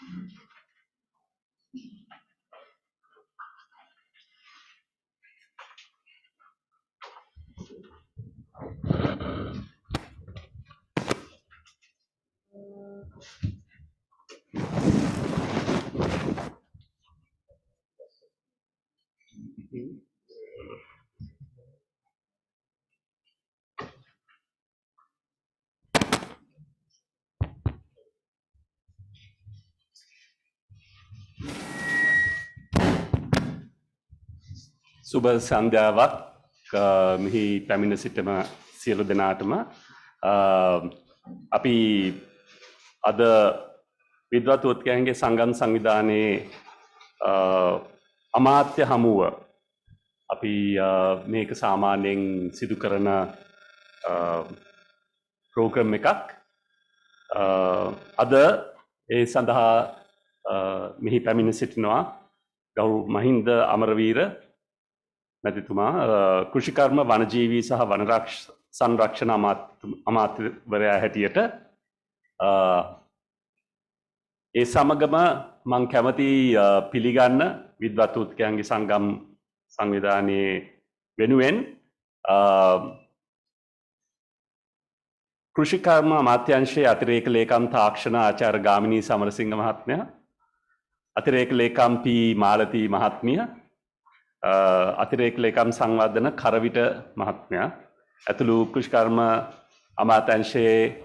Mm-hmm. සුබ සන්ධ්‍යාවක් මෙහි පැමිණ සිටම සියලු දෙනාටම අපි අද විද්වත් උත්කයන්ගේ සංගම් සංවිධානයේ අමාත්‍ය හමුව අපි මේක සාමාන්‍යයෙන් සිදු කරන ප්‍රෝග්‍රම් එකක් අද ඒ සඳහා මෙහි පැමිණ සිටිනවා ගෞරව මහින්ද අමරවීර මැතිතුමා කෘෂිකර්ම වනජීවී සහ වනරක්ෂ සංරක්ෂණ අමාත්‍යවරයා හැටියට ඒ සමගම මං කැමති පිළිගන්න විද්වත්තුූත්කයන්ගේ සංගම් සංවිධානය වෙනුවෙන් කෘෂිකර්ම අමාත්‍යංශයේ අතිරේක ලේකම් තාක්ෂණ ආචාර ගාමිණී සමරසිංහ මහත්මය අතිරේක ලේකම් පී මාලතී මහත්මිය අතිරේක ලේකම් සංවර්ධන කරවිට මහත්මයා ඇතුළු කෘෂිකර්ම අමාත්‍යංශයේ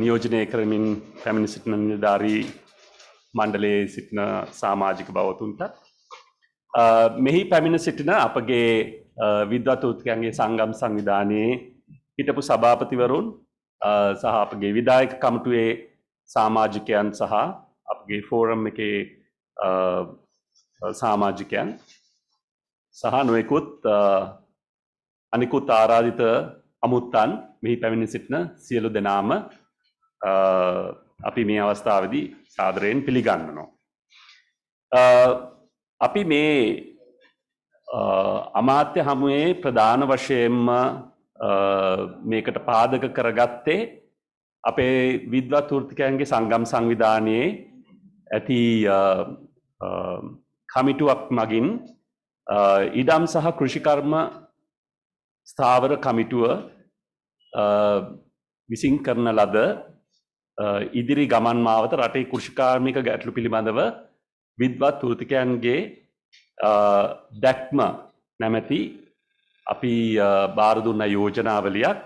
නියෝජනය කරමින් පැමිණි සිටින නිලධාරී මණ්ඩලයේ සිටින සාමාජික බවතුන්ටත් මෙහි පැමිණ සිටින අපගේ විද්වතූතිකයන්ගේ සංගම් සංවිධානයේ හිටපු සභාපතිවරුන් සහ අපගේ විදායක කමටුවේ සාමාජිකයන් සහ අපගේ ෆෝරම් එකේ සාමාජිකයන් සහ නොයෙකුත් අනිකුත් ආරාධිත අමුත්තන් මෙහි පැමිණි සිටින සියලු දෙනාම අපි මේ අවස්ථාවදී සාදරයෙන් පිළිගන්නනවා. අපි මේ අමාත්‍ය හමුවේ ප්‍රධාන වශයෙන්ම මේකට පාදක කරගත්තේ අපේ විද්වත් ෘතිකයන්ගේ සංගම් සංවිධානයේ ඇති කමිටුවක් මගින් ඉඩම් සහ කෘෂිකර්ම ස්ථාවර කමිටුව විසින් කරන ලද ඉදිරි ගමන් මාවත රටේ කෘෂිකාර්මික ගැටලු පිළිබඳව විද්වත් තෘතිකයන්ගේ දැක්ම නැමැති අපි බාරදුන්න යෝජනාවලියක්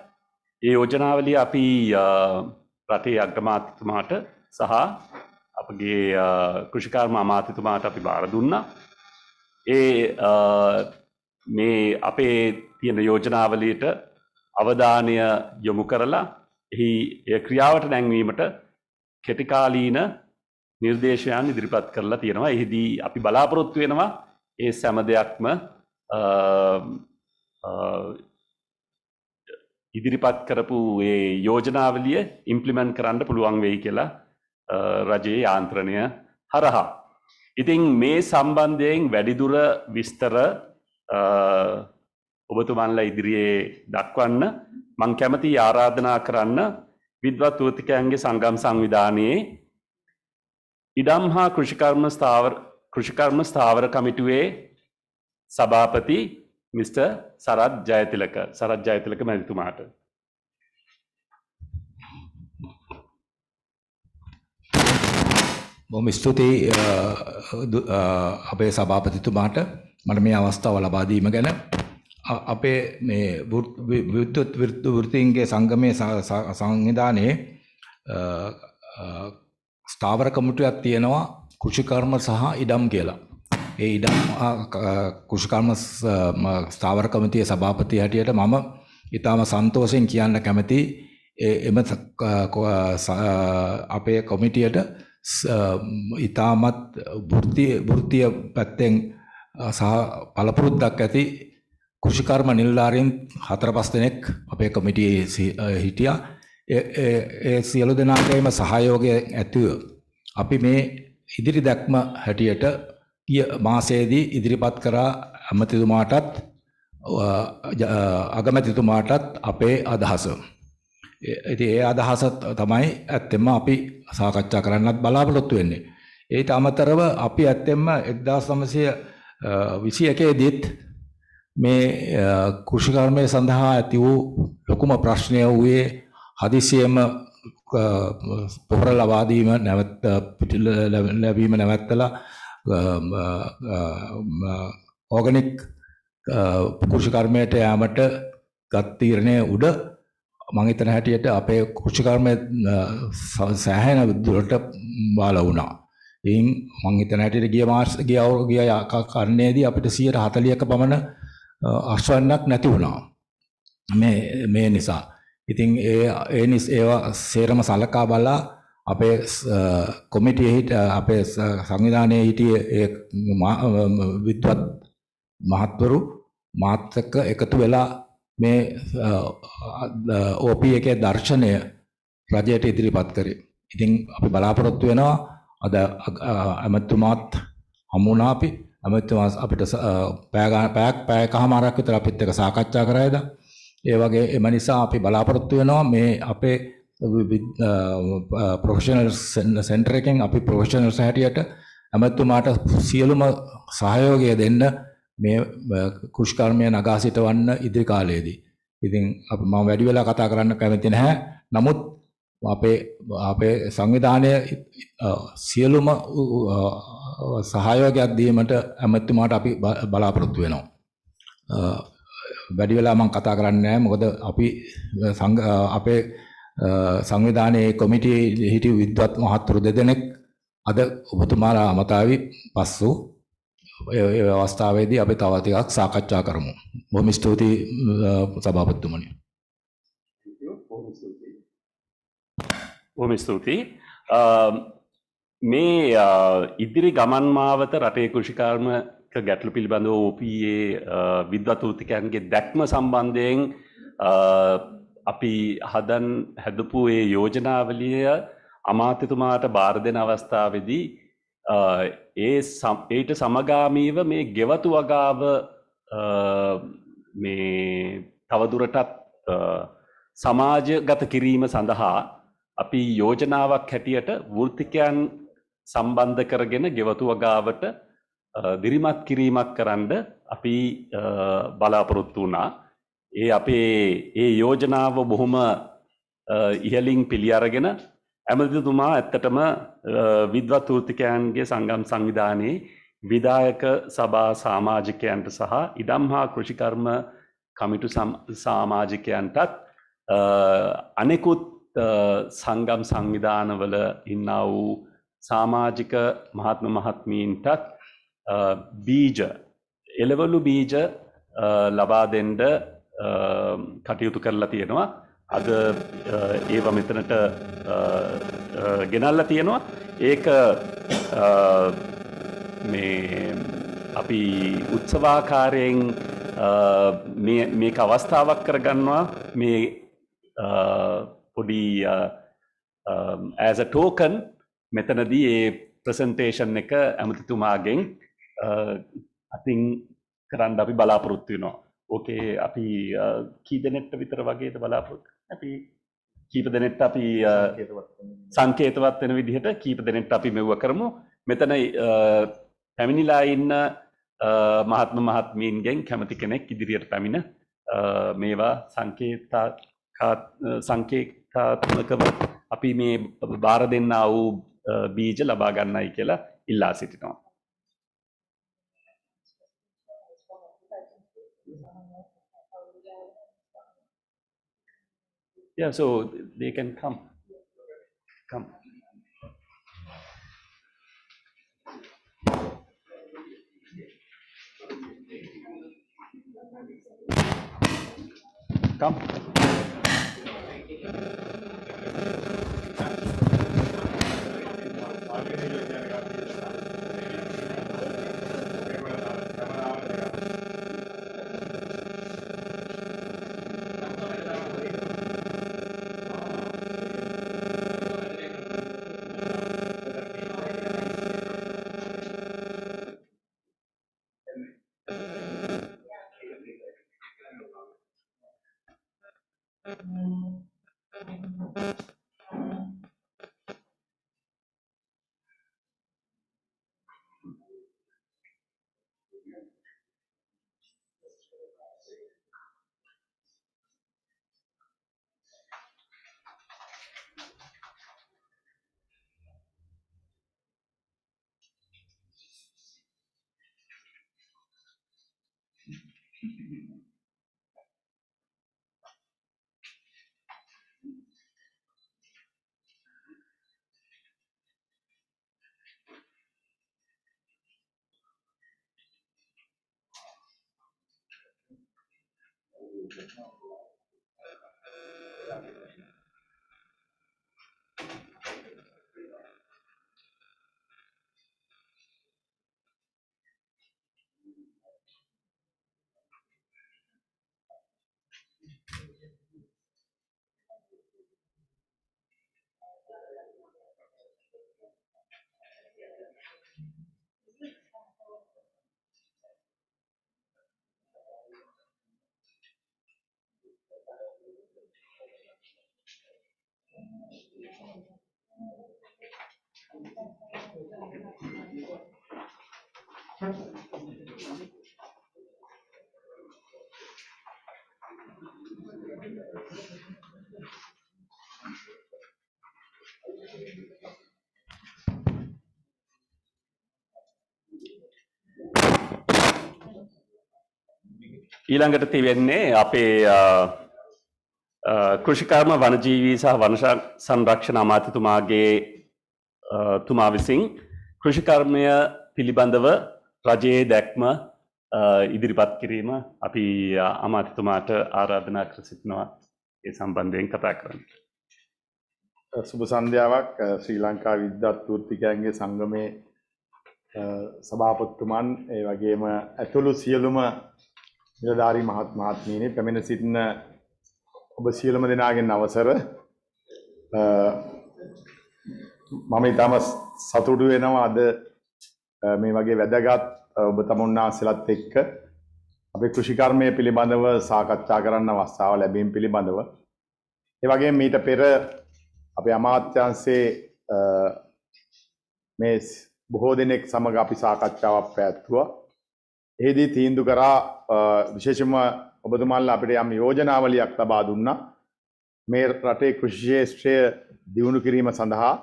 ඒ යෝජනාවලිය අපි රටේ අග්‍රමාතිතුමාට සහ අපගේ කෘෂිකාර්ම අමාතිතුමාට අපි බාර දුන්නා ඒ මේ අපේ තියෙන යෝජනාවලියට අවධානය යොමු කරලා එහි එය ක්‍රියාවට නැංවීමට කෙටිකාලීන නිර්දේශයන් ඉදිරිපත් කරලා තියෙනවා එහිදී අපි බලාපොරොත්තු වෙනවා ඒ සැම දෙයක්ම ඉදිරිපත් කරපු ඒ යෝජනාවලිය ඉම්පලිමන්ට් කරන්න පුළුවන් වෙයි කියලා රජයේ යාන්ත්‍රණය හරහා ඉතින් මේ සම්බන්ධයෙන් වැඩිදුර විස්තර ඔබතුමන්ලා ඉදිරියේ දක්වන්න මං කැමති ආරාධනා කරන්න විද්වත් වෘතිකයන්ගේ සංගම් සංවිධානයේ ඉඩම් හා කෘෂිකර්ම ස්ථාවර කෘෂිකර්ම ස්ථාවර කමිටුවේ සභාපති මිස්ටර් සරත් ජයතිලක සරත් ජයතිලක මැතිතුමාට බොහොම ස්තුතියි අපේ සභාපතිතුමාට මට මේ අවස්ථාව ලබා දීම ගැන අපේ මේ විද්‍යුත් වෘත්තීන්ගේ සංගමයේ සංවිධානයේ ස්ථාවර කමිටුවක් තියෙනවා කෘෂිකර්ම සහ ඉඩම් කියලා. ඒ ඉඩම් කෘෂිකර්ම ස්ථාවර කමිටියේ සභාපති හැටියට මම ඉතාම සන්තෝෂයෙන් කියන්න කැමති එම අපේ කොමිටියට ඉතාමත් බෘතිය පැත්තෙන් සහ පළපුරුද්දක් ඇති කෘෂිකර්ම නිල්ධාරීන් හතර පස් දෙනෙක් අපේ කමිටියේ හිටියා ඒ සියලු දෙනාටම සහයෝගය ඇතිව අපි මේ ඉදිරි දැක්ම හැටියට ගිය මාසයේදී ඉදිරිපත් කරා ඇමතිතුමාටත් අගමැතිතුමාටත් අපේ අදහස ඉතින් ඒ අදහස තමයි ඇත්තෙන්ම අපි සාකච්ඡා කරන්නත් බලාපොරොත්තු වෙන්නේ. ඒට අමතරව අපි ඇත්තෙන්ම 1921 දීත් මේ කෘෂිකර්මය සඳහා ඇති වූ ලොකුම ප්‍රශ්නය වූයේ හදිසියෙම පොහොර ලබා දීම නැවත ලැබීම නැවත්තලා ඕගනික් කෘෂිකර්මයට යාමට ගත් තීරණය උඩ මම හිතන හැටියට අපේ කෘෂිකර්මය සෑහෙන දුරට බාල වුණා. ඉතින් මම හිතන හැටියට ගිය මාස ගිය අවුරුදු ගිය කර්ණයේදී අපිට 140ක පමණ අශ්වන්නක් නැති වුණා. මේ මේ නිසා. ඉතින් ඒ ඒ නිස් ඒවා සේරම සලකා බලා අපේ කොමිටියේ හිට අපේ සංවිධානයේ හිටියේ ඒ විද්වත් මහත්වරු මාත්‍රක එකතු වෙලා මේ OP එකේ දර්ශනය රජයට ඉදිරිපත් කරේ. ඉතින් අපි බලාපොරොත්තු වෙනවා අද ඇමතුමාත් හමුණා අපි ඇමතුමා අපිට පැයක් පැයකමාරක් විතර අපිත් එක්ක සාකච්ඡා කරාද. ඒ වගේ එම නිසා අපි බලාපොරොත්තු වෙනවා මේ අපේ ප්‍රොෆෙෂනල් සෙන්ටර් එකෙන් අපි ප්‍රොෆෙෂනල්ස් හැටියට ඇමතුමාට සියලුම සහයෝගය දෙන්න මේ කෘෂ්කර්මය නගා සිටවන්න ඉදිරි කාලයේදී. ඉතින් අප මම වැඩි වෙලා කතා කරන්න කැමති නැහැ. නමුත් අපේ අපේ සංවිධානය සියලුම සහයෝගයක් දීමට ඇමතිතුමාට අපි බලාපොරොත්තු වෙනවා. වැඩි වෙලා මම කතා කරන්නේ නැහැ. මොකද අපි අපේ සංවිධානයේ කොමිටි හිටි විද්වත් මහත්තුරු දෙදෙනෙක් අද ඔබතුමාලා අමතාවි පස්සු ඒ අවස්ථාවේදී අපි තව ටිකක් සාකච්ඡා කරමු. බොහොම ස්තුතියි සභාපතිතුමනි. බොහොම ස්තුතියි. මේ ඉදිරි ගමන් මාවත රටේ කෘෂිකාර්මක ගැටලු පිළිබඳව OPA විද්වත්ූතිකයන්ගේ දැක්ම සම්බන්ධයෙන් අපි හදන් හැදපු ඒ යෝජනාවලිය අමාත්‍යතුමාට බාර දෙන අවස්ථාවේදී ඒ ඒට සමගාමීව මේ ගෙවතු වගාව මේ තවදුරටත් සමාජ ගත කිරීම සඳහා අපි යෝජනාවක් හැටියට වෘතිකයන් සම්බන්ධ කරගෙන ගෙවතු වගාවට දිරිමත් කිරීමක් කරන්න අපි බලාපොරොත්තු වුණා. ඒ අපේ ඒ යෝජනාව බොහොම ඉහලින් පිළි අරගෙන ඇමතිතුමා ඇත්තටම විද්වත් තෘතිකයන්ගේ සංගම් සංවිධානයේ විදායක සභා සාමාජිකයන්ට සහ ඉඩම් හා කෘෂිකර්ම කමිටු සාමාජිකයන්ටත් අනෙකුත් සංගම් සංවිධානවල ඉන්න වූ සාමාජික මහත්ම මහත්මීන්ටත් බීජ එලවලු බීජ ලබා දෙන්ඩ කටයුතු කරලා තියෙනවා අද ඒව මෙතනට ගෙනල්ලා තියෙනවා ඒක මේ අපි උත්සවාකාරයෙන් මේක අවස්ථාවක් කරගන්නවා මේ පොඩි ඇස ටෝකන් මෙතනදී ඒ ප්‍රසන්ටේෂන් එක ඇමතිතුමාගෙන් අතින් කරන්න අපි බලාපොරොත්තු වෙනවා ඕකේ අපි කීදනෙට්ට විතර වගේද බලාපොරොත්තු අපි කීප දෙනෙත් අපි සංකේතවත් වෙන විදිහට කීප දෙනෙත් අපි මෙව්ව කරමු මෙතන පැමිණිලා ඉන්න මහත්ම මහත්මීන්ගෙන් කැමති කෙනෙක් ඉදිරියට පැමිණ මේවා සංකේතාත්මකව අපි මේ බාර දෙන්නා වූ බීජ ලබා ගන්නයි කියලා ඉල්ලා සිටිනවා Yeah, so they can come. Come. Come. 我有车证了。ඊළඟට තිබෙන්නේ අපේ කෘෂිකර්ම වනජීවී සහ වනශ සංරක්ෂණ අමාත්‍යතුමාගේ තුමා විසින් කෘෂිකර්මය පිළිබඳව රජයේ දැක්ම ඉදිරිපත් කිරීම අපි අමාත්‍යතුමාට ආරාධනා කර සිටිනවා ඒ සම්බන්ධයෙන් කතා කරන්න. සුබ සන්ධ්‍යාවක් ශ්‍රී ලංකා විද්වත් වෘත්තිකයන්ගේ සංගමේ සභාපතිතුමන් ඒ වගේම ඇතුළු සියලුම නිලධාරී මහත් මහත්මීනි පැමිණ සිටින ඔබ සියලුම දෙනාගෙන් අවසර මම ඊටම සතුටු වෙනවා අද මේ වගේ වැදගත් ඔබ තමුන්නාසලත් එක්ක අපේ කෘෂිකර්මය පිළිබඳව සාකච්ඡා කරන්න අවස්ථාව ලැබීම පිළිබඳව ඒ වගේම මීට පෙර අපේ අමාත්‍යාංශයේ මේ බොහෝ දෙනෙක් සමග අපි සාකච්ඡාවක් පැවැත්තුවා. එෙහිදී තීන්දුව කරා විශේෂම ඔබතුමල්ලා අපිට යම් යෝජනාවලියක් ලබා දුන්නා මේ රටේ කෘෂි ශාස්ත්‍රය දියුණු කිරීම සඳහා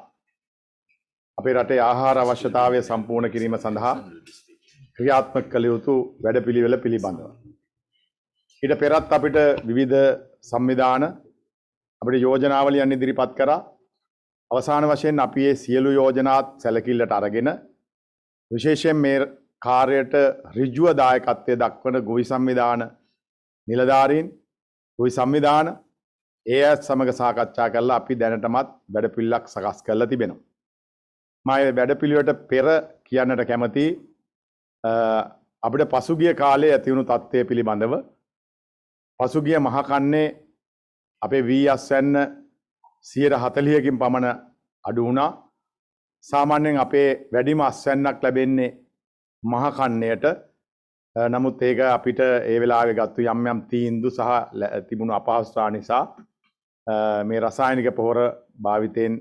අපේ රටේ ආහාර අවශ්‍යතාවය සම්පූර්ණ කිරීම සඳහා ක්‍රියාත්මක කළ යුතු වැඩපිළිවෙල පිළිබඳව. ඊට පෙරත් අපිට විවිධ සංවිධාන අපිට යෝජනාවලියන් ඉදිරිපත් කරා අවසාන වශයෙන් අපි මේ සියලු යෝජනාත් සැලකිල්ලට අරගෙන විශේෂයෙන් මේ කාර්යයට ඍජුව දායකත්වය දක්වන ගොවි සංවිධාන නිලධාරීන් රුයි සංවිධාන ඒ අයත් සමග සාකච්ඡා කරලා අපි දැනටමත් වැඩපිළිවෙලක් සකස් කරලා තිබෙනවා. මම මේ වැඩපිළිවෙලට පෙර කියන්නට කැමති අපිට පසුගිය කාලයේ ඇති වුණු තත්ත්වය පිළිබඳව පසුගිය මහ කන්නේ අපේ වී අස්වැන්න 140කින් පමණ අඩු වුණා. සාමාන්‍යයෙන් අපේ වැඩිම අස්වැන්නක් ලැබෙන්නේ මහ කන්නේට නමුත් ඒක අපිට ඒ වෙලාවේ ගත්තු යම් යම් තීන්දු සහ තිබුණු අපහසුතා නිසා මේ රසායනික පොහොර භාවිතයෙන්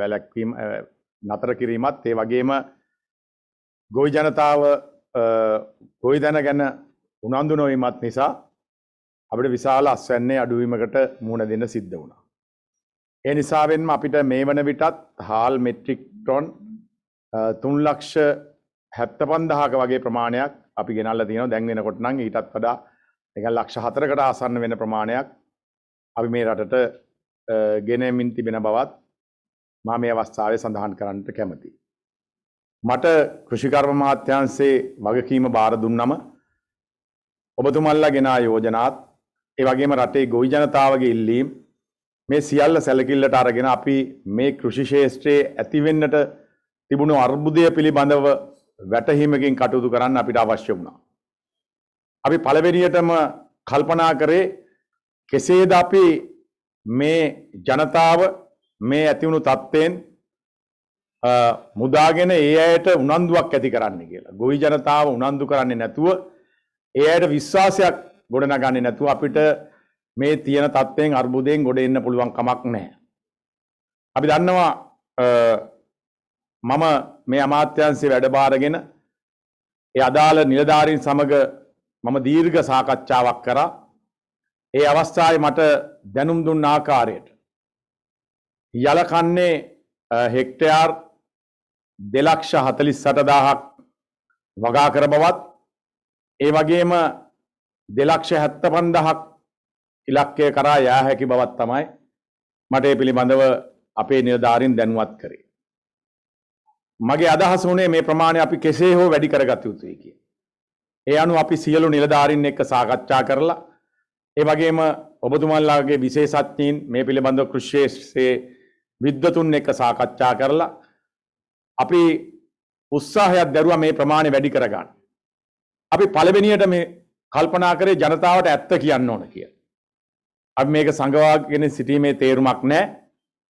වැළැක්වීම නතර කිරීමත් ඒ වගේම ගොවි ජනතාව ගොවි දැන ගැන උනන්දු නොවීමත් නිසා අපිට විශාල අස්වැන්නේ අඩුවීමකට මුහුණ දෙන්න සිද්ධ වුණා. ඒ නිසාවෙන්ම අපිට මේ වන විටත් හාල් මෙට්‍රික් ටොන් 3 ලක්ෂ 75000ක වගේ ප්‍රමාණයක් අපි ගෙනල්ලා තියෙනවා දැන් වෙනකොට නම් ඊටත් වඩා නිකන් ලක්ෂ 4කට ආසන්න වෙන ප්‍රමාණයක් අපි මේ රටට ගෙනෙමින් තිබෙන බවත් මම මේ අවස්ථාවේ සඳහන් කරන්නට කැමතියි. මට කෘෂිකර්ම මාත්‍යංශයේ වගකීම බාර දුන්නම ඔබතුමල්ලා ගෙනා යෝජනාත් ඒ වගේම රටේ ගොවි ජනතාවගේ ඉල්ලීම් මේ සියල්ල සැලකිල්ලට අරගෙන අපි මේ කෘෂි ශේෂ්ත්‍රයේ ඇතිවෙන්නට තිබුණු අර්බුදය පිළිබඳව වැටහීමකින් කටයුතු කරන්න අපිට අවශ්‍ය වුණා. අපි පළවෙනියටම කල්පනා කරේ කෙසේද අපි මේ ජනතාව මේ ඇතිවුණු තත්ත්වයෙන් මුදාගෙන ඒ අයට උනන්දුවක් ඇති කරන්න කියලා. ගොවි ජනතාව උනන්දු කරන්නේ නැතුව ඒ අයට විශ්වාසයක් ගොඩනගන්නේ නැතුව අපිට මේ තියෙන තත්ත්වයෙන් අර්බුදයෙන් ගොඩ එන්න පුළුවන් කමක් නැහැ. අපි දන්නවා මම මේ අමාත්‍යංශයේ වැඩබාරගෙන ඒ අදාළ නිලධාරීන් සමග මම දීර්ඝ සාකච්ඡාවක් කරා. ඒ අවස්ථාවේ මට දැනුම් දුන්න ආකාරයට යල කන්නේ හෙක්ටයාර් 248000ක් වගා කර බවත් ඒ වගේම 275000ක් ඉලක්කය කරා යා හැකි බවත් තමයි මට ඒ පිළිබඳව අපේ නිලධාරීන් දැනුවත් කරේ. මගේ අදහස වුණේ මේ ප්‍රමාණය අපි කෙසේ හෝ වැඩි කරගත යුතුයි කිය. ඒ අනුව අපි සියලු නිලධාරින් එක්ක සාකච්ඡා කරලා ඒ වගේම ඔබතුමන්ලාගේ විශේෂඥයින් මේ පිළිබඳව කෘෂියේ විද්වතුන් එක්ක සාකච්ඡා කරලා අපි උත්සාහයක් දැරුවා මේ ප්‍රමාණය වැඩි කරගන්න. අපි පළවෙනියට මේ කල්පනා කරේ ජනතාවට ඇත්ත කියන්න ඕන කියලා. අපි මේක සංගවාගෙන සිටීමේ තේරුමක් නැහැ.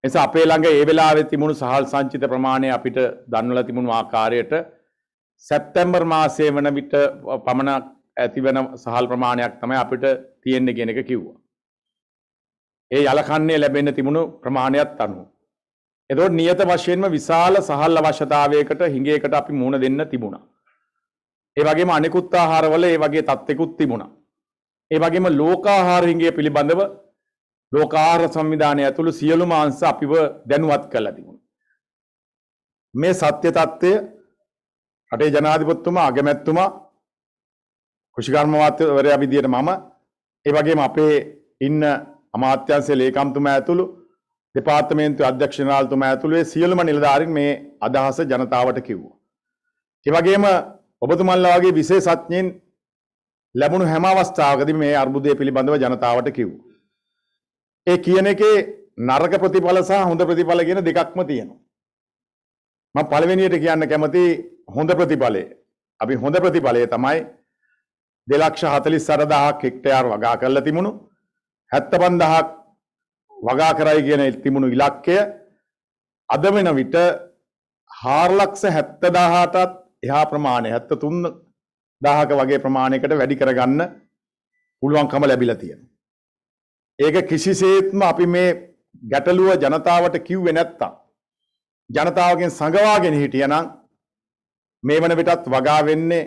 නිසා අපේ ළඟ ඒ වෙලාවේ තිබුණු සහල් සංචිත ප්‍රමාණය අපිට දන්වලා තිබුණු ආකාරයට සැප්තැම්බර් මාසයේ වන විට පමණක් ඇතිවන සහල් ප්‍රමාණයක් තමයි අපිට තියෙන්නේ කියන එක කිව්වා. ඒ යලකන්නේ ලැබෙන්න තිබුණු ප්‍රමාණයත් අනුව. එතකොට නියත වශයෙන්ම විශාල සහල් අවශ්‍යතාවයකට හිඟයකට අපි මුහුණ දෙන්න තිබුණා. ඒ වගේම අනිකුත් ආහාරවල ඒ වගේ තත්ත්වකුත් තිබුණා. ඒ වගේම ලෝකාහාර හිඟය පිළිබඳව ලෝකාර සංවිධානය ඇතුළු සියලුම අංශ අපිව දැනුවත් කරලා තිබුණා. මේ සත්‍ය తත්වය රටේ ජනාධිපතිතුමා අගමැතිතුමා කෘෂිකර්ම මාත්‍යවරයා විදියට මම ඒ වගේම අපේ ඉන්න අමාත්‍යංශයේ ලේකම්තුමා ඇතුළු දෙපාර්තමේන්තු අධ්‍යක්ෂ ජනරාල්තුමා ඇතුළු සියලුම නිලධාරීන් මේ අදහස ජනතාවට කිව්වා. ඒ වගේම ඔබතුමන්ලා වගේ විශේෂඥයින් ලැබුණු හැම අවස්ථාවකදී මේ අර්බුදය පිළිබඳව ජනතාවට කිව්වා. ඒ කියන එකේ නරක ප්‍රතිඵල සහ හොඳ ප්‍රතිඵල කියන දෙකක්ම තියෙනවා. මම පළවෙනියට කියන්න කැමති හොඳ ප්‍රතිඵලය. අපි හොඳ ප්‍රතිඵලය තමයි 244000ක් හෙක්ටයාර් වගා කරලා තිබුණු 75000ක් වගා කරයි කියන තිබුණු ඉලක්කය අද වෙන විට 470000ටත් එහා ප්‍රමාණය 73000ක වගේ ප්‍රමාණයකට වැඩි කරගන්න පුළුවන්කම ලැබිලා තියෙනවා. ඒක කිසිසේත්ම අපි මේ ගැටලුව ජනතාවට කිව්වේ නැත්තම් ජනතාවගෙන් සංගවාගෙන හිටියනම් මේ වන විටත් වගා වෙන්නේ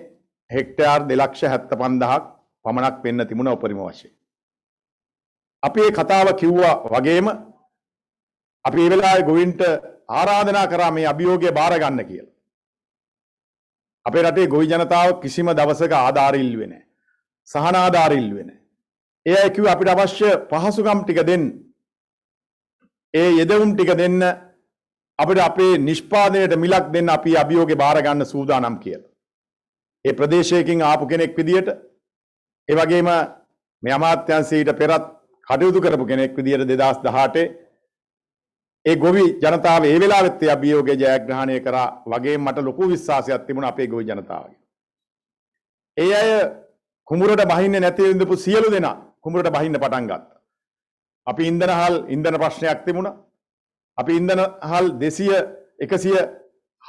හෙක්ටයාර් 275000ක් පමණක් වෙන්න තිබුණ උපරිම වශයෙන්. අපි මේ කතාව කිව්වා වගේම අපි මේ වෙලාවේ ගොවින්ට ආරාධනා කරා මේ අභියෝගය බාර ගන්න කියලා. අපේ රටේ ගොවි ජනතාව කිසිම දවසක ආධාරිල්ුවේ නැහැ. සහනාධාරිල්ුවේ නැහැ. ඒ අය කිව්වා අපිට අවශ්‍ය පහසුකම් ටික දෙන්න. ඒ යෙදවුම් ටික දෙන්න අපිට අපේ නිෂ්පාදනයට මිලක් දෙන්න අපි අභියෝගේ බාර ගන්න සූදානම් කියලා. ඒ ප්‍රදේශයකින් ආපු කෙනෙක් විදියට ඒ වගේම මේ අමාත්‍යංශයට පෙරත් කටයුතු කරපු කෙනෙක් විදියට 2018 ඒ ගොවි ජනතාව ඒ වෙලාවෙත් ඒ අභියෝගේ ජයග්‍රහණය කරා වගේ මට ලොකු විශ්වාසයක් තිබුණා අපේ ගොවි ජනතාවගේ. ඒ අය කුඹරට බහින්නේ නැති විඳපු සියලු දෙනා කුඹරට බහින්න පටන් ගත්තා. අපි ඉන්ධනහල් ඉන්ධන ප්‍රශ්නයක් තිබුණා. අපි ඉන්ධනහල් 200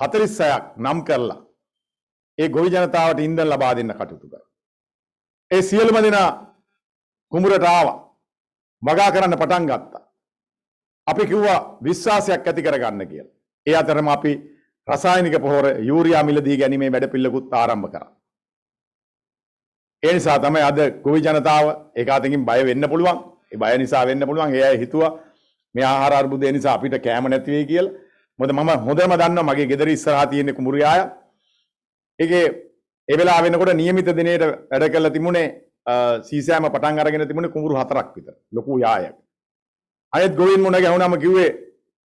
146ක් නම් කරලා ඒ ගොවි ජනතාවට ඉන්ධන ලබා දෙන්න කටයුතු කරා. ඒ සියලුම දෙනා කුඹරට ආවා. වගා කරන්න පටන් ගත්තා. අපි කිව්වා විශ්වාසයක් ඇති කරගන්න කියලා. ඒ අතරම අපි රසායනික පොහොර යූරියා මිලදී ගැනීමේ වැඩපිළිවෙලකුත් ආරම්භ කරා. ඒ නිසා තමයි අද කුවි ජනතාව ඒකාතකින් බය වෙන්න පුළුවන්. ඒ බය නිසා වෙන්න පුළුවන්. ඒ අය හිතුවා මේ ආහාර අර්බුදය නිසා අපිට කෑම නැති වෙයි කියලා. මොකද මම හොඳම දන්නවා මගේ ගෙදර ඉස්සරහා තියෙන කුඹුරි ආය. ඒකේ ඒ වෙලාව වෙනකොට නියමිත දිනේට වැඩ කරලා තිබුණේ සීසෑම පටන් අරගෙන තිබුණේ කුඹුරු හතරක් විතර. ලොකු යායක්. අයත් ගොවින් මුණ ගැහුණාම කිව්වේ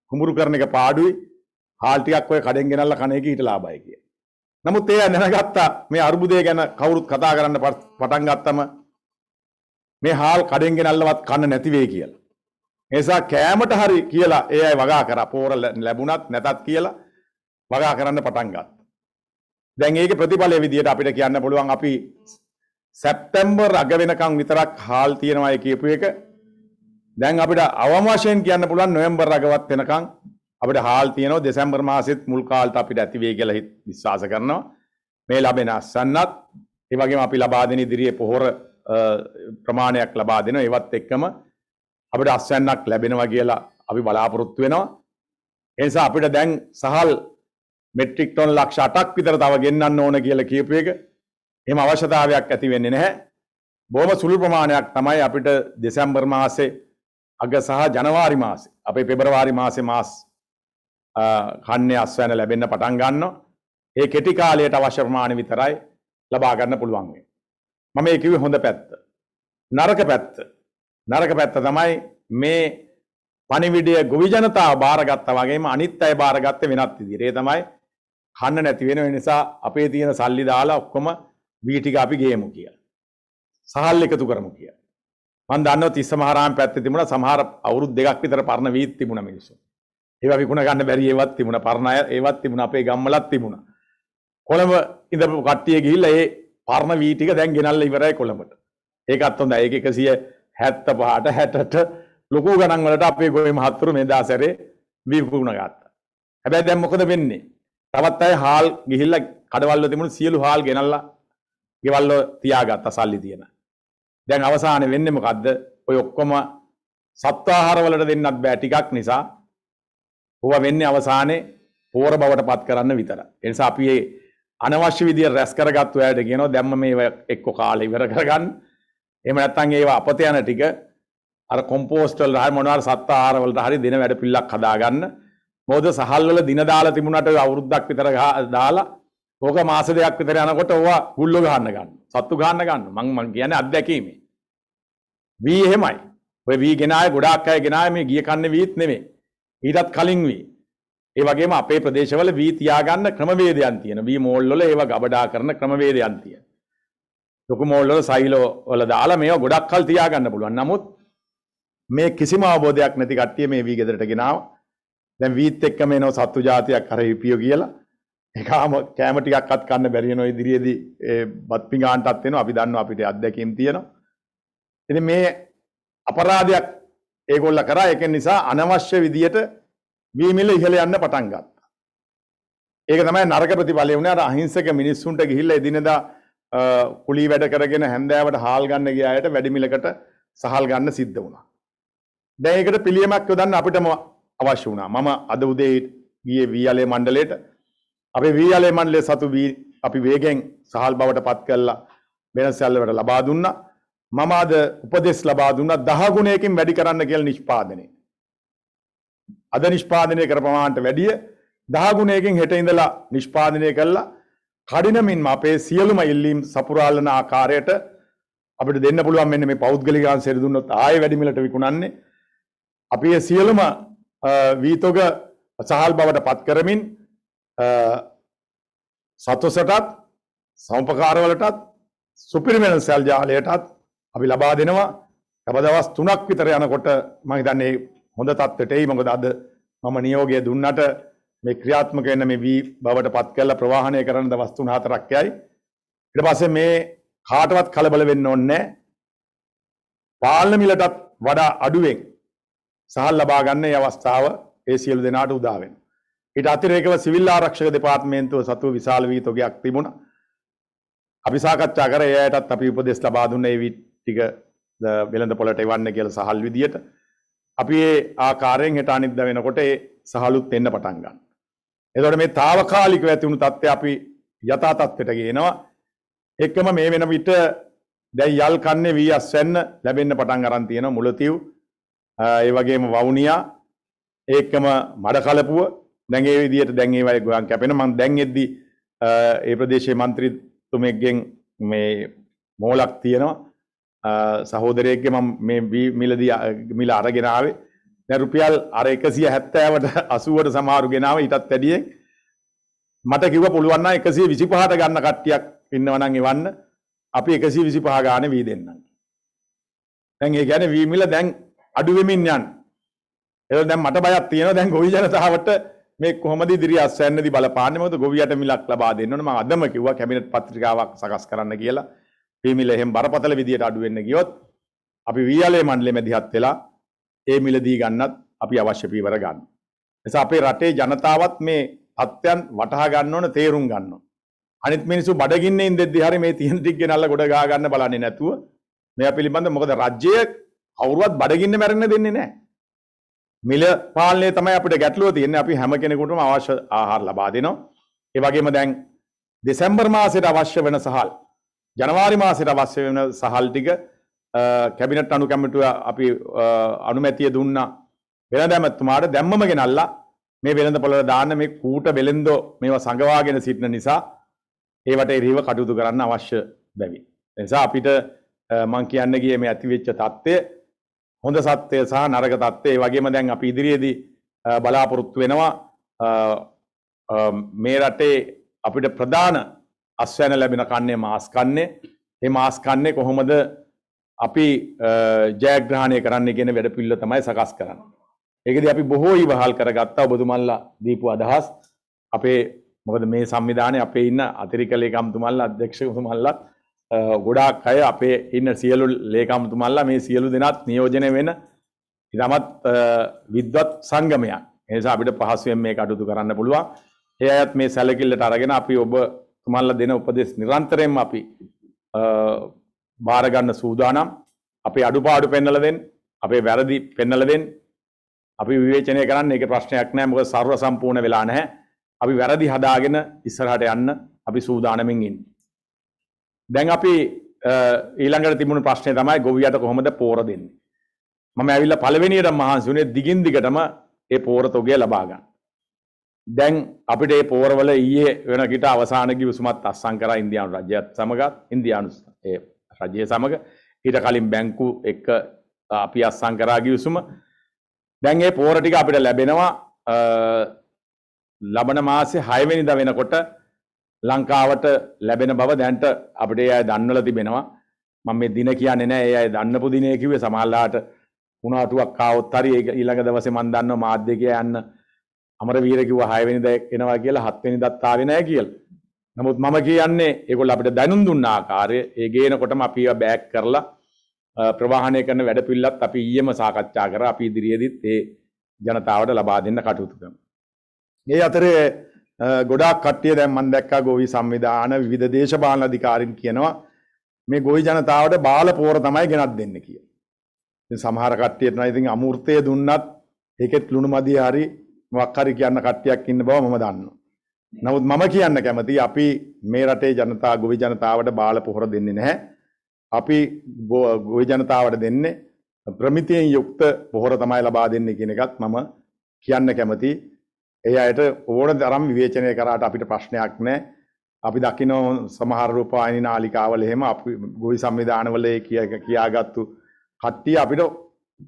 කුඹුරු කරන එක පාඩුයි. හාල් ටිකක් ඔය කඩෙන් ගෙනල්ලා කණ එක ඊට ලාභයි කියලා. නමුත් එයා දැනගත්තා මේ අර්බුදය ගැන කවුරුත් කතා කරන්න පටන් ගත්තම මේ හාල් කඩෙන් ගෙනල්ලවත් කන්න නැති වෙයි කියලා. එසා කෑමට හරි කියලා ඒ අය වගා කරා. පෝර ලැබුණත් නැතත් කියලා වගා කරන්න පටන් ගත්තා. දැන් ඒකේ ප්‍රතිඵලය විදියට අපිට කියන්න පුළුවන් අපි සැප්තැම්බර් අග වෙනකම් විතරක් හාල් තියෙනවා කියපු එක දැන් අපිට අවම වශයෙන් කියන්න පුළුවන් නොවැම්බර් අගවත් වෙනකම් අපිට හාල් තියෙනවා දෙසැම්බර් මාසෙත් මුල් කාලට අපිට ඇති වෙයි කියලා විශ්වාස කරනවා. මේ ලැබෙන අස්සන්නත් ඒ වගේම අපි ලබා දෙන ඉදිරියේ පොහොර ප්‍රමාණයක් ලබා දෙනවා. ඒවත් එක්කම අපිට අස්වැන්නක් ලැබෙනවා කියලා අපි බලාපොරොත්තු වෙනවා. ඒ නිසා අපිට දැන් සහල් මෙට්‍රික් ටොන් ලක්ෂ 8ක් විතර තව ගෙන්නන්න ඕන කියලා කියපු එක එහෙම අවශ්‍යතාවයක් ඇති වෙන්නේ නැහැ. බොහොම සුළු ප්‍රමාණයක් තමයි අපිට දෙසැම්බර් මාසේ අග සහ ජනවාරි මාසේ අපේ පෙබරවාරි මාසේ මාස කන්නේ අස්වැන්න ලැබෙන්න පටන් ගන්නවා. ඒ කෙටි කාලයට අවශ්‍ය ප්‍රමාණය විතරයි ලබා ගන්න පුළුවන් වෙන්නේ. මම ඒ කිව්වේ හොඳ පැත්ත. නරක පැත්ත. නරක පැත්ත තමයි මේ පණිවිඩය ගොවි ජනතාව බාරගත්තා වගේම අනිත් අය බාරගත්තේ වෙනත් විදිහට. ඒ තමයි කන්න නැති වෙන නිසා අපේ තියෙන සල්ලි දාලා ඔක්කොම වී ටික අපි ගේමු කියලා. සහල් එකතු කරමු කියලා. මම දන්නවා තිස්ස මහරාම පැත්තේ තිබුණා සමහර අවුරුදු දෙකක් විතර පරණ වීත් තිබුණා මිනිස්සු. ඒවා විකුණ ගන්න බැරි ඒවත් තිබුණා පරණ අය ඒවත් තිබුණා අපේ ගම්වලත් තිබුණා කොළඹ ඉඳපු කට්ටිය ගිහිල්ලා ඒ පරණ වී ටික දැන් ගෙනල්ලා ඉවරයි කොළඹට ඒකත් හොඳයි ඒක 175ට 60ට ලොකු ගණන් වලට අපේ ගොවි මහත්තුරු මේ දාසරේ විකුණ ගත්තා හැබැයි දැන් මොකද වෙන්නේ තවත් අය හාල් ගිහිල්ලා කඩවල්ල තිබුණු සියලු හාල් ගෙනල්ලා ගෙවල්ල තියාගත්තා සල්ලි තියෙන දැන් අවසානේ වෙන්නේ මොකද්ද ඔය ඔක්කොම සත්වාහාර වලට දෙන්නත් බෑ ටිකක් නිසා ඕවා වෙන්නේ අවසානයේ පෝර බවට පත් කරන්න විතර. ඒ නිසා අපි මේ අනවශ්‍ය විදියට රැස් කරගත් ඔයාලට කියනවා දැම්ම මේ එක්ක කාලේ ඉවර කරගන්න. එහෙම නැත්නම් ඒවා අපත යන ටික අර කොම්පෝස්ට් වල හරි මොනවාර සත්ත ආහාර වලට හරි දෙන වැඩ පිළිලක් හදාගන්න. මොකද සහල් වල දින දාලා තිබුණාට අවුරුද්දක් විතර දාලා ඕක මාස දෙකක් විතර යනකොට ඕවා ගුල්ලෝ ගහන්න ගන්න. සත්තු ගහන්න ගන්න. මං මං කියන්නේ අත්දැකීමේ. වී එහෙමයි. ඔය වී ගෙනාය ගොඩාක් අය ගෙනාය මේ ගිය කන්නේ වීත් නෙමෙයි. ඊටත් කලින් වී. ඒ වගේම අපේ ප්‍රදේශවල වී තියාගන්න ක්‍රමවේදයන් තියෙන. වී මෝල් වල ඒව ගබඩා කරන ක්‍රමවේදයන් තියෙන. ලොකු මෝල් වල සයිලෝ වල දාලා මේව ගොඩක් කල් තියාගන්න පුළුවන්. නමුත් මේ කිසිම අවබෝධයක් නැති කට්ටිය මේ වී ගෙදරට ගෙනාවා. දැන් වීත් එක්ක මේනෝ සත්තු జాතියක් අර හිපියෝ කියලා එකම කෑම ටිකක්වත් කන්න බැරි වෙන ඉදිරියේදී ඒ බත් පිඟාන්ටත් වෙනවා අපි දන්නවා අපිට අත්දැකීම් තියෙනවා ඉතින් මේ අපරාධයක් ඒගොල්ල කරා ඒක නිසා අනවශ්‍ය විදියට වීමිල ඉහළ යන්න පටන් ගත්තා. ඒක තමයි නරක ප්‍රතිඵලය වුණේ අර අහිංසක මිනිස්සුන්ට ගිහිල්ලා එදිනදා කුලී වැඩ කරගෙන හැන්දෑවට හාල් ගන්න ගිය අයට වැඩිමිලකට සහල් ගන්න සිද්ධ වුණා. දැන් ඒකට පිළියමක් යොදන්න අපිටම අවශ්‍ය වුණා. මම අද උදේ ගියේ වීයලේ මණ්ඩලයට අපේ වීයලේ මණ්ඩලයේ සතු වී අපි වේගෙන් සහල් බවට පත් කරලා වෙනසැල්ලවට ලබා දුන්නා. මම අද උපදෙස් ලබා දුන්නා දහ ගුණයකින් වැඩි කරන්න කියලා නිෂ්පාදනය. අද නිෂ්පාදනය කර ප්‍රමාණයට වැඩිය දහ ගුණයකින් හෙට ඉඳලා නිෂ්පාදනය කළා කඩිනමින්ම අපේ සියලුම ඉල්ලීම් සපුරාලන ආකාරයට අපිට දෙන්න පුළුවන් මෙන්න මේ පෞද්ගලික අංශය දුන්නොත් ආයෙ වැඩිමිලට විකුණන්නේ. අපි ඒ සියලුම වීතොග සහල් බවට පත් කරමින් සතොසටත් සම්පකාරවලටත් සුපිරිමෙන සැල් ජාලයටත් අපි ලබා දෙනවා. තව දවස් 3ක් විතර යනකොට මම හිතන්නේ හොඳ තත්ත්වයට එයි. මොකද අද මම නියෝගය දුන්නට මේ ක්‍රියාත්මක වෙන මේ V බවට පත් කරලා ප්‍රවාහණය කරන දවස් 3-4ක් යයි. ඊට පස්සේ මේ කාටවත් කලබල වෙන්න ඕනේ නැහැ. පාලන මිලටත් වඩා අඩුවෙන් සහල් ලබා ගන්න මේ අවස්ථාව ඒ සියලු දෙනාට උදා වෙනවා. ඊට අතිරේකව සිවිල් ආරක්ෂක දෙපාර්තමේන්තුව සතුව විශාල වී තොගයක් තිබුණා. අපි සාකච්ඡා කර එයටත් අපි උපදෙස් ලබා දුන්න ඒ ටික වෙළඳ පොළට එවන්න කියලා සහල් විදියට අපි ඒ ආකාරයෙන් හෙට අනිද්දා වෙනකොට ඒ සහලුත් එන්න පටන් ගන්න. එතකොට මේ తాවකාලිකව ඇති වුණු தත්ත්වය අපි යථා තත්ත්වයට ගේනවා. එකම මේ වෙන විට දැන් යල් කන්නේ වී අස්වැන්න ලැබෙන්න පටන් අරන් තියෙනවා මුලතිව් ඒ වගේම වවුනියා ඒකම මඩ කලපුව දැන් ඒ විදිහට දැන් ඒ වගේ ගොයන් කැපෙන මම දැන් එද්දි ඒ ප්‍රදේශයේ മന്ത്രിතුමෙක්ගෙන් මේ මෝලක් තියෙනවා සහෝදරයෙක්ගේ මම මේ මිලදී මිල අරගෙන ආවේ දැන් රුපියල් අර 170ට 80ට සමහරු ගෙනාව ඊටත් වැඩියෙන් මට කිව්වා පුළුවන් නම් 125ට ගන්න කට්ටියක් ඉන්නවා නම් එවන්න අපි 125 ගානේ වී දෙන්නම් දැන් ඒ කියන්නේ වී මිල දැන් අඩු වෙමින් යන ඒක දැන් මට බයක් තියෙනවා දැන් ගොවි ජනතාවට මේ කොහොමද ඉදිරි අස්වැන්නේදී බලපාන්නේ මොකද ගොවියට මිලක් ලබා දෙන්න ඕන මම අදම කිව්වා කැබිනට් පත්‍රිකාවක් සකස් කරන්න කියලා වී මිල එහෙම බරපතල විදියට අඩු වෙන්න ගියොත් අපි වීයලේ මණ්ඩලෙ මැදිහත් වෙලා ඒ මිල දී ගන්නත් අපි අවශ්‍ය පීවර ගන්න. නිසා අපේ රටේ ජනතාවත් මේ අත්‍යන් වටහා ගන්න ඕන තේරුම් ගන්න ඕන. අනිත් මිනිස්සු බඩගින්නේ ඉඳද්දී හරි මේ තියෙන ටික ගෙනල්ලා ගොඩ ගා ගන්න බලන්නේ නැතුව මේවා පිළිබඳව මොකද රජ්‍යය කවුරුවත් බඩගින්න මැරෙන්න දෙන්නේ නැහැ. මිල පාලනය තමයි අපිට ගැටලුව තියෙන්නේ අපි හැම කෙනෙකුටම අවශ්‍ය ආහාර ලබා දෙනවා. ඒ වගේම දැන් දෙසැම්බර් මාසයට අවශ්‍ය වෙන සහල් ජනවාරි මාසයට අවශ්‍ය වෙන සහල් ටික කැබිනට් අනු කැමිටුව අපි අනුමැතිය දුන්නා වෙළඳ ඇමතුමාට දැම්මම ගෙනල්ලා මේ වෙළඳ පොළට දාන්න මේ කූට වෙළෙන්දෝ මේවා සඟවාගෙන සිටින නිසා ඒවට එරහිව කටයුතු කරන්න අවශ්‍ය බැවි. නිසා අපිට මං කියන්න ගිය මේ ඇතිවෙච්ච තත්ත්වය හොඳ සත්‍යය සහ නරක තත්ත්වය වගේම දැන් අපි ඉදිරියේදී බලාපොරොත්තු වෙනවා මේ රටේ අපිට ප්‍රධාන අස්වැන ලැබෙන කන්නේ මාස් කන්නේ ඒ මාස් කන්නේ කොහොමද අපි ජයග්‍රහණය කරන්න කියන වැඩ පිල්ල තමයි සකස් කරන්න. ඒකද අපි බොහෝ ඉවහල් කරගත්තා ඔබතුමල්ලා දීපු අදහස් අපේ මොකද මේ සංවිධානය අපේ ඉන්න අතිරික ලේකම්තුමල්ලා අධ්‍යක්ෂකතුමල්ලත් ගොඩාක් අය අපේ ඉන්න සියලු ලේකම්තුමල්ලා මේ සියලු දෙනාත් නියෝජනය වෙන ඉතාමත් විද්වත් සංගමයක්. එනිසා අපිට පහසුවෙන් මේක අඩුතු කරන්න පුළුවන්. ඒ අයත් මේ සැලකිල්ලට අරගෙන අපි ඔබ තුමන්ලා දෙන උපදෙස් නිරන්තරයෙන්ම අපි බාර ගන්න සූදානම්. අපේ අඩුපාඩු පෙන්වලා දෙන්න, අපේ වැරදි පෙන්වලා දෙන්න. අපි විවේචනය කරන්න ඒක ප්‍රශ්නයක් නෑ. මොකද ਸਰව සම්පූර්ණ වෙලා නැහැ. අපි වැරදි හදාගෙන ඉස්සරහට යන්න අපි සූදානමින් ඉන්නේ. දැන් අපි ඊළඟට තිබුණු ප්‍රශ්නේ තමයි ගොවියට කොහොමද පෝර දෙන්නේ? මම ඇවිල්ලා පළවෙනියට මහන්සි වුණේ දිගින් දිගටම ඒ පෝර තොගය ලබා ගන්න. දැන් අපිට ඒ පෝරවල ඊයේ වෙනකට අවසාන කිවිසුමත් අත්සන් කරා ඉන්දියානු රජයත් සමගත් ඉන්දියානු ඒ රජය සමග ඊට කලින් බැංකු එක්ක අපි අත්සන් කරා කිවිසුම දැන් ඒ පෝර ටික අපිට ලැබෙනවා ලබන මාසේ 6 වෙනිදා වෙනකොට ලංකාවට ලැබෙන බව දැන්ට අපිට ඒ අය දන්වලා තිබෙනවා මම මේ දින කියන්නේ නැහැ ඒ අය දන්නපු දිනේ කිව්වේ සමහරලාට වුණාටුවක් ආවොත් හරි ඒක ඊළඟ දවසේ මම දන්නවා මාධ්‍ය යන්න අමරවීර කිව්වා 6 වෙනිදා එනවා කියලා 7 වෙනිදාත් ආවේ නැහැ කියලා. නමුත් මම කියන්නේ ඒගොල්ලෝ අපිට දැනුම් දුන්න ආකාරය ඒ ගේනකොටම අපි ඒවා බෑග් කරලා ප්‍රවාහණය කරන වැඩපිළිවෙලත් අපි ඊයේම සාකච්ඡා කරා. අපි ඉදිරියේදීත් ඒ ජනතාවට ලබා දෙන්න කටයුතු කරනවා. මේ අතරේ ගොඩාක් කට්ටිය දැන් මම දැක්කා ගෝවි සංවිධාන විවිධ දේශපාලන අධිකාරීන් කියනවා මේ ගොවි ජනතාවට බාල පෝර තමයි ගෙනත් දෙන්නේ කියලා. ඉතින් සමහර කට්ටියට නම් ඉතින් අමූර්තය දුන්නත් ඒකෙත් ලුණු මදි හරි මොකක් හරි කියන්න කට්ටියක් ඉන්න බව මම දන්නවා. නමුත් මම කියන්න කැමතියි අපි මේ රටේ ජනතා ගොවි ජනතාවට බාල පොහොර දෙන්නේ නැහැ. අපි ගොවි ජනතාවට දෙන්නේ ප්‍රමිතියෙන් යුක්ත පොහොර තමයි ලබා දෙන්නේ කියන එකත් මම කියන්න කැමතියි. ඒ අයට ඕන තරම් විවේචනය කරාට අපිට ප්‍රශ්නයක් නැහැ. අපි දකින සමහර රූපවාහිනී නාලිකාවල එහෙම අපි ගොවි සංවිධානවල කියාගත්තු කට්ටිය අපිට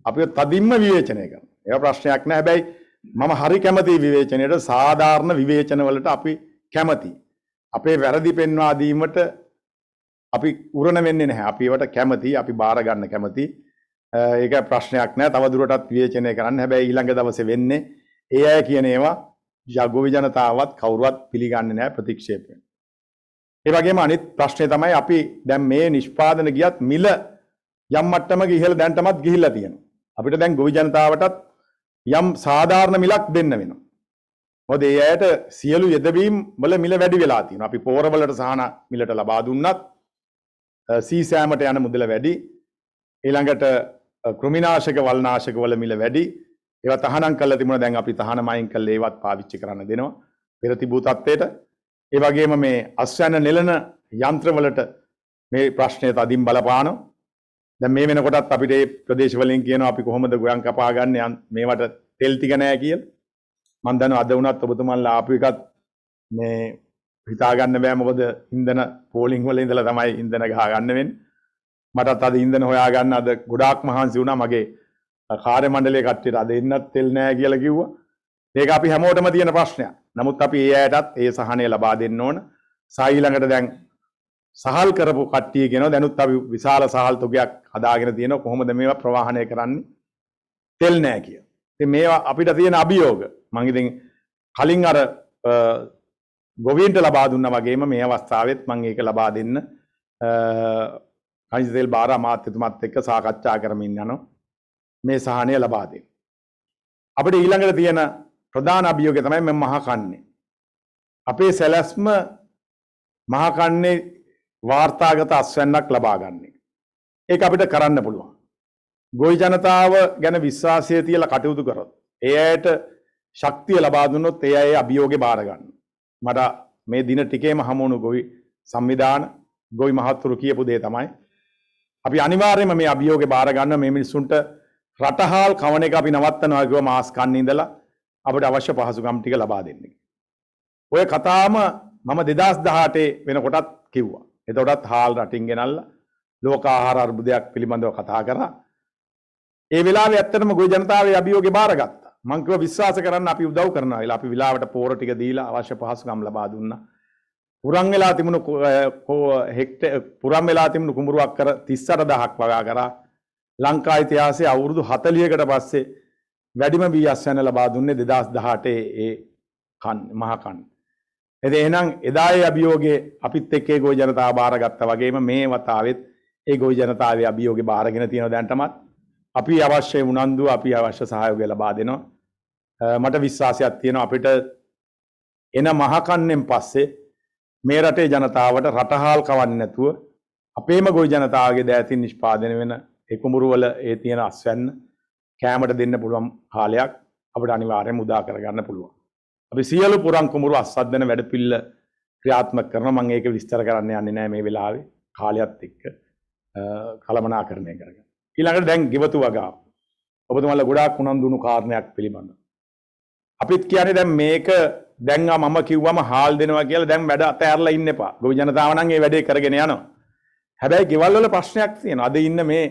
අපිව තදින්ම විවේචනය කරනවා. ඒක ප්‍රශ්නයක් නෑ. හැබැයි මම හරි කැමති විවේචනයට සාධාරණ විවේචනවලට අපි කැමති. අපේ වැරදි පෙන්වා දීමට අපි උරණ වෙන්නේ නැහැ. අපි ඒවට කැමති, අපි බාර ගන්න කැමති. ඒක ප්‍රශ්නයක් නෑ. තව දුරටත් විවේචනය කරන්න. හැබැයි ඊළඟ දවසේ වෙන්නේ ඒ අය කියන ඒවා ජගොවි ජනතාවත් කවුරුවත් පිළිගන්නේ නැහැ ප්‍රතික්ෂේප වෙනවා. ඒ වගේම අනිත් ප්‍රශ්නේ තමයි අපි දැන් මේ නිෂ්පාදන ගියත් මිල යම් මට්ටමක ඉහළ දැන්ටමත් ගිහිල්ලා තියෙනවා. අපිට දැන් ගොවි ජනතාවටත් යම් සාධාරණ මිලක් දෙන්න වෙනවා. මොකද ඒ අයට සියලු යෙදවීම් වල මිල වැඩි වෙලා තියෙනවා. අපි පෝරවලට සහන මිලට ලබා දුන්නත් සී සෑමට යන මුදල වැඩි. ඊළඟට කෘමිනාශක වල්නාශක වල මිල වැඩි. ඒවා තහනම් කරලා තිබුණා දැන් අපි තහනමයින් කළේ ඒවත් පාවිච්චි කරන්න දෙනවා. පෙර තිබූ තත්ත්වයට. ඒ වගේම මේ අස්වැන්න නෙලන යන්ත්‍රවලට මේ ප්‍රශ්නය තදින් බලපානවා. දැන් මේ වෙනකොටත් අපිට මේ ප්‍රදේශ වලින් කියනවා අපි කොහොමද ගොයන් කපා ගන්න මේවට තෙල් ටික නැහැ කියලා. මම දන්නවා අද වුණත් ඔබතුමන්ලා ආපු එකත් මේ හිතා ගන්න බෑ මොකද ඉන්ධන පෝලිං වල ඉඳලා තමයි ඉන්ධන ගහ ගන්න වෙන්නේ. මටත් අද ඉන්ධන හොයා ගන්න අද ගොඩාක් මහන්සි වුණා මගේ කාර්ය මණ්ඩලයේ කට්ටියට අද එන්නත් තෙල් නැහැ කියලා කිව්වා. මේක අපි හැමෝටම තියෙන ප්‍රශ්නයක්. නමුත් අපි ඒ අයටත් ඒ සහනය ලබා දෙන්න ඕන. සහ ඊළඟට දැන් සහල් කරපු කට්ටිය කියනවා දැනුත් අපි විශාල සහල් තොගයක් හදාගෙන තියෙනවා කොහොමද මේවා ප්‍රවාහණය කරන්නේ තෙල් නෑ කිය. ඉතින් මේවා අපිට තියෙන අභියෝග. මම ඉතින් කලින් අර ගොවීන්ට ලබා දුන්නා වගේම මේ අවස්ථාවෙත් මම ඒක ලබා දෙන්න කනිජ තෙල් බාර අමාත්‍යතුමත් එක්ක සාකච්ඡා කරමින් යනවා මේ සහනය ලබා දෙන්න. අපිට ඊළඟට තියෙන ප්‍රධාන අභියෝගය තමයි මේ මහා කන්නේ. අපේ සැලැස්ම මහා කන්නේ වාර්තාගත අස්වැන්නක් ලබාගන්නේ. ඒ අපිට කරන්න පුළුවන්. ගොයි ජනතාව ගැන විශ්වාසය තියල කටයුතු කරොත්. ඒ අයට ශක්තිය ලබාදුන්නොත් ඒ අය අභියෝග බාරගන්න. මට මේ දින ටිකේම හමුණු ගොයි සංවිධාන ගොයි මහත්තුරු කියපු දේ තමයි. අපි අනිවාර්යම මේ අභියෝග බාරගන්න මේ මිනිස්සුන්ට රටහාල් කවන එක අපි නවත්තනවාගව මාස්කන්න ඉඳලා අපට අවශ්‍ය පහසුකම් ටික ලබා දෙන්නේ. ඔය කතාම මම දෙදස් දහටේ වෙනකොටත් කිව්වා. එතකොටත් හාල් රටින් ගෙනල්ලා ලෝකාහාර අර්බුදයක් පිළිබඳව කතා කරා. ඒ වෙලාවේ ඇත්තටම ගොවි ජනතාවේ අභියෝගේ බාරගත්තා. මං කිව්වා විශ්වාස කරන්න අපි උදව් කරනවා කියලා. අපි විලාවට පෝර ටික දීලා අවශ්‍ය පහසුකම් ලබා දුන්නා. පුරන් වෙලා තිබුණු හෙක්ට පුරන් වෙලා තිබුණු කුඹුරුවක් කර 38000ක් වගා කරා. ලංකා ඉතිහාසයේ අවුරුදු 40කට පස්සේ වැඩිම වී අස්වැන්න ලබා දුන්නේ 2018 ඒ කන් මහා කන්නේ. එද එහෙනම් එදායේ අභියෝගේ අපිත් එක්ක ඒගොල්ලෝ ජනතාව බාරගත්තා වගේම මේ වතාවෙත් ඒගොල්ලෝ ජනතාවේ අභියෝගේ බාරගෙන තියෙනවා දැන් තමත් අපි අවශ්‍ය උනන්දු අපි අවශ්‍ය සහයෝගය ලබා දෙනවා මට විශ්වාසයක් තියෙනවා අපිට එන මහකන්නෙන් පස්සේ මේ රටේ ජනතාවට රටහාල් කවන්නේ නැතුව අපේම ගොවි ජනතාවගේ දෑතින් නිෂ්පාදනය වෙන ඒ කුඹුරවල ඒ තියෙන අස්වැන්න කෑමට දෙන්න පුළුවන් කාලයක් අපිට අනිවාර්යයෙන් උදා කරගන්න පුළුවන් අපි සියලු පුරංකුමරු අස්සද්දන වැඩපිල්ල ක්‍රියාත්මක කරන මම ඒක විස්තර කරන්න යන්නේ නැහැ මේ වෙලාවේ කාලයත් එක්ක කලමනාකරණය කරගන්න. ඊළඟට දැන් ගෙවතු වගාව. ඔබතුමාලා ගොඩාක් උනන්දු වුණු කාරණයක් පිළිබඳව. අපිත් කියන්නේ දැන් මේක දැන් මම කිව්වම හාල් දෙනවා කියලා දැන් වැඩ අතෑරලා ඉන්න එපා. ගොවි ජනතාව නම් මේ වැඩේ කරගෙන යනවා. හැබැයි ගෙවල් වල ප්‍රශ්නයක් තියෙනවා. අද ඉන්න මේ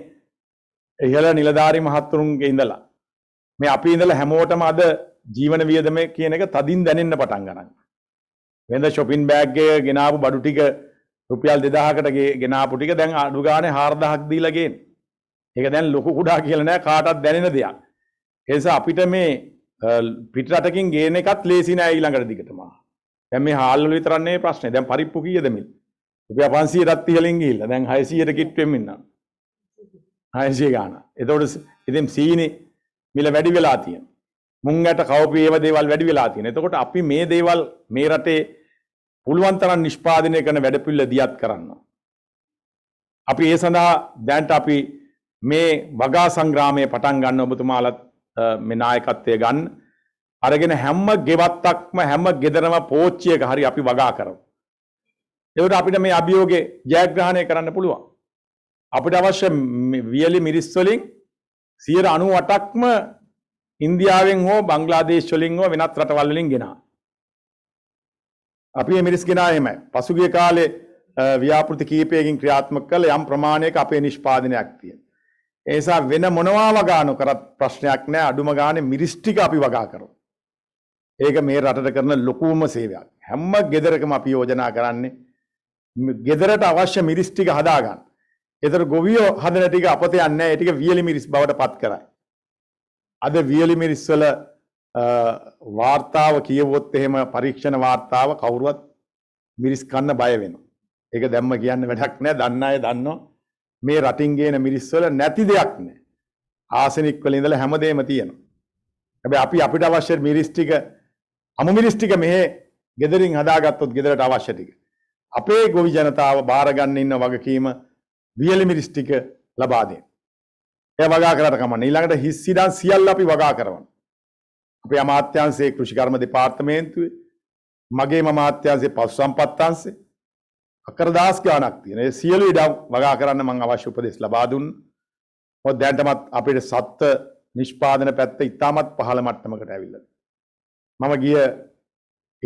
ඉහළ නිලධාරි මහත්තුරුන්ගේ ඉඳලා මේ අපි ඉඳලා හැමෝටම අද ජීවන වියදම කියන එක තදින් දැනෙන්න පටන් ගන්නවා. වෙනද shopping bag එක ගෙනාවු බඩු ටික රුපියල් 2000කට ගෙනාපු ටික දැන් අඩු ගානේ 4000ක් දීලා ගේන. ඒක දැන් ලොකු කුඩා කියලා නෑ කාටවත් දැනෙන දෙයක්. ඒ නිසා අපිට මේ පිට රටකින් ගේන එකත් ලේසි නෑ ඊළඟට දිගටම. දැන් මේ හාල් වල විතරක් නෙවෙයි ප්‍රශ්නේ. දැන් පරිප්පු කීයද මිල්? රුපියල් 500ක් ඉහළින් ගිහිල්ලා. දැන් 600ට කිට් වෙමින් නම්. 600 ගාන. එතකොට ඉතින් සීනේ මිල වැඩි වෙලා තියෙන. මුං ඇට කවපු ඒව දේවල් වැඩි වෙලා තියෙන. එතකොට අපි මේ දේවල් මේ රටේ පුළුවන් තරම් නිෂ්පාදනය කරන වැඩපිළිවෙල දියත් කරනවා. අපි ඒ සඳහා දැන්ට අපි මේ වගා සංග්‍රාමය පටන් ගන්න ඔබතුමාලත් මේ නායකත්වය ගන්න අරගෙන හැම ගෙවත්තක්ම හැම ගෙදරම පෝච්චියක හරි අපි වගා කරමු. ඒකට අපිට මේ අභියෝගේ ජයග්‍රහණය කරන්න පුළුවන්. අපිට අවශ්‍ය වියලි මිරිස් වලින් සියයට අනුවටක්ම ඉන්දියාවෙන් හෝ බංගලාදේශ්වලින් හෝ වෙනත් රටවල්ලින් ගෙනා. අපි මිනිස් ගෙනායම පසුගිය කාලේ ව්‍යාපෘති කීපයකින් ක්‍රියාත්මක කළ යම් ප්‍රමාණයක අපේ නිෂ්පාදනයක් තියෙන. ඒ නිසා වෙන මොනවා වගානු කරත් ප්‍රශ්නයක් නෑ අඩුම ගානේ මිරිස් ටික අපි වගා කරමු. ඒක මේ රටට කරන ලොකුම සේවයක්. හැම ගෙදරකම අපි යෝජනා කරන්නේ ගෙදරට අවශ්‍ය මිරිස් ටික හදා ගන්න. ඒතර ගොවියෝ හදන ටික අපතේ යන්නේ නැහැ. ඒ ටික වියලි මිරිස් බවට පත් කරයි. අද වියලි මිරිස් වල වාර්තාව කියවොත් එහෙම පරීක්ෂණ වාර්තාව කවුරුවත් මිරිස් කන්න බය වෙනවා. ඒක දැම්ම කියන්න වැඩක් නැහැ. දන්න අය දන්නවා. මේ රටින් ගේන මිරිස් වල නැති දෙයක් නැහැ. ආසනික් වල ඉඳලා හැමදේම තියෙනවා. හැබැයි අපි අපිට අවශ්‍ය මිරිස් ටික අමු මිරිස් ටික මෙහෙ ගෙදරින් හදාගත්තොත් ගෙදරට අවශ්‍ය ටික. අපේ ගොවි ජනතාව බාරගන්න ඉන්න වගකීම වියලිමිරිස් ටික ලබා දෙන්න. ඒ වගා කරලා කමන්න. ඊළඟට හිස් ඉඩම් සියල්ල අපි වගා කරනවා. අපේ අමාත්‍යාංශයේ කෘෂිකර්ම දෙපාර්තමේන්තුවේ මගේම අමාත්‍යාංශයේ පශු සම්පත් අංශේ අකරදාස් ගාණක් තියෙන. ඒ සියලු ඉඩම් වගා කරන්න මම අවශ්‍ය උපදෙස් ලබා දුන්නා. මොකද දැන්ටමත් අපේ සත්ත්ව නිෂ්පාදන පැත්ත ඉතාමත් පහළ මට්ටමකට ඇවිල්ලා. මම ගිය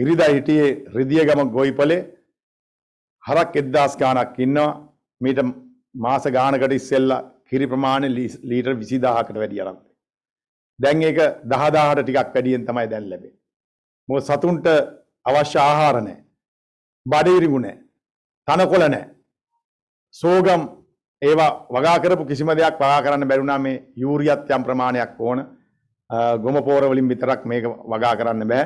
ඉරිදා හිටියේ රිදියගම ගොයිපලේ හරක් 1000 ගාණක් ඉන්නවා. මීට මාස ගානකට ඉස්සෙල්ලා කිරි ප්‍රමාණය ලීටර් 20000කට වැඩි ආරම්භ. දැන් ඒක 10000ට ටිකක් වැඩියෙන් තමයි දැන් ලැබෙන්නේ. මොකද සතුන්ට අවශ්‍ය ආහාර නැහැ. බඩිරිඟු නැහැ. තනකොළ නැහැ. සෝගම් ඒවා වගා කරපු කිසිම දෙයක් වගා කරන්න බැරි වුණා මේ යූරියත් යම් ප්‍රමාණයක් ඕන. ගොම පොර වලින් විතරක් මේක වගා කරන්න බෑ.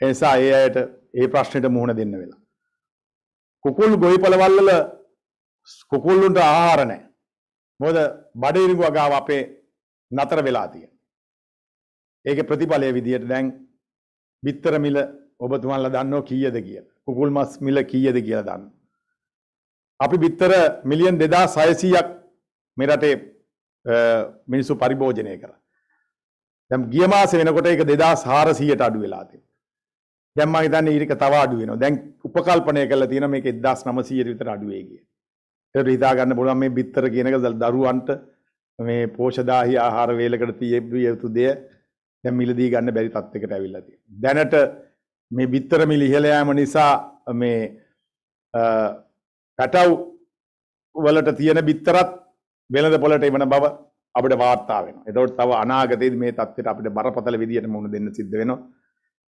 ඒ නිසා ඒ අයට ඒ ප්‍රශ්නෙට මුහුණ දෙන්න වෙලා. කුකුල් ගොවිපළවල් වල කුකුල්ලුන්ට ආහාර නැහැ. මොකද බඩිරිඟුව ගාව අපේ නතර වෙලා තියෙන. ඒකේ ප්‍රතිඵලය විදියට දැන් bitter මිල ඔබතුමන්ලා දන්නෝ කීයද කියලා. කුකුල් මස් මිල කීයද කියලා දන්න. අපි bitter මිලියන් 2600ක් මේ රටේ මිනිස්සු පරිභෝජනය කරා. දැන් ගිය මාසේ වෙනකොට ඒක 2400ට අඩු වෙලා තියෙනවා. දැන් මම හිතන්නේ ඊට තව අඩු වෙනවා. දැන් උපකල්පනය කරලා තියෙනවා මේක 1900ට විතර අඩු වෙයි කියලා. හිතා ගන්න පුළුවන් මේ බිත්තර කියන එක දරුවන්ට මේ පෝෂදාහි ආහාර වේලකට තියෙද්දී යුතු දෙය දැන් මිලදී ගන්න බැරි තත්යකට ඇවිල්ලා තියෙනවා. දැනට මේ බිත්තර මිල ඉහළ යාම නිසා මේ පැටව් වලට තියෙන බිත්තරත් වෙළඳ පොළට එවන බව අපිට වාර්තා වෙනවා. එතකොට තව අනාගතයේදී මේ තත්ත්වයට අපිට බරපතල විදියට මුහුණ දෙන්න සිද්ධ වෙනවා.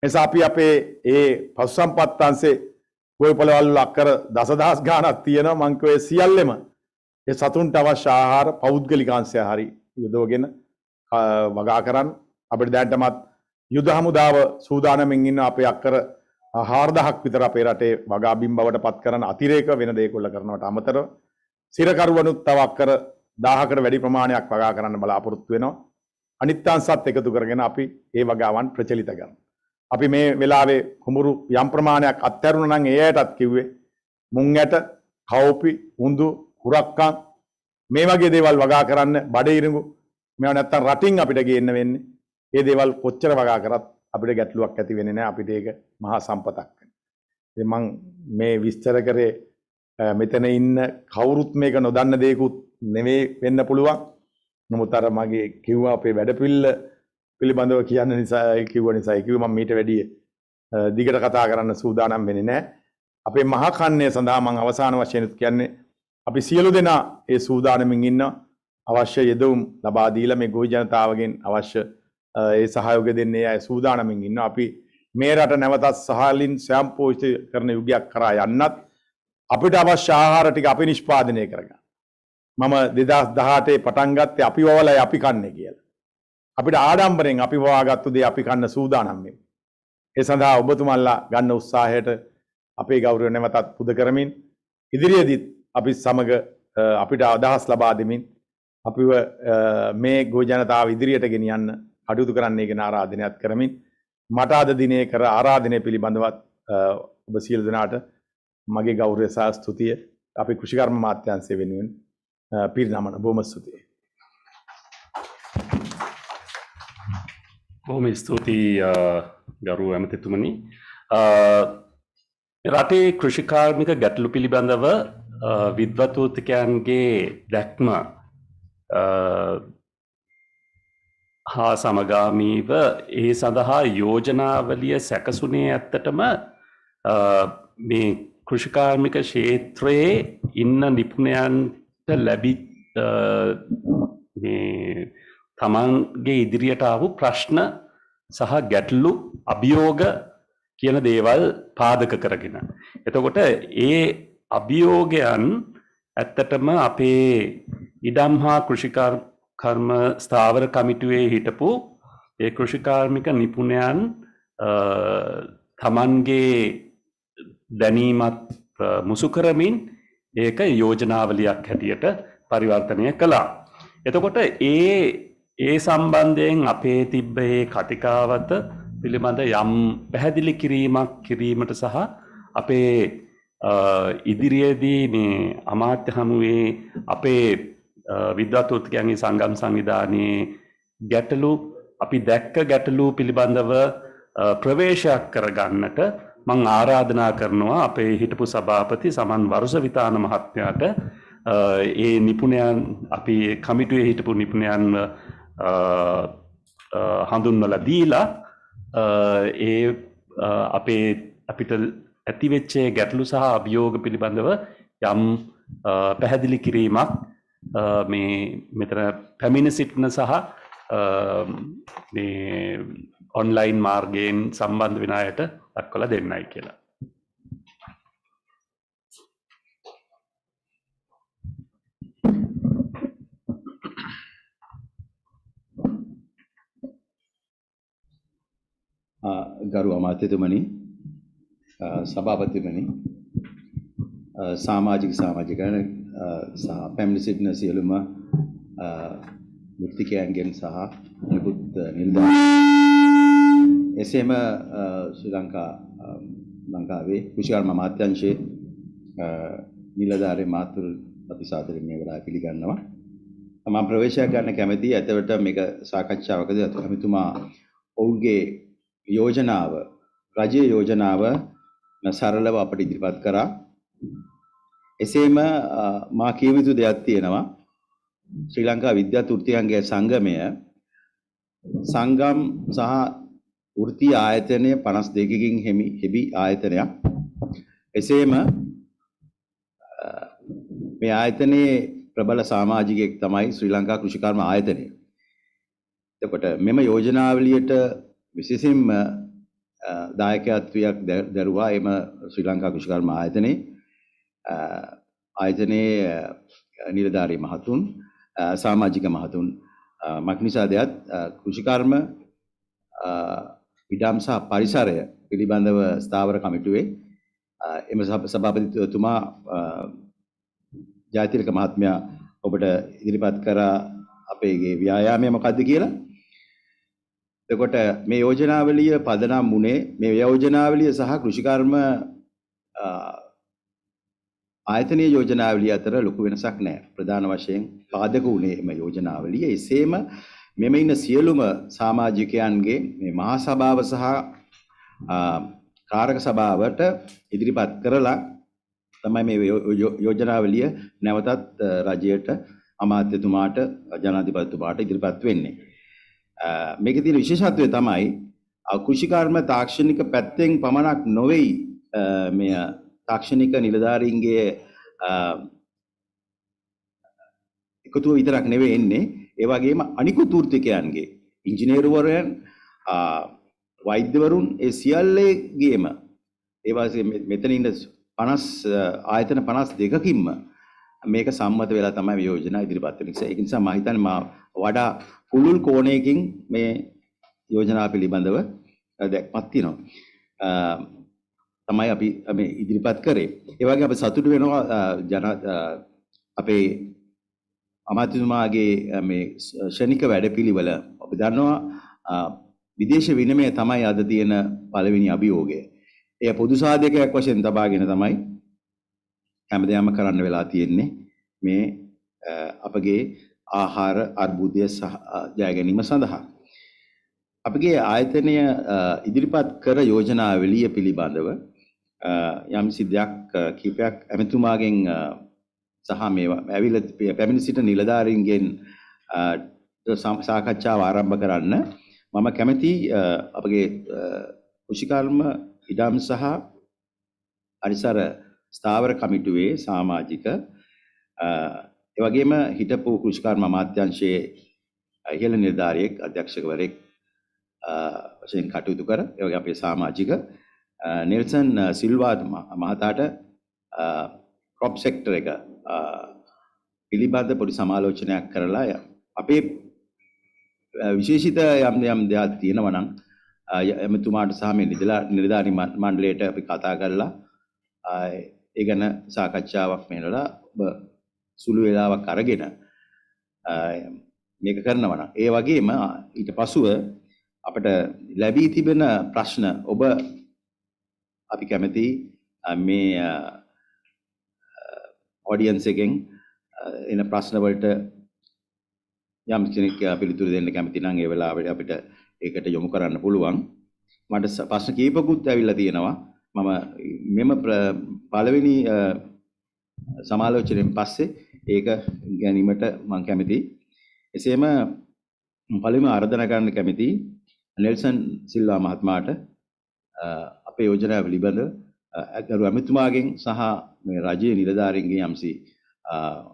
නිසා අපි අපේ ඒ පසු සම්පත්තාංශේ ඔය පොළවල් අක්කර දසදහස් ගාණක් තියෙනවා මං කියේ සියල්ලෙම ඒ සතුන්ට අවශ්‍ය ආහාර පෞද්ගලිකාංශය හරි යොදවගෙන වගා කරන් අපිට දැන්ටමත් යුද හමුදාව සූදානමින් ඉන්න අපේ අක්කර 4000ක් විතර අපේ රටේ වගා බිම් බවට පත් කරන අතිරේක වෙන දේකුල්ල කරනවට අමතරව සිරකරුවනුත් තව අක්කර 1000කට වැඩි ප්‍රමාණයක් වගා කරන්න බලාපොරොත්තු වෙනවා අනිත් අංශත් එකතු කරගෙන අපි ඒ වගාවන් ප්‍රචලිත කරනවා අපි මේ වෙලාවේ කුඹුරු යම් ප්‍රමාණයක් අත්හැරුණා නම් ඒ අයටත් කිව්වේ මුං ඇට, කව්පි, උඳු, කුරක්කන් මේ වගේ දේවල් වගා කරන්න බඩ ඉරිඟු මේවා නැත්තම් රටින් අපිට ගේන්න වෙන්නේ. මේ දේවල් කොච්චර වගා කරත් අපිට ගැටලුවක් ඇති වෙන්නේ නැහැ. අපිට ඒක මහා සම්පතක්. ඉතින් මං මේ විස්තර කරේ මෙතන ඉන්න කවුරුත් මේක නොදන්න දෙයකුත් නෙමෙයි වෙන්න පුළුවන්. නමුත් අර මගේ කිව්වා අපේ වැඩපිළිවෙල පිළිබඳව කියන්න නිසා කිව්ව නිසා කිව්ව මම මීට වැඩිය දිගට කතා කරන්න සූදානම් වෙන්නේ නැහැ. අපේ මහා කන්නේ සඳහා මම අවසාන වශයෙන් කියන්නේ අපි සියලු දෙනා ඒ සූදානමින් ඉන්න අවශ්‍ය යෙදවුම් ලබා දීලා මේ ගොවි ජනතාවගෙන් අවශ්‍ය ඒ සහයෝගය දෙන්නේ අය සූදානමින් ඉන්න අපි මේ රට නැවතත් සහලින් සම්පෝෂිත කරන යුගයක් කරා යන්නත් අපිට අවශ්‍ය ආහාර ටික අපි නිෂ්පාදනය කරගන්න. මම 2018 පටන් ගත්තේ අපි වවලයි අපි කන්නේ කියලා. අපිට ආඩම්බරෙන් අපි වවාගත්තු දේ අපි කන්න සූදානම් වෙමු. ඒ සඳහා ඔබතුමන්ලා ගන්න උත්සාහයට අපේ ගෞරවය නැවතත් පුද කරමින් ඉදිරියේදීත් අපි සමග අපිට අදහස් ලබා දෙමින් අපිව මේ ගෝජනතාව ඉදිරියට ගෙනියන්න කටයුතු කරන්නේ කියන ආරාධනයත් කරමින් මට අද දිනේ කර ආරාධනය පිළිබඳවත් ඔබ සියලු දෙනාට මගේ ගෞරවය සහ ස්තුතිය අපි කෘෂිකර්ම මාත්‍යංශය වෙනුවෙන් පිරිනමන බොහොම ස්තුතියි බොහොම ස්තුතියි ගරු ඇමතිතුමනි රටේ කෘෂිකාර්මික ගැටලු පිළිබඳව විද්වතූතිකයන්ගේ දැක්ම හා සමගාමීව ඒ සඳහා යෝජනාවලිය සැකසුනේ ඇත්තටම මේ කෘෂිකාර්මික ශේත්‍රයේ ඉන්න නිපුණයන්ට ලැබි තමන්ගේ ඉදිරියට ආපු ප්‍රශ්න සහ ගැටලු අභියෝග කියන දේවල් පාදක කරගෙන. එතකොට ඒ අභියෝගයන් ඇත්තටම අපේ ඉඩම් හා කෘෂිකර්ම ස්ථාවර කමිටුවේ හිටපු ඒ කෘෂිකාර්මික නිපුණයන් තමන්ගේ දැනීමත් මුසු කරමින් ඒක යෝජනාවලියක් හැටියට පරිවර්තනය කළා. එතකොට ඒ ඒ සම්බන්ධයෙන් අපේ තිබ්බ ඒ කතිකාවත පිළිබඳ යම් පැහැදිලි කිරීමක් කිරීමට සහ අපේ ඉදිරියේදී මේ අමාත්‍ය හමුවේ අපේ විද්වත්තුත්කයන්ගේ සංගම් සංවිධානයේ ගැටලු අපි දැක්ක ගැටලු පිළිබඳව ප්‍රවේශයක් කරගන්නට මං ආරාධනා කරනවා අපේ හිටපු සභාපති සමන් වරුසවිතාන මහත්මයාට ඒ නිපුණයන් අපි කමිටුවේ හිටපු නිපුණයන්ව හඳුන්වල දීලා ඒ අපේ අපිට ඇතිවෙච්චේ ගැටලු සහ අභියෝග පිළිබඳව යම් පැහැදිලි කිරීමක් මේ මෙතන පැමිණ සිටින සහ ඔන්ලයින් මාර්ගයෙන් සම්බන්ධ වෙනයට දක්වල දෙන්නයි කියලා ගරු අමාත්‍යතුමනි සභාපතිතුමනි සමාජික සමාජිකයන් සහ පැමිණ සිටින සියලුම වෘත්තිකයන්ගෙන් සහ නිකුත් නිලධාරීන් එසේම ශ්‍රී ලංකා ලංකාවේ කෘෂිකර්ම අමාත්‍යාංශයේ නිලධාරී මාතෘ ප්‍රතිසාදරයෙන් මේ වෙලාව පිළිගන්නවා මම ප්‍රවේශයක් ගන්න කැමතියි අතවට මේක සාකච්ඡාවකදී අතුමිතුමා ඔවුන්ගේ යෝජනාව රජයේ යෝජනාව සරලව අපට ඉදිරිපත් කරා. එසේම මා කිය යුතු දෙයක් තියෙනවා. ශ්‍රී ලංකා විද්‍යා තෘතියංගයේ සංගමය සංගම් සහ වෘත්ති ආයතනය 52කින් හෙමි හෙබි ආයතනයක්. එසේම මේ ආයතනයේ ප්‍රබල සමාජිකයෙක් තමයි ශ්‍රී ලංකා කෘෂිකර්ම ආයතනය. එතකොට මෙම යෝජනාවලියට විශේෂයෙන්ම දායකත්වයක් දරුවා එම ශ්‍රී ලංකා කෘෂිකර්ම ආයතනයේ ආයතනයේ නිලධාරී මහතුන් සමාජික මහතුන් මක්නිසාදයත් කෘෂිකර්ම ඉඩම් සහ පරිසරය පිළිබඳව ස්ථාවර කමිටුවේ එම සභාපතිතුමා ජාතිලක මහත්මයා ඔබට ඉදිරිපත් කරා අපේගේ ව්‍යායාමය මොකද්ද කියලා එතකොට මේ යෝජනාවලිය පදනම් වුණේ මේ යෝජනාවලිය සහ කෘෂිකර්ම ආයතනීය යෝජනාවලිය අතර ලොකු වෙනසක් නැහැ. ප්‍රධාන වශයෙන් පාදක වුණේ මේ යෝජනාවලිය. එසේම මෙම ඉන්න සියලුම සමාජිකයන්ගේ මේ මහා සභාව සහ කාරක සභාවට ඉදිරිපත් කරලා තමයි මේ යෝජනාවලිය නැවතත් රජයට අමාත්‍යතුමාට ජනාධිපතිතුමාට ඉදිරිපත් වෙන්නේ. මේක තියෙන විශේෂත්වය තමයි කෘෂිකර්ම තාක්ෂණික පැත්තෙන් පමණක් නොවෙයි මෙය තාක්ෂණික නිලධාරීන්ගේ එකතුව විතරක් නෙවෙයි එන්නේ ඒ වගේම අනිකුත් වෘත්තිකයන්ගේ ඉංජිනේරුවරයන් වෛද්‍යවරුන් ඒ සියල්ලේගේම ඒ වාසේ මෙතන ඉන්න 50 ආයතන 52කින්ම මේක සම්මත වෙලා තමයි මේ යෝජනා ඉදිරිපත් වෙන්නේ. ඒක නිසා මම හිතන්නේ මා වඩා පුළුල් කෝණයකින් මේ යෝජනා පිළිබඳව දැක්මක් තියෙනවා. තමයි අපි මේ ඉදිරිපත් කරේ. ඒ වගේ අපි සතුටු වෙනවා ජන අපේ අමාත්‍යතුමාගේ මේ ශනික වැඩපිළිවෙල අපි දන්නවා විදේශ විනිමය තමයි අද තියෙන පළවෙනි අභියෝගය. එය පොදු සාධකයක් වශයෙන් තබාගෙන තමයි හැමදේම කරන්න වෙලා තියෙන්නේ මේ අපගේ ආහාර අර්බුදය ජයගැනීම සඳහා. අපගේ ආයතනය ඉදිරිපත් කර යෝජනාවලිය පිළිබඳව යම් සිද්ධයක් කීපයක් ඇමතුමාගෙන් සහ මේවා ඇවිල පැමිණි සිට නිලධාරීන්ගෙන් සාකච්ඡාව ආරම්භ කරන්න මම කැමති අපගේ කෘෂිකර්ම ඉඩම් සහ අරිසර ස්ථාවර කමිටුවේ සමාජික ඒ වගේම හිටපු කෘෂිකර්ම අමාත්‍යාංශයේ ඉහළ නිලධාරියෙක් අධ්‍යක්ෂකවරයෙක් වශයෙන් කටයුතු කර ඒ වගේ අපේ සමාජික නෙල්සන් සිල්වා මහතාට ක්‍රොප් සෙක්ටර් එක පිළිබඳ පොඩි සමාලෝචනයක් කරලා අපේ විශේෂිත යම් යම් දේවල් තියෙනවා නම් එමෙතුමාට සහ මේ නිදලා නිලධාරි මණ්ඩලයට අපි කතා කරලා ඒ ගැන සාකච්ඡාවක් මෙහෙරලා සුළු වේලාවක් අරගෙන මේක කරනවා නම් ඒ වගේම ඊට පසුව අපිට ලැබී තිබෙන ප්‍රශ්න ඔබ අපි කැමති මේ ඔඩියන්ස් එකෙන් එන ප්‍රශ්න වලට යම් කෙනෙක් පිළිතුරු දෙන්න කැමති නම් ඒ වෙලාවට අපිට ඒකට යොමු කරන්න පුළුවන් මට ප්‍රශ්න කීපකුත් ඇවිල්ලා තියෙනවා මම මෙම පළවෙනි සමාලෝචනයෙන් පස්සේ ඒක ගැනීමට මම කැමතියි. එසේම පළවෙනිම ආරාධනා කරන්න කැමතියි නෙල්සන් සිල්වා මහත්මයාට අපේ යෝජනාව පිළිබඳ ගරු ඇමතුමාගෙන් සහ මේ රජයේ නිලධාරීන්ගෙන් යම්සි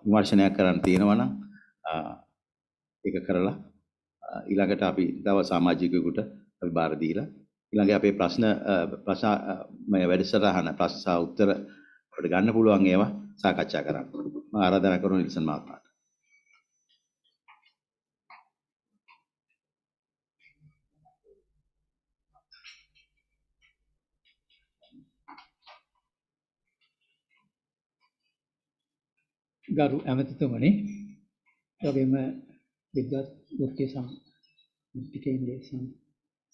විමර්ශනයක් කරන්න තියෙනවා නම් ඒක කරලා ඊළඟට අපි තව සමාජිකයෙකුට අපි බාර දීලා ඊළඟ අපේ ප්‍රශ්න ප්‍රශ්න වැඩසටහන ප්‍රශ්න උත්තර අපිට ගන්න පුළුවන් ඒවා සාකච්ඡා කරන්න. මම ආරාධනා කරනවා නිල්සන් මහතාට. ගරු ඇමතිතුමනි, ඔබෙම විද්වත් වෘත්ති සම් වෘත්තිකේන්ද්‍රයේ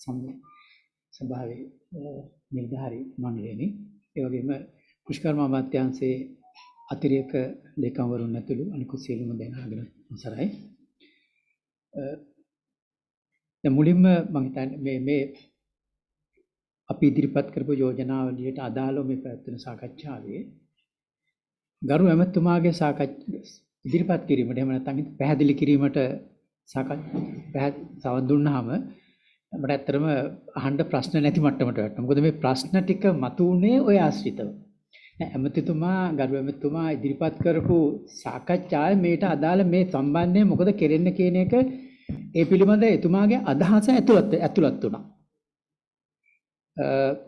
සම් සභාවේ නිලධාරී මණ්ඩලයනි, ඒ වගේම කුෂ්කර්ම අමාත්‍යාංශයේ අතිරේක ලේකම්වරුන් ඇතුළු අනිකුත් සියලුම දෙනාගෙන අවසරයි. දැන් මුලින්ම මම හිතන්නේ මේ මේ අපි ඉදිරිපත් කරපු යෝජනාවලියට අදාළව මේ පැවැත්වෙන සාකච්ඡාවේ ගරු ඇමතුමාගේ සාකච්ඡා ඉදිරිපත් කිරීමට එහෙම නැත්නම් පැහැදිලි කිරීමට සාකච්ඡා සවන් දුන්නාම අපිට ඇත්තටම අහන්න ප්‍රශ්න නැති මට්ටමට වැටෙනවා. මොකද මේ ප්‍රශ්න ටික මතුනේ ඔය ආශ්‍රිතව. ඇමතිතුමා ගරු ඇමතිතුමා ඉදිරිපත් කරපු සාකච්ඡාවේ මේට අදාළ මේ සම්බන්ධය මොකද කෙරෙන්න කියන එක ඒ පිළිබඳ එතුමාගේ අදහස ඇතුළත් ඇතුළත් වුණා.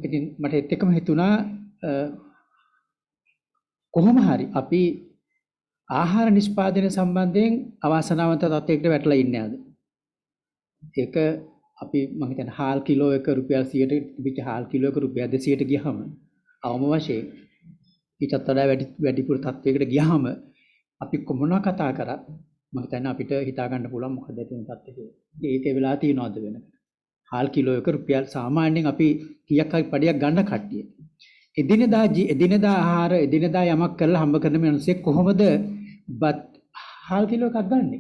ඉතින් මට ඒත් එකම හිතුණා කොහොම හරි අපි ආහාර නිෂ්පාදනය සම්බන්ධයෙන් අවාසනාවන්ත තත්ත්වයකට වැටලා ඉන්නේ ආද? ඒක අපි මම හිතන්නේ හාල් කිලෝ එක රුපියල් 100ට තිබිච්ච හාල් කිලෝ එක රුපියල් 200ට ගියහම අවම වශයෙන් ඊටත් වඩා වැඩි වැඩිපුර තත්වයකට ගියාම අපි කොමන කතා කරත් මම හිතන්නේ අපිට හිතා ගන්න පුළුවන් මොකද තියෙන තත්ත්වය කියලා. ඒක වෙලා තියනවද වෙනකන්. හාල් කිලෝ එක රුපියල් සාමාන්‍යයෙන් අපි කීයක් හරි පඩියක් ගන්න කට්ටිය. එදිනෙදා එදිනෙදා ආහාර එදිනෙදා යමක් කරලා හම්බ කරන මිනිස්සේ කොහොමද බත් හාල් කිලෝ එකක් ගන්නෙ?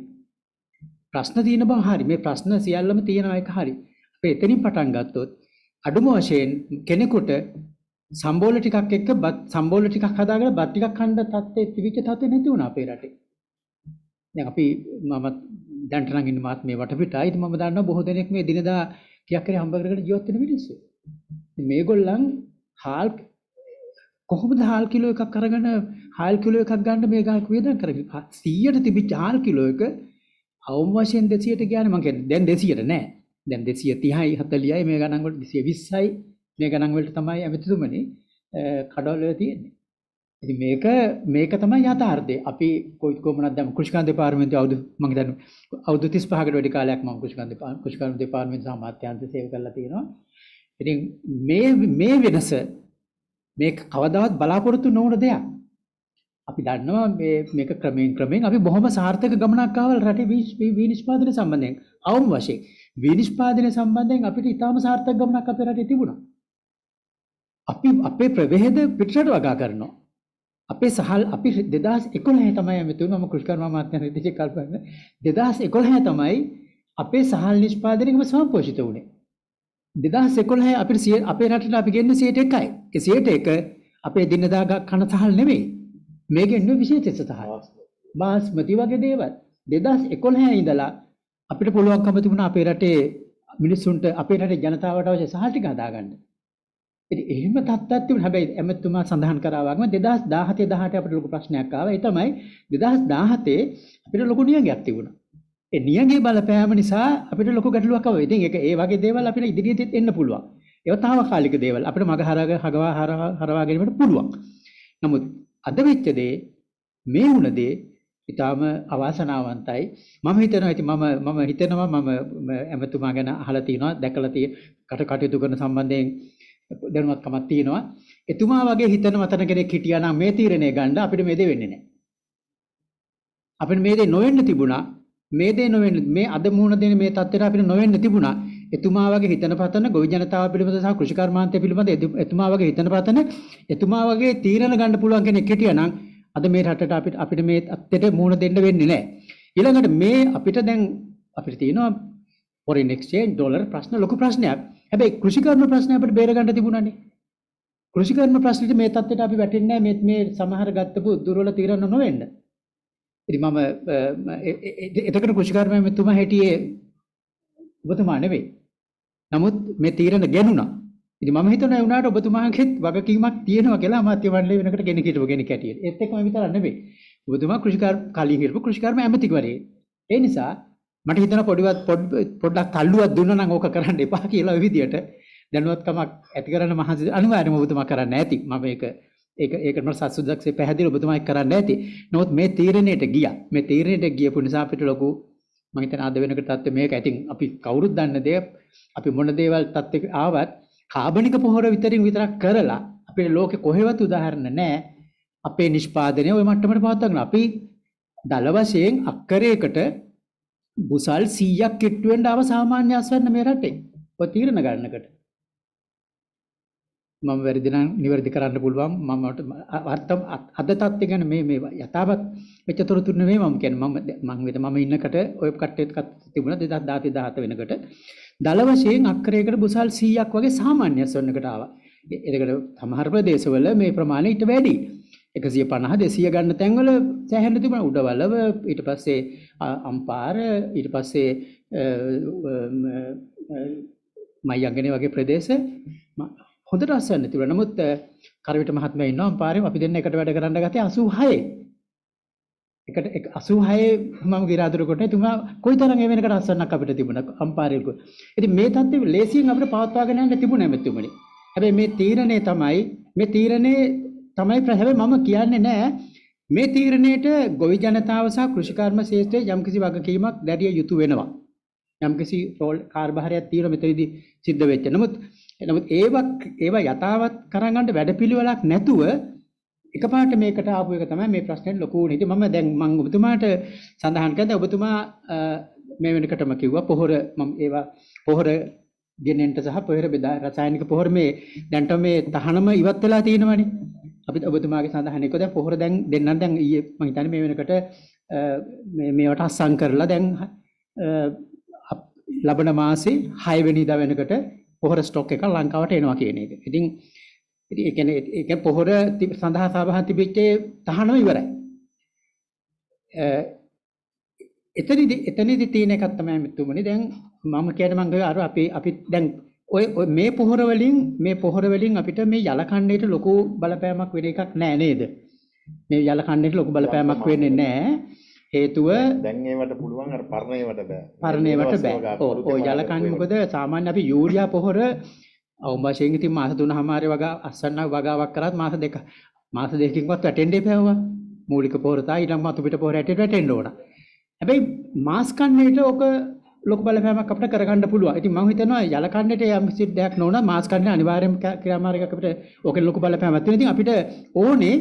ප්‍රශ්න තියෙන බව හරි මේ ප්‍රශ්න සියල්ලම තියෙනවා එක හරි. අපි එතනින් පටන් ගත්තොත් අඩුම වශයෙන් කෙනෙකුට සම්බෝල ටිකක් එක්ක බත් සම්බෝල ටිකක් හදාගෙන බත් ටිකක් කන්න තත්ත්වයේ තිබිච්ච තත්ත්වෙ නැති වුණා අපේ රටේ. දැන් අපි මම දැන්ට නම් ඉන්න මාත් මේ වටපිටයි. ඉතින් මම දන්නවා බොහෝ දෙනෙක් මේ දිනදා ටිකක් කරේ හම්බ කරගෙන ජීවත් වෙන මිනිස්සු. ඉතින් මේගොල්ලන් හාල් කොහොමද හාල් කිලෝ එකක් අරගෙන හාල් කිලෝ එකක් ගන්න මේ ගායක වේදන් කරගන්න. 100ට තිබිච්ච හාල් කිලෝ එක අවම වශයෙන් 200ට කියන්නේ මම කියන්නේ දැන් 200ට නෑ. දැන් 230යි 40යි මේ ගණන් වල 220යි මේ ගණන් වලට තමයි ඇමතිතුමනි කඩවල තියෙන්නේ. ඉතින් මේක මේක තමයි යථාර්ථය. අපි කොයි කොමනක් දැන් කෘෂිකාන්ත දෙපාර්තමේන්තුව අවුරුදු මම හිතන්නේ අවුරුදු 35කට වැඩි කාලයක් මම කෘෂිකාන්ත කෘෂිකාන්ත දෙපාර්තමේන්තුව සමාත්‍යාංශ සේවය කරලා තියෙනවා. ඉතින් මේ මේ වෙනස මේ කවදාවත් බලාපොරොත්තු නොවන දෙයක්. අපි දන්නවා මේ මේක ක්‍රමයෙන් ක්‍රමයෙන් අපි බොහොම සාර්ථක ගමනක් ආවල් රටේ වී නිෂ්පාදනය සම්බන්ධයෙන් අවම වශයෙන් වී නිෂ්පාදනය සම්බන්ධයෙන් අපිට ඉතාම සාර්ථක ගමනක් අපේ රටේ තිබුණා. අපි අපේ ප්‍රවේහෙද පිටරට වගා කරනවා. අපේ සහල් අපි 2011 තමයි ඇමතුණු මම කෘෂිකර්ම අමාත්‍ය නිදේශ කල්පන 2011 තමයි අපේ සහල් නිෂ්පාදනයකම සම්පෝෂිත වුණේ. 2011 අපිට අපේ රටට අපි ගෙන්නේ 101යි. ඒ 101 අපේ දිනදා කන සහල් නෙමෙයි. මේ ගෙන්නේ විශේෂිත සහල්. බාස්මති වගේ දේවල් 2011 ඉඳලා අපිට පුළුවන්කම තිබුණා අපේ රටේ මිනිස්සුන්ට අපේ රටේ ජනතාවට අවශ්‍ය සහල් ටික හදාගන්න. ඉතින් එහෙම තත්ත්වයක් තිබුණා. හැබැයි ඇමතුමා සඳහන් කරා වගේම 2017 18 අපිට ලොකු ප්‍රශ්නයක් ආවා. ඒ තමයි 2017 අපිට ලොකු නියඟයක් තිබුණා. ඒ නියඟේ බලපෑම නිසා අපිට ලොකු ගැටලුවක් ආවා. ඉතින් ඒක ඒ වගේ දේවල් අපිට ඉදිරියටත් එන්න පුළුවන්. ඒවා తాවකාලික දේවල්. අපිට මග හරව හරවා හරවා ගැනීමට පුළුවන්. නමුත් අද වෙච්ච දේ මේ වුණ දේ ඉතාම අවාසනාවන්තයි මම හිතනවා ඉතින් මම මම හිතනවා මම ඇමතුමා ගැන අහලා තිනවා දැකලා තියෙන කටයුතු කරන සම්බන්ධයෙන් දැනුවත්කමක් තියෙනවා. එතුමා වගේ හිතන මතන කෙනෙක් හිටියා නම් මේ තීරණය ගන්න අපිට මේ දේ වෙන්නේ නැහැ. අපිට මේ දේ නොවෙන්න තිබුණා. මේ දේ නොවෙන්න මේ අද මුහුණ දෙන මේ තත්ත්වයට අපිට නොවෙන්න තිබුණා. එතුමා වගේ හිතන පතන ගොවි ජනතාව පිළිබඳ සහ කෘෂිකර්මාන්තය පිළිබඳ එතුමා වගේ හිතන පතන එතුමා වගේ තීරණ ගන්න පුළුවන් කෙනෙක් හිටියා නම් අද මේ රටට අපිට අපිට මේ අත්තට මුහුණ දෙන්න වෙන්නේ නැහැ. ඊළඟට මේ අපිට දැන් අපිට තියෙනවා ෆොරින් එක්ස්චේන්ජ් ඩොලර් ප්‍රශ්න ලොකු ප්‍රශ්නයක්. හැබැයි කෘෂිකර්ම ප්‍රශ්නේ අපිට බේරගන්න තිබුණානේ. කෘෂිකර්ම ප්‍රශ්නෙට මේ தත්ත්වයට අපි වැටෙන්නේ මේ මේ සමහර ගත්තපු දුර්වල තීරණ නොවෙන්න. ඉතින් මම එතකොට කෘෂිකර්ම මෙතුමා හිටියේ ඔබතුමා නෙවෙයි. නමුත් මේ තීරණ ගැනුණා. ඉතින් මම හිතනවා ඒ වුණාට ඔබතුමාගෙත් වගකීමක් තියෙනවා කියලා අමාත්‍ය මණ්ඩලය වෙනකොට ගෙන හිටපු කෙනෙක් හැටියට. ඒත් එක්කම විතරක් නෙවෙයි. ඔබතුමා කෘෂිකාර කලින් හිටපු කෘෂිකර්ම ඇමතිවරයෙක්. ඒ නිසා මට හිතන පොඩිවත් පොඩ්ඩක් තල්ලුවක් දුන්නා නම් ඕක කරන්න එපා කියලා ওই විදියට දැනුවත්කමක් ඇති කරන්න මහන්සි අනිවාර්යයෙන්ම ඔබතුමා කරන්න ඇති මම මේක ඒක ඒක මට සත්සුද්දක්සේ පැහැදිලි ඔබතුමා ඒක කරන්න ඇති නමුත් මේ තීරණයට ගියා මේ තීරණයට ගියපු නිසා අපිට ලොකු මම හිතන අද වෙනකොට තත්ත්වය මේක ඇතින් අපි කවුරුත් දන්න දේ අපි මොන දේවල් තත්ත්වයක ආවත් කාබනික පොහොර විතරින් විතරක් කරලා අපේ ලෝකෙ කොහෙවත් උදාහරණ නැහැ අපේ නිෂ්පාදනය ওই මට්ටමට පවත්වා ගන්න අපි දල වශයෙන් අක්කරයකට බුසල් සීයක් කිට්ටුවෙන්ට අව සාමාන්‍යස්වන්න මේ රටේ ඔ තීරණ ගන්නකට මම වැරදින නිවැරදි කරන්න පුළුවන් මමට අත්තම් අද තත්ත්වය ගැන මේ මේ යථාවත් මෙච්ච තොරතුරු නෙමෙයි මම කියන්නේ මම මං වෙත මම ඉන්නකට ඔය කට්ටියත් තිබුණා 2017 17 වෙනකොට දල වශයෙන් අක්කරයකට බුසල් 100ක් වගේ සාමාන්‍ය සොන්නකට ආවා ඒකට සමහර ප්‍රදේශවල මේ ප්‍රමාණය ඊට වැඩියි එකසිය පණහ දෙසිය ගන්න තැන්වල සැහැන්න තිබන උඩවලව ඊට පස්සේ අම්පාර ඊට පස්සේ මයි අගෙන වගේ ප්‍රදේශ හොඳ රස්සන්න තිබ නමුත් කරවිට මහත්ම ඉන්න අම්පාරම අපි දෙන්න එකට වැඩ කරන්න ගත අසූහය එකට අසූහය මම ගිරාදුරකොට තුමා කොයි තරන් එවෙනකට අස්සන්නක් අපිට තිබුණ අම්පාරයකු ඇති මේ තත්ව ලේසියෙන් අපට පවත්වාගෙනන්න තිබුණ ඇමැතිමනි හැබැයි මේ තීරණය තමයි මේ තීරණය තමයි හැබැයි මම කියන්නේ නෑ මේ තීරණයට ගොවි ජනතාව සහ කෘෂිකර්ම ශේෂ්ත්‍රයේ යම්කිසි වගකීමක් දැරිය යුතු වෙනවා. යම්කිසි රෝල් කාර්යභාරයක් තියෙන මෙතනදී සිද්ධ වෙච්ච. නමුත් නමුත් ඒවක් ඒවා යථාවත් කරන් ගන්න වැඩපිළිවෙලක් නැතුව එකපාරට මේකට ආපු එක තමයි මේ ප්‍රශ්නේ ලොකු උනේ. ඉතින් මම දැන් මම ඔබතුමාට සඳහන් කරද්දී ඔබතුමා මේ වෙනකොටම කිව්වා පොහොර මම ඒවා පොහොර ගෙනෙන්ට සහ පොහොර බෙදා රසායනික පොහොර මේ දැන්ට මේ තහනම ඉවත් වෙලා තියෙනවනේ. අපිත් ඔබතුමාගේ සඳහන් එක දැන් පොහොර දැන් දෙන්නන් දැන් ඊයේ මම හිතන්නේ මේ වෙනකොට මේ මේවට අස්සම් කරලා දැන් ලබන මාසේ 6 වෙනිදා වෙනකොට පොහොර ස්ටොක් එක ලංකාවට එනවා කියන එක. ඉතින් ඉතින් ඒ කියන්නේ ඒක පොහොර සඳහා සභාව තිබිච්ච තහනම ඉවරයි. එතනදි එතනදි තියෙන එකක් තමයි මෙතුමනි දැන් මම කියන්නේ මම අර අපි අපි දැන් ඔය මේ පොහොර වලින් මේ පොහොර වලින් අපිට මේ යලකණ්ඩයට ලොකු බලපෑමක් වෙන එකක් නෑ නේද? මේ යලකණ්ඩයට ලොකු බලපෑමක් වෙන්නේ නෑ. හේතුව දැන් ඒවට පුළුවන් අර පරණේවට බෑ. පරණේවට බෑ. ඔව් ඔය යලකණ්ඩේ මොකද සාමාන්‍ය අපි යූරියා පොහොර අවුම්බාෂයෙන් ඉතින් මාස 3මාරේ වගේ අස්සන්න වගාවක් කරාත් මාස දෙක මාස දෙකකින්වත් වැටෙන්න එපෑවා. මූලික පොහොර තා ඊළඟ මතු පිට පොහොර ඇටට වැටෙන්න ඕන. හැබැයි මාස් කන්නේට ඔක ලොක බලපෑමක් අපිට කරගන්න පුළුවන්. ඉතින් මම හිතනවා යල කන්නට යම් කිසි දෙයක් නොවුණා මාස් කන්න අනිවාර්යයෙන්ම ක්‍රියාමාර්ගයක් අපිට ඕකෙන් ලොකු බලපෑමක් තියෙනවා. ඉතින් අපිට ඕනේ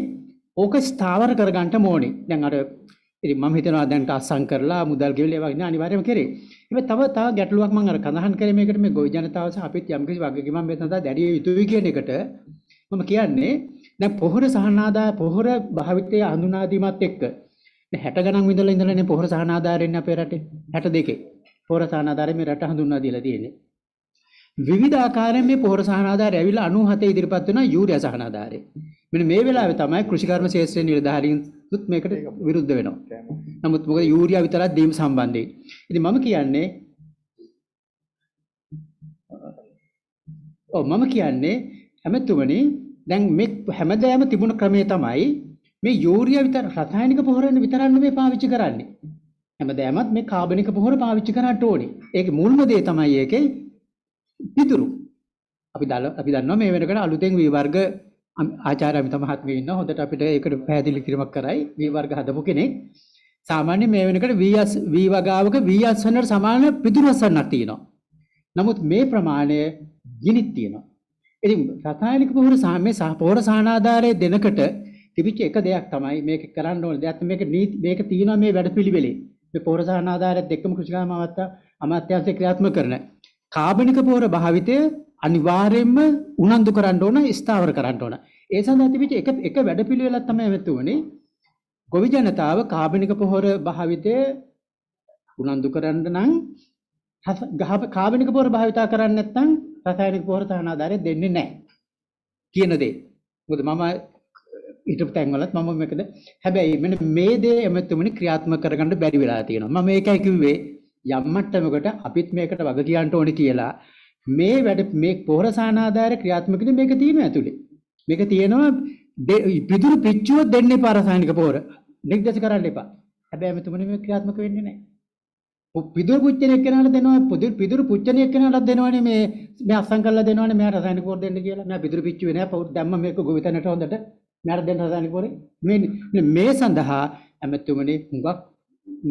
ඕක ස්ථාවර කරගන්න ඕනේ. දැන් අර ඉතින් මම හිතනවා දැන් ටාස්සම් කරලා මුදල් ගෙවිලා ඒ වගේ නේ අනිවාර්යයෙන්ම කරේ. ඉතින් තව තව ගැටලුවක් මම අර කඳහන් කරේ මේකට මේ ගොවි ජනතාව සහ අපිත් යම් කිසි වගකීමක් මේ සඳහා දැඩිය යුතුයි කියන එකට මම කියන්නේ දැන් පොහොර සහනාදා පොහොර භාවිතය හඳුනා දීමත් එක්ක 60 ගණන් විඳලා ඉඳලානේ පොහොර සහනාදාරෙන්නේ අපේ රටේ 62. පොහොර සහනාධාරය මේ රට හඳුන්වා දීලා තියෙන්නේ. විවිධ ආකාරයෙන් මේ පොහොර සහනාධාරය ඇවිල්ලා 97 ඉදිරිපත් වෙන යූරියා සහනාධාරය. මෙන්න මේ වෙලාවේ තමයි කෘෂිකර්ම ශාස්ත්‍රයේ නිලධාරීන්තුත් මේකට විරුද්ධ වෙනවා. නමුත් මොකද යූරියා විතරක් දීම සම්බන්ධයෙන්. ඉතින් මම කියන්නේ ඔව් මම කියන්නේ හැමතුමනි දැන් මේ හැමදාම තිබුණ ක්‍රමය තමයි මේ යූරියා විතර රසායනික පොහොරන විතරක් නෙමෙයි පාවිච්චි කරන්නේ. හැමදාමත් මේ කාබනික පොහොර පාවිච්චි කරන්න ඕනේ. ඒකේ මුල්ම දේ තමයි ඒකේ පිදුරු. අපි දල අපි දන්නවා මේ වෙනකොට අලුතෙන් වී වර්ග ආචාර්ය අමිත මහත්මිය ඉන්නවා. හොඳට අපිට ඒකට පැහැදිලි කිරීමක් කරයි. වී වර්ග හදපු කෙනෙක්. සාමාන්‍ය මේ වෙනකොට VS V වගාවක VSනට සමාන පිදුරු අසන්නක් තියෙනවා. නමුත් මේ ප්‍රමාණය ගිනිත් තියෙනවා. ඉතින් රසායනික පොහොර සාමේ පොහොර සානාධාරයේ දෙනකොට තිබිච්ච එක දෙයක් තමයි මේක කරන්න ඕන දෙයක් මේක මේක තියෙනවා මේ වැඩපිළිවෙලේ. පෝරසාහන ආධාරත් එක්කම කෘෂිකාම අවත්තා අමාත්‍යංශය ක්‍රියාත්මක කරන. කාබනික පෝර භාවිතය අනිවාර්යයෙන්ම උනන්දු කරන්න ඕන ස්ථාවර කරන්න ඕන. ඒ සඳහා තිබිච්ච එක එක වැඩපිළිවෙලක් තමයි මෙතුණේ. ගොවි ජනතාව කාබනික පොහොර භාවිතය උනන්දු කරන්න නම් කාබනික පොහොර භාවිතා කරන්නේ නැත්නම් රසායනික පොහොර තහන ආධාරය දෙන්නේ නැහැ කියන දේ. මොකද මම ඉටු තැන්වලත් මම මේකද හැබැයි මෙන්න මේ දේ එමෙතුමනි ක්‍රියාත්මක කරගන්න බැරි වෙලා තියෙනවා මම ඒකයි කිව්වේ යම් මට්ටමකට අපිත් මේකට වග කියන්න ඕනේ කියලා මේ වැඩ මේ පොහොරසාන ආධාර ක්‍රියාත්මකද මේක තියෙන ඇතුලේ මේක තියෙනවා පිදුරු පිච්චුව දෙන්න එපා රසායනික පොහොර නිර්දේශ කරන්න එපා හැබැයි එමෙතුමනි මේ ක්‍රියාත්මක වෙන්නේ නැහැ පිදුර පුච්චනයක් කෙනාට දෙනවා පුදුර පිදුර පුච්චනයක් කෙනාට දෙනවනේ මේ මේ අස්සම් කරලා දෙනවනේ මෙයා රසායනික පොර දෙන්න කියලා. මෙයා පිදුර පිච්චුවේ නෑ පොර දැම්ම මේක ගොවිතැනට හොඳට මෙයාට දෙන්න හදන කෝරේ මේ මේ සඳහා ඇමතුමනේ හුඟක්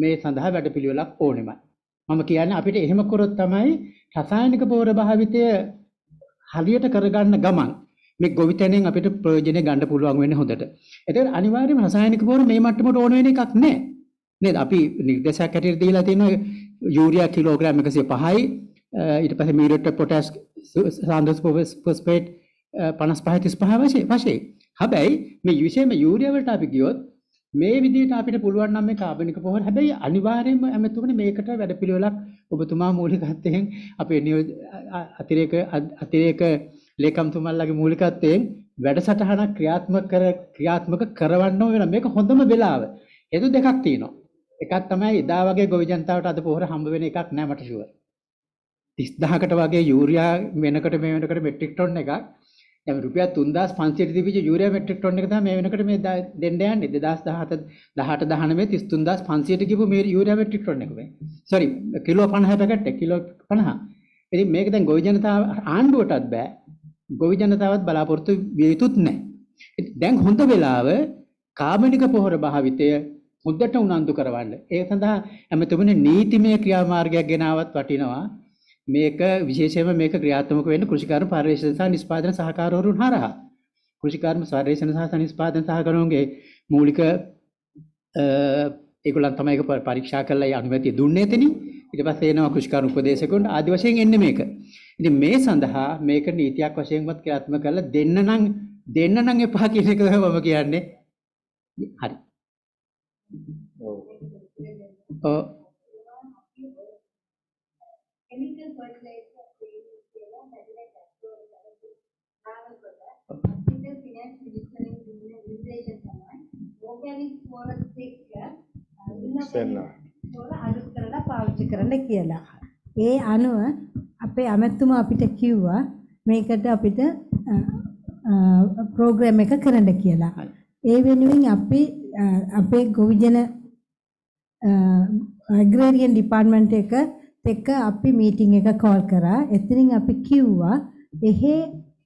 මේ සඳහා වැඩපිළිවෙලක් ඕනෙමයි. මම කියන්නේ අපිට එහෙම කරොත් තමයි රසායනික පෝර භාවිතය හරියට කරගන්න ගමන් මේ ගොවිතැනෙන් අපිට ප්‍රයෝජනෙ ගන්න පුළුවන් වෙන්නේ හොඳට. ඒතර අනිවාර්යයෙන්ම රසායනික පෝර මේ මට්ටමට ඕන වෙන එකක් නෑ. නේද? අපි නිර්දේශයක් හැටියට දීලා තියෙනවා යූරියා කිලෝග්‍රෑම් 105යි ඊට පස්සේ මීරට පොටෑස් සාන්ද්‍රස් ෆොස්ෆේට් 55 35 වශයෙන් හැබැයි මේ විශේෂයෙන්ම යූරියා වලට අපි ගියොත් මේ විදිහට අපිට පුළුවන් නම් මේ කාබනික පොහොර හැබැයි අනිවාර්යයෙන්ම ඇමතුමනේ මේකට වැඩපිළිවෙලක් ඔබතුමා මූලිකත්වයෙන් අපේ අතිරේක අතිරේක ලේකම්තුමන්ලාගේ මූලිකත්වයෙන් වැඩසටහනක් ක්‍රියාත්මක කර ක්‍රියාත්මක කරවන්න ඕන මේක හොඳම වෙලාව. හේතු දෙකක් තියෙනවා. එකක් තමයි එදා වගේ ගොවි ජනතාවට අද පොහොර හම්බ වෙන එකක් නෑ මට ෂුවර්. 30000කට වගේ යූරියා වෙනකොට මේ වෙනකොට මෙට්‍රික් ටොන් එකක් දැන් රුපියල් 3500ට දීපිච්ච යූරියා මෙට්‍රික් ටන් එක තමයි මේ වෙනකොට මේ දෙන්න යන්නේ 2017 18 19 33500ට ගිහපු මේ යූරියා මෙට්‍රික් ටන් එක මේ සෝරි කිලෝ 50 පැකට් එක කිලෝ 50 ඉතින් මේක දැන් ගොවි ජනතාව ආණ්ඩුවටත් බෑ ගොවි ජනතාවත් බලාපොරොත්තු විය යුතුත් නැහැ දැන් හොඳ වෙලාව කාබනික පොහොර භාවිතය හොඳට උනන්දු කරවන්න ඒ සඳහා එමෙතුමනේ නීතිමය ක්‍රියාමාර්ගයක් ගෙනාවත් වටිනවා මේක විශේෂයෙන්ම මේක ක්‍රියාත්මක වෙන්නේ කෘෂිකර්ම පර්යේෂණ සහ නිෂ්පාදන සහකාරවරුන් හරහා. කෘෂිකර්ම පර්යේෂණ සහ නිෂ්පාදන සහකාරවරුන්ගේ මූලික ඒගොල්ලන් තමයි ඒක පරීක්ෂා කරලා ඒ අනුමැතිය දුන්නේ එතනින්. ඊට පස්සේ එනවා කෘෂිකර්ම උපදේශකවරුන් ආදි වශයෙන් එන්නේ මේක. ඉතින් මේ සඳහා මේක නීතියක් වශයෙන්වත් ක්‍රියාත්මක කරලා දෙන්න නම් දෙන්න නම් එපා කියන එක තමයි මම කියන්නේ. හරි. ඔව්. ඕගැනික් ෆොරෙස්ට් එක කරලා පාවිච්චි කරන්න කියලා. ඒ අනුව අපේ අමැතිතුමා අපිට කිව්වා මේකට අපිට ප්‍රෝග්‍රෑම් එක කරන්න කියලා. ඒ වෙනුවෙන් අපි අපේ ගොවිජන ඇග්‍රේරියන් ඩිපාර්ට්මන්ට් එක එක්ක අපි මීටින් එක කෝල් කරා. එතනින් අපි කිව්වා එහෙ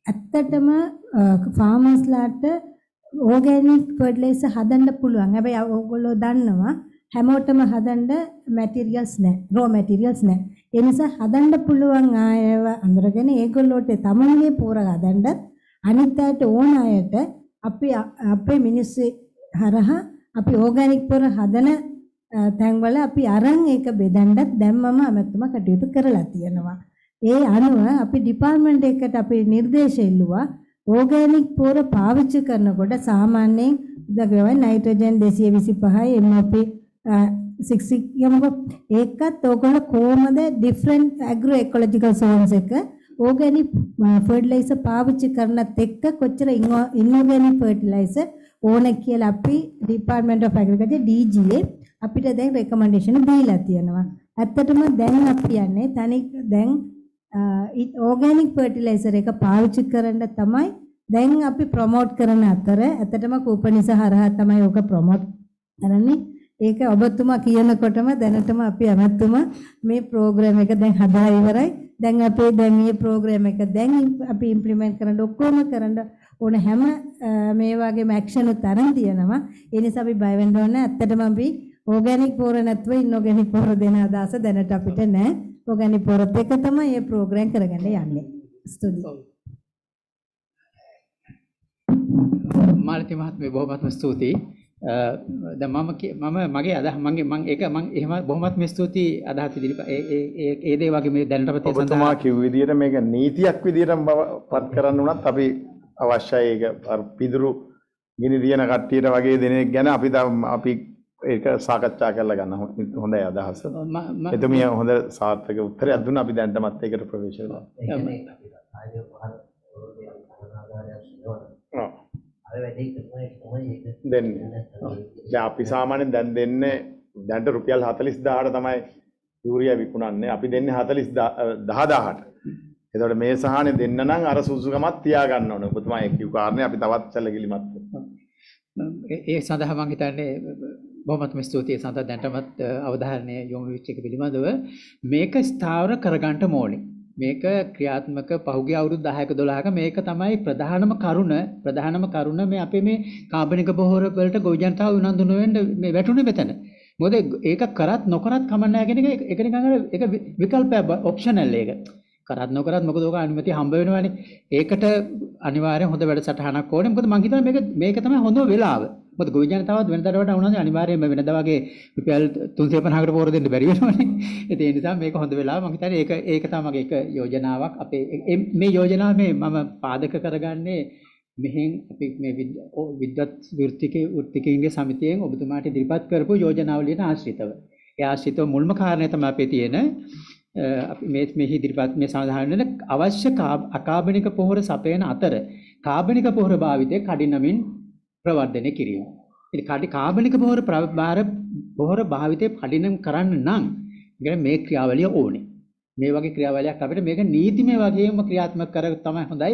ඇත්තටම ෆාමර්ස්ලාට ඕගැනික් ෆර්ටිලයිසර් හදන්න පුළුවන්. හැබැයි ඔයගොල්ලෝ දන්නවා හැමෝටම හදන්න මැටීරියල්ස් නැහැ. රෝ මැටීරියල්ස් නැහැ. ඒ නිසා හදන්න පුළුවන් ආයව අඳුරගෙන ඒගොල්ලෝට තමන්ගේ පෝර හදන්න අනිත් අයට ඕන අයට අපි අපේ මිනිස්සු හරහා අපි ඕගැනික් පෝර හදන තැන්වල අපි අරන් ඒක බෙදන්නත් දැම්මම අමතුම කටයුතු කරලා තියෙනවා. ඒ අනුව අපි ඩිපාර්ට්මන්ට් එකට අපේ නිර්දේශ එල්ලුවා ඕගෑනික් පොර පාවිච්චි කරනකොට සාමාන්‍යයෙන් දකවයි නයිට්‍රජන් 225 MOP 66 යමක ඒකත් ඕගොල්ලෝ කොහොමද ඩිෆරන්ට් ඇග්‍රෝ එකොලොජිකල් සෝන්ස් එක ඕගැනික් ෆර්ටිලයිසර් පාවිච්චි කරනත් එක්ක කොච්චර ඉන්ඕගැනික් ෆර්ටිලයිසර් ඕන කියලා අපි ඩිපාර්ට්මන්ට් ඔෆ් ඇග්‍රිකල්චර් DGA අපිට දැන් රෙකමන්ඩේෂන් දීලා තියෙනවා. ඇත්තටම දැන් අපි යන්නේ තනි දැන් ඕගෑනික් ෆර්ටිලයිසර් එක පාවිච්චි කරන්න තමයි දැන් අපි ප්‍රොමෝට් කරන අතර ඇත්තටම කූපනිස හරහා තමයි ඕක ප්‍රොමෝට් කරන්නේ. ඒක ඔබතුමා කියනකොටම දැනටම අපි අමතුමා මේ ප්‍රෝග්‍රෑම් එක දැන් හදා ඉවරයි. දැන් අපේ දැන් මේ ප්‍රෝග්‍රෑම් එක දැන් අපි ඉම්ප්ලිමන්ට් කරන්න ඔක්කොම කරන්න ඕන හැම මේ වගේම ඇක්ෂන් උතරන් තියෙනවා. ඒ නිසා අපි බය වෙන්න ඕනේ. ඇත්තටම අපි ඕගෑනික් පොර නැත්නම් ඉන්օගෑනික් පොර දෙන අදහස දැනට අපිට නැහැ. ඔගන්නේ පොරොත් එක තමයි මේ ප්‍රෝග්‍රෑම් කරගන්න යන්නේ. ස්තුතියි. මාලති මහත්මිය බොහොමත්ම ස්තුතියි. දැන් මම මම මගේ අදහ මගේ මම ඒක මම එහෙම බොහොමත්ම ස්තුතියි අදහස් ඉදිරිපත් ඒ ඒ ඒ දේ වගේ මේ දැනටම තේ ඔබතුමා කිව් විදියට මේක නීතියක් විදියටම පත් කරන්න උනත් අපි අවශ්‍යයි ඒක පිදුරු ගිනි දින කට්ටියට වගේ දෙනෙක් ගැන අපි අපි ඒක සාකච්ඡා කරලා ගන්න හොඳයි අදහස. එතුමිය හොඳ සාර්ථක උත්තරයක් දුන්නා අපි දැන්ටමත් ඒකට ප්‍රවේශ වෙනවා. දෙන්නේ. දැන් අපි සාමාන්‍යයෙන් දැන් දෙන්නේ දැන්ට රුපියල් 40000ට තමයි යූරියා විකුණන්නේ. අපි දෙන්නේ 40000ට. එතකොට මේ සහනේ දෙන්න නම් අර සුසුකමක් තියා ගන්න ඕනේ. ඔබතුමා ඒ කිව් කාරණේ අපි තවත් සැලකිලිමත් වෙනවා. ඒ සඳහා මම හිතන්නේ බොහොමත්ම ස්තුතියි සඳ දැන්ටමත් අවධාරණය යොමු වෙච්ච එක පිළිබඳව මේක ස්ථාවර කරගන්න ඕනේ. මේක ක්‍රියාත්මක පහුගිය අවුරුදු 10ක 12ක මේක තමයි ප්‍රධානම කරුණ ප්‍රධානම කරුණ මේ අපේ මේ කාබනික බොහෝර වලට ගොවි ජනතාව උනන්දු නොවෙන්න මේ වැටුනේ මෙතන. මොකද ඒක කරත් නොකරත් කමක් නැහැ කියන එක ඒක නිකන් ඒක විකල්පයක් ඔප්ෂනල් ඒක. කරත් නොකරත් මොකද ඔක අනුමැතිය හම්බ වෙනවනේ. ඒකට අනිවාර්යෙන් හොඳ වැඩසටහනක් ඕනේ. මොකද මම හිතන්නේ මේක මේක තමයි හොඳ වෙලාව. මොකද ගොවිජනතාවත් වෙනතට වඩා උනන්දු අනිවාර්යයෙන්ම වෙනදා වගේ රුපියල් 350කට පෝර දෙන්න බැරි වෙනවනේ. ඉතින් ඒ නිසා මේක හොඳ වෙලාව මම හිතන්නේ ඒක ඒක තමයි මගේ එක යෝජනාවක් අපේ මේ යෝජනාව මේ මම පාදක කරගන්නේ මෙහෙන් අපි මේ විද්වත් වෘත්තිකේ වෘත්තිකයන්ගේ සමිතියෙන් ඔබතුමාට ඉදිරිපත් කරපු යෝජනාවලියට ආශ්‍රිතව. ඒ ආශ්‍රිතව මුල්ම කාරණය තමයි අපේ තියෙන අපි මේ මේ ඉදිරිපත් මේ සඳහන් වෙන අවශ්‍ය අකාබනික පොහොර සපයන අතර කාබනික පොහොර භාවිතය කඩිනමින් ප්‍රවර්ධනය කිරීම. ඉතින් කාබනික පොහොර භාර පොහොර භාවිතය කඩිනම් කරන්න නම් ඉතින් මේ ක්‍රියාවලිය ඕනේ. මේ වගේ ක්‍රියාවලියක් අපිට මේක නීතිමය වගේම ක්‍රියාත්මක කර තමයි හොඳයි.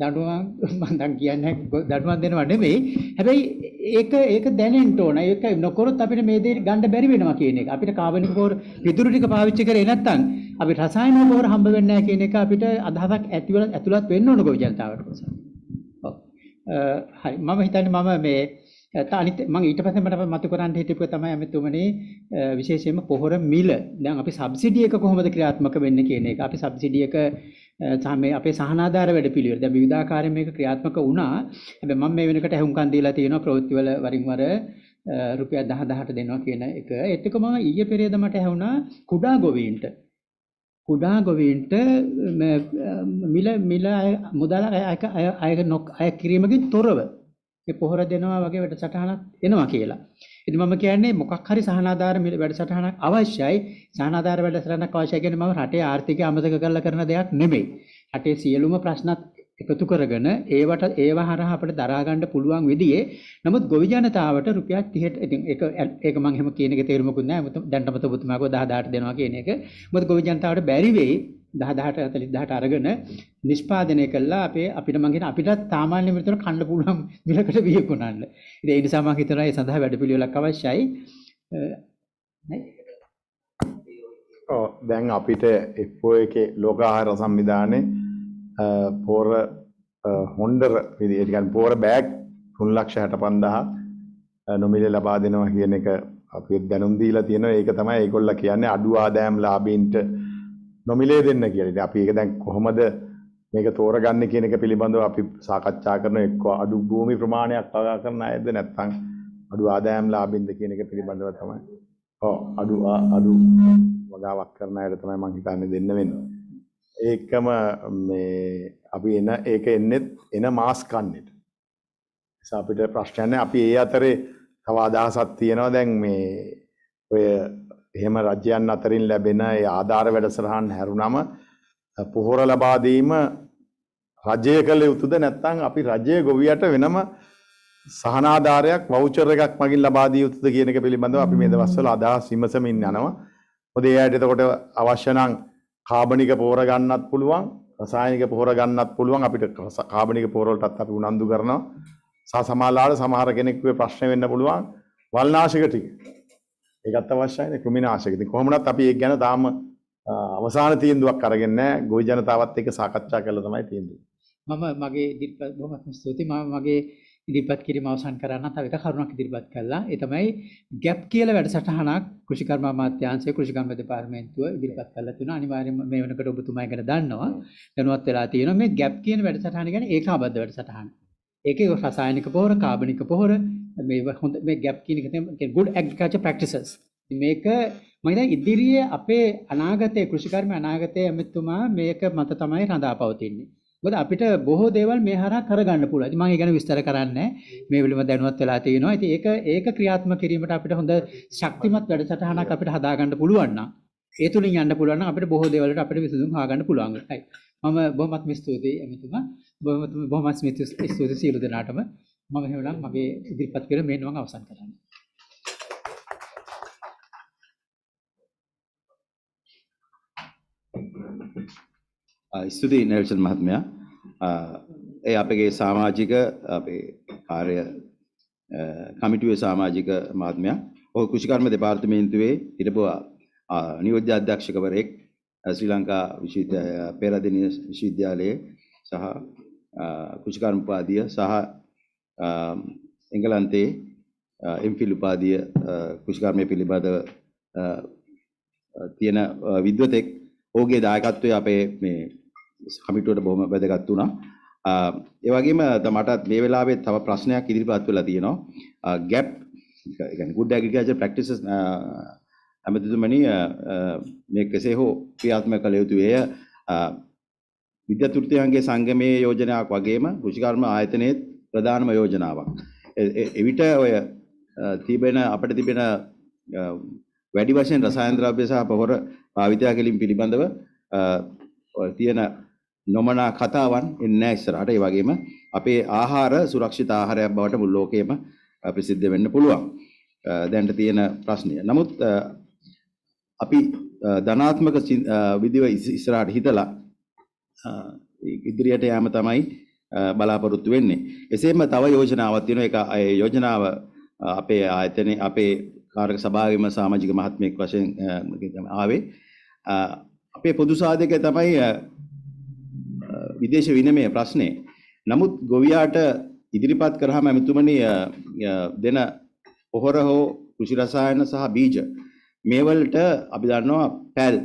දඬුවම් මම දැන් කියන්නේ දඬුවම් දෙනවා නෙමෙයි. හැබැයි ඒක ඒක දැනෙන්න ඕන. ඒක නොකරොත් අපිට මේ දේ ගන්න බැරි වෙනවා කියන එක. අපිට කාබනික පොහොර පිදුරු ටික පාවිච්චි කරේ නැත්නම් අපිට රසායනික පොහොර හම්බ වෙන්නේ නැහැ කියන එක අපිට අදහසක් ඇතුළත් වෙන්න ඕන ගොවි ජනතාවට. හරි මම හිතන්නේ මම මේ අනිත් මම ඊට පස්සේ මට මතු කරන්න හිතපුව තමයි අමිතුමනේ විශේෂයෙන්ම පොහොර මිල. දැන් අපි සබ්සිඩි එක කොහොමද ක්‍රියාත්මක වෙන්නේ කියන එක. අපි සබ්සිඩි එක සහ මේ අපේ සහනාධාර වැඩපිළිවෙල. දැන් විවිධාකාරයෙන් මේක ක්‍රියාත්මක වුණා. හැබැයි මම මේ වෙනකොට ඇහුම්කන් දීලා තියෙනවා ප්‍රවෘත්ති වල වරින් වර රුපියල් 10000ට දෙනවා කියන එක. ඒත් එක මම ඊයේ පෙරේද මට ඇහුණා කුඩා ගොවීන්ට කුඩා ගොවීන්ට මිල මිල මුදල අය නොක් අය කිරීමකින් තොරව පොහොර දෙනවා වගේ වැඩ සටහනක් එනවා කියලා. ඉති මම කියන්නේ මොකක් හරි සහනාධාර මිල වැඩ සටහනක් අවශ්‍යයි සහනාධාර වැඩ සටහනක් අවශ්‍යයි කියන්නේ මම රටේ ආර්ථිකය අමතක කරලා කරන දෙයක් නෙමෙයි. රටේ සියලුම ප්‍රශ්නත් එකතු කරගෙන ඒවට ඒව හරහා අපිට දරා ගන්න පුළුවන් විදිහේ නමුත් ගොවි ජනතාවට රුපියල් 30ට ඉතින් ඒක ඒක මම එහෙම කියන එකේ තේරුමකුත් නැහැ දැන්ටම ඔබතුමා කව 10000ට දෙනවා කියන එක මොකද ගොවි ජනතාවට බැරි වෙයි 10000ට 40000ට අරගෙන නිෂ්පාදනය කළා අපේ අපිට මම කියන අපිට සාමාන්‍ය මිතර කන්න පුළුවන් මිලකට විකුණන්න ඉතින් ඒ නිසා මම හිතනවා ඒ සඳහා වැඩපිළිවෙලක් අවශ්‍යයි ඔව් දැන් අපිට FO එකේ ලෝක ආහාර සංවිධානයේ පෝර හොන්ඩර විදිකන් පෝර බෑක් තුන් ලක්ෂ හැට පන්දහා නොමිල ලබා දෙනවා කියන එක අපි දැනුම් දීලා තියෙනවා ඒක තමයි ඒගොල්ල කියන්නේ අඩු ආදායම් ලාභීන්ට නොමිලේ දෙන්න කියලා. ඉතින් අපි ඒක දැන් කොහොමද මේක තෝරගන්න කියන එක පිළිබඳව අපි සාකච්ඡා කරන එක්ක අඩු භූමි ප්‍රමාණයක් වගා කරන අයද නැත්නම් අඩු ආදායම් ලාභින්ද කියන එක පිළිබඳව තමයි. ඔව් අඩු අඩු වගාවක් කරන අයට තමයි මම හිතන්නේ දෙන්න වෙන්නේ. ඒකම මේ අපි එන ඒක එන්නෙත් එන මාස් කන්නට. නිසා අපිට ප්‍රශ්නයක් නැහැ. අපි ඒ අතරේ තව අදහසක් තියෙනවා දැන් මේ ඔය එහෙම රජයන් අතරින් ලැබෙන ඒ ආධාර වැඩසටහන් හැරුණම පොහොර ලබා දීම රජය කළ යුතුද නැත්නම් අපි රජයේ ගොවියට වෙනම සහනාධාරයක් වවුචර් එකක් මගින් ලබා දිය යුතුද කියන එක පිළිබඳව අපි මේ දවස්වල අදහස් විමසමින් යනවා. මොකද ඒ ඇයිට එතකොට අවශ්‍ය නම් කාබනික පෝර ගන්නත් පුළුවන් රසායනික පෝර ගන්නත් පුළුවන් අපිට කාබනික පෝරවලටත් අපි උනන්දු කරනවා සහ සමාලාල සමහර කෙනෙක්ගේ ප්‍රශ්න වෙන්න පුළුවන් වල්නාශක ටික ඒකත් අවශ්‍යයිනේ කෘමිනාශක ඉතින් කොහොම වුණත් අපි ඒක ගැන තාම අවසාන තීන්දුවක් අරගෙන නැහැ ගොවි ජනතාවත් එක්ක සාකච්ඡා කරලා තමයි තීන්දුව මම මගේ බොහොම ස්තුතියි මම මගේ ඉදිරිපත් කිරීම අවසන් කරන්න තව එක කරුණක් ඉදිරිපත් කළා. ඒ තමයි ගැප් කියලා වැඩසටහනක් කෘෂිකර්ම අමාත්‍යාංශයේ කෘෂිකර්ම දෙපාර්තමේන්තුව ඉදිරිපත් කළා තිනවා. අනිවාර්යයෙන්ම මේ වෙනකොට ඔබතුමා ගැන දන්නවා. දැනුවත් වෙලා තියෙනවා මේ ගැප් කියන වැඩසටහන කියන්නේ ඒකාබද්ධ වැඩසටහන. ඒකේ රසායනික පොහොර, කාබනික පොහොර මේ හොඳ මේ ගැප් කියන එක තමයි good agriculture practices. මේක මම දැන් ඉදිරියේ අපේ අනාගතයේ කෘෂිකර්ම අනාගතයේ අමිතුමා මේක මත තමයි රඳාපවතින්නේ. මොකද අපිට බොහෝ දේවල් මේ හරහා කරගන්න පුළුවන්. මම ඒ ගැන විස්තර කරන්නේ මේ විලම දැනුවත් වෙලා තියෙනවා. ඉතින් ඒක ඒක ක්‍රියාත්මක කිරීමට අපිට හොඳ ශක්තිමත් වැඩසටහනක් අපිට හදාගන්න පුළුවන් නම් ඒ තුලින් යන්න පුළුවන් නම් අපිට බොහෝ දේවල් වලට අපිට විසඳුම් හොයාගන්න පුළුවන්. හරි. මම බොහොමත්ම ස්තුතියි එමෙතුමා. බොහොමත්ම බොහොමත්ම ස්තුතියි සියලු දෙනාටම. මම එහෙනම් මගේ ඉදිරිපත් කරන මේ නුවන් අවසන් කරන්නේ. ස්තුතියි නෙල්සන් මහත්මයා. ඒ අපගේ සමාජික අපේ කාර්ය කමිටුවේ සමාජික මහත්මයා. ඔහු කෘෂිකර්ම දෙපාර්තමේන්තුවේ හිටපු නියෝජ්‍ය අධ්‍යක්ෂකවරයෙක් ශ්‍රී ලංකා විශ්වවිද්‍යාලය පෙරදින විශ්වවිද්‍යාලයේ සහ කෘෂිකර්ම උපාධිය සහ එංගලන්තයේ එම්ෆිල් උපාධිය කෘෂිකර්මය පිළිබඳව තියෙන විද්වතෙක් ඔහුගේ දායකත්වය අපේ මේ කමිටුවට බොහොම වැදගත් වුණා. ඒ වගේම මට මේ වෙලාවේ තව ප්‍රශ්නයක් ඉදිරිපත් වෙලා තියෙනවා. ගැප් يعني good agriculture practices අමතතුමනි මේ කෙසේ හෝ ක්‍රියාත්මක කළ යුතුය. විද්‍යුත්ෘතයන්ගේ සංගමයේ යෝජනාවක් වගේම කෘෂිකර්ම ආයතනයේ ප්‍රධානම යෝජනාවක්. එවිට ඔය තිබෙන අපිට තිබෙන වැඩි වශයෙන් රසායන ද්‍රව්‍ය සහ පොහොර භාවිතය කිරීම පිළිබඳව තියෙන නොමනා කතාවන් එන්නේ නැහැ ඉස්සරහට. ඒ වගේම අපේ ආහාර සුරක්ෂිත ආහාරයක් බවට මුළු ලෝකෙම ප්‍රසිද්ධ වෙන්න පුළුවන්. දැන්ට තියෙන ප්‍රශ්නය. නමුත් අපි ධනාත්මක විදිව ඉස්සරහට හිතලා ඉදිරියට යෑම තමයි බලාපොරොත්තු වෙන්නේ. එසේම තව යෝජනාවක් තියෙනවා. ඒක ඒ යෝජනාව අපේ ආයතනයේ අපේ කාර්ක සභාවේම සමාජික මහත්මයෙක් වශයෙන් ආවේ. අපේ පොදු සාධකය තමයි විදේශ විනමය ප්‍රශ්නේ. නමුත් ගොවියාට ඉදිරිපත් කරාම ඇමතුමනි දෙන පොහොර හෝ කෘෂි රසායන සහ බීජ මේ වලට අපි දන්නවා පැල්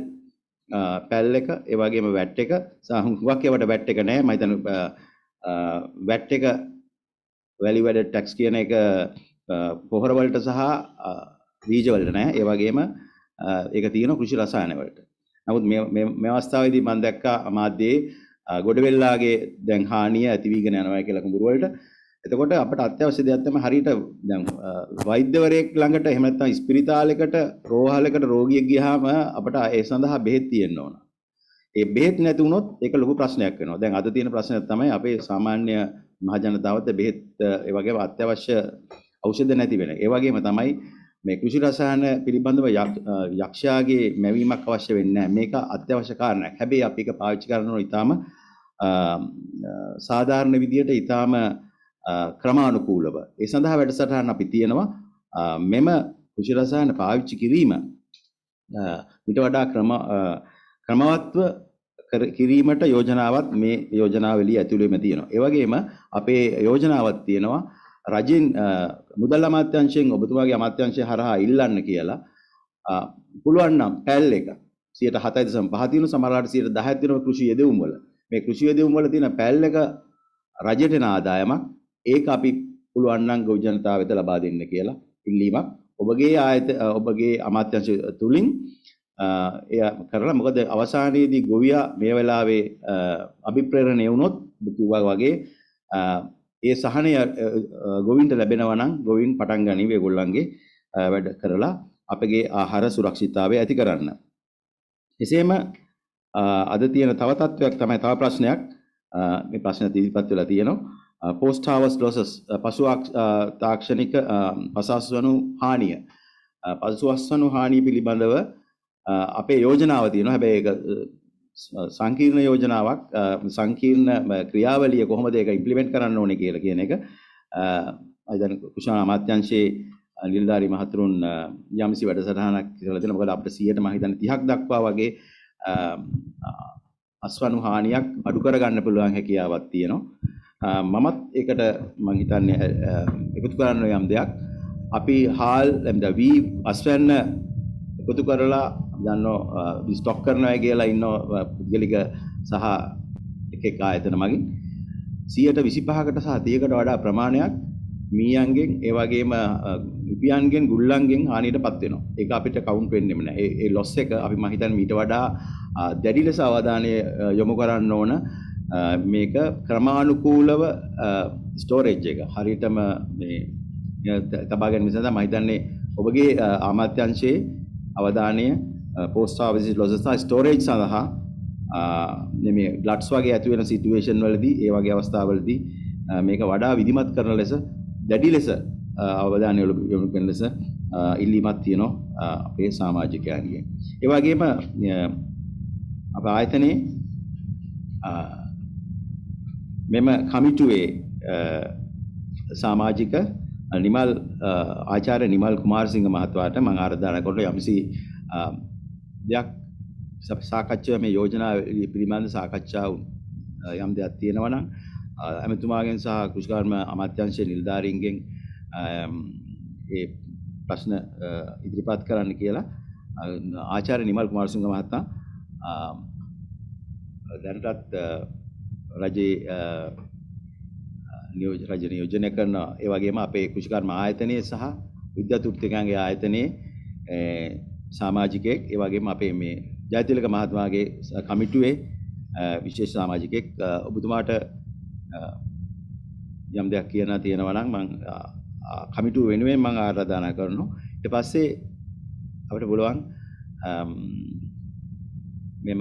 පැල් එක ඒ වගේම වැට් එක සහ හුඟක් ඒවට වැට් එක නැහැ මම හිතන්නේ වැට් එක වැලි වැඩ ටැක්ස් කියන එක පොහොර වලට සහ බීජ වලට නැහැ ඒ වගේම ඒක තියෙනවා කෘෂි රසායන වලට නමුත් මේ මේ අවස්ථාවේදී මම දැක්කා මාධ්‍යයේ ගොඩවෙල්ලාගේ දැන් හානිය ඇතිවීගෙන යනවා කියලා කුඹුරවලට. එතකොට අපට අත්‍යවශ්‍ය දෙයක් තමයි හරියට දැන් වෛද්‍යවරයෙක් ළඟට එහෙම නැත්නම් ස්පිරිතාලයකට රෝහලකට රෝගියෙක් ගියාම අපට ඒ සඳහා බෙහෙත් තියෙන්න ඕන. ඒ බෙහෙත් නැති වුණොත් ඒක ලොකු ප්‍රශ්නයක් වෙනවා. දැන් අද තියෙන ප්‍රශ්නය තමයි අපේ සාමාන්‍ය මහජනතාවට බෙහෙත් ඒ වගේම අත්‍යවශ්‍ය ඖෂධ නැති වෙන. ඒ වගේම තමයි මේ කෘෂි රසායන පිළිබඳව යක්ෂයාගේ මැවීමක් අවශ්‍ය වෙන්නේ නැහැ. මේක අත්‍යවශ්‍ය කාරණයක්. හැබැයි අපි ඒක පාවිච්චි කරනවා ඊටාම සාධාරණ විදියට ඊටාම ක්‍රමානුකූලව. ඒ සඳහා වැඩසටහන් අපි තියෙනවා මෙම කෘෂි රසායන පාවිච්චි කිරීම ඊට වඩා ක්‍රම ක්‍රමවත්ව කිරීමට යෝජනාවක් මේ යෝජනාවලිය ඇතුළේම තියෙනවා. ඒ වගේම අපේ යෝජනාවක් තියෙනවා රජෙන් මුදල් අමාත්‍යංශයෙන් ඔබතුමාගේ අමාත්‍යංශය හරහා ඉල්ලන්න කියලා පුළුවන් නම් පැල් එක 107.5 තියෙන සමහරලාට 10ක් දෙනවා කෘෂි යෙදවුම් වල. මේ කෘෂි යෙදවුම් වල තියෙන පැල් එක රජයට එන ආදායමක් ඒක අපි පුළුවන් නම් ගොවි ජනතාව වෙත ලබා දෙන්න කියලා ඉල්ලීමක් ඔබගේ ආයත ඔබගේ අමාත්‍යංශ තුලින් එය කරලා මොකද අවසානයේදී ගොවියා මේ වෙලාවේ අභිප්‍රේරණය වුණොත් කිව්වා වගේ ඒ සහනය ගොවින්ට ලැබෙනවා නම් ගොවින් පටන් ගනිවි ඒගොල්ලන්ගේ වැඩ කරලා අපගේ ආහාර සුරක්ෂිතතාවය ඇති කරන්න. එසේම අද තියෙන තව තත්වයක් තමයි තව ප්‍රශ්නයක් මේ ප්‍රශ්න ඉදිරිපත් වෙලා තියෙනවා පෝස්ට් හාවස් ලොසස් පසු තාක්ෂණික පසස්වනු හානිය පසුස්වනු හානිය පිළිබඳව අපේ යෝජනාව තියෙනවා හැබැයි ඒක සංකීර්ණ යෝජනාවක් සංකීර්ණ ක්‍රියාවලිය කොහොමද ඒක ඉම්ප්ලිමන්ට් කරන්න ඕනේ කියලා කියන එක අයිදන් කුෂාණ අමාත්‍යංශයේ නිලධාරී මහතුරුන් යම්සි වැඩසටහනක් කරලා දෙනවා මොකද අපිට 100ට මම හිතන්නේ 30ක් දක්වා වගේ අස්වනු හානියක් අඩු කරගන්න පුළුවන් හැකියාවක් තියෙනවා මමත් ඒකට මම හිතන්නේ එකතු කරන්න යම් දෙයක් අපි හාල් වී අස්වැන්න එකතු කරලා දන්නෝ ස්ටොක් කරනය කියලා ඉන්න පුද්ගලික සහ එකක් ආයතන මගින් සියට විසිපහකට සහතියකට වඩා ප්‍රමාණයක් මීයන්ගෙන් ඒවගේම විපියන්ගෙන් ගුල්ලන්ගෙන් හානියට පත්වෙනවා එක අපිට කවුන්් වෙන්නෙමන ඒ ලොස්ස එක අපි මහිතන් මීට වඩා දැඩිල සවධානය යොමු කරන්න ඕන මේක ක්‍රමානුකූලව ස්ටෝරේජ් එක හරිටම තබාගැන් මිසඳ මහිතන්නේ ඔබගේ ආමාත්‍යංශයේ අවධානය පෝස්ට ආෆිස් ලොසස්නා ස්ටෝරේජ් සඳහා මේ බ්ලඩ්ස් වගේ ඇති වෙන සිටුේෂන් වලදී ඒ වගේ අවස්ථාවලදී මේක වඩා විධිමත් කරන ලෙස දැඩි ලෙස අවධානය යොමු කරන ලෙස ඉල්ලීමක් තියෙනවා අපේ සමාජිකයන්ගෙන්. ඒ වගේම අප ආයතනයේ මෙම කමිටුවේ සමාජික නිමල් ආචාර්ය නිමල් කුමාරසිංහ මහත්මයාට මම ආරාධනා කරනවා යම්සි දෙයක් සාකච්ඡාව මේ යෝජනා පිළිබඳ සාකච්ඡාව යම් දෙයක් තියෙනවා නම් ඇමතුමාගෙන් සහ කෘෂිකර්ම අමාත්‍යාංශයේ නිලධාරීන්ගෙන් ඒ ප්‍රශ්න ඉදිරිපත් කරන්න කියලා ආචාර්ය නිමල් කුමාරසිංහ මහතා දැනටත් රජයේ නියෝජ රජ නියෝජනය කරන ඒ වගේම අපේ කෘෂිකර්ම ආයතනය සහ විද්‍යාතුෘතිකයන්ගේ ආයතනයේ සාමාජිකයෙක් ඒ වගේම අපේ මේ ජයතිලක මහත්මයාගේ කමිටුවේ විශේෂ සමාජිකයෙක් ඔබතුමාට යම් දෙයක් කියන තියෙනවා නම් මම කමිටුව වෙනුවෙන් මම ආරාධනා කරනවා ඊට පස්සේ අපිට පුළුවන් මෙම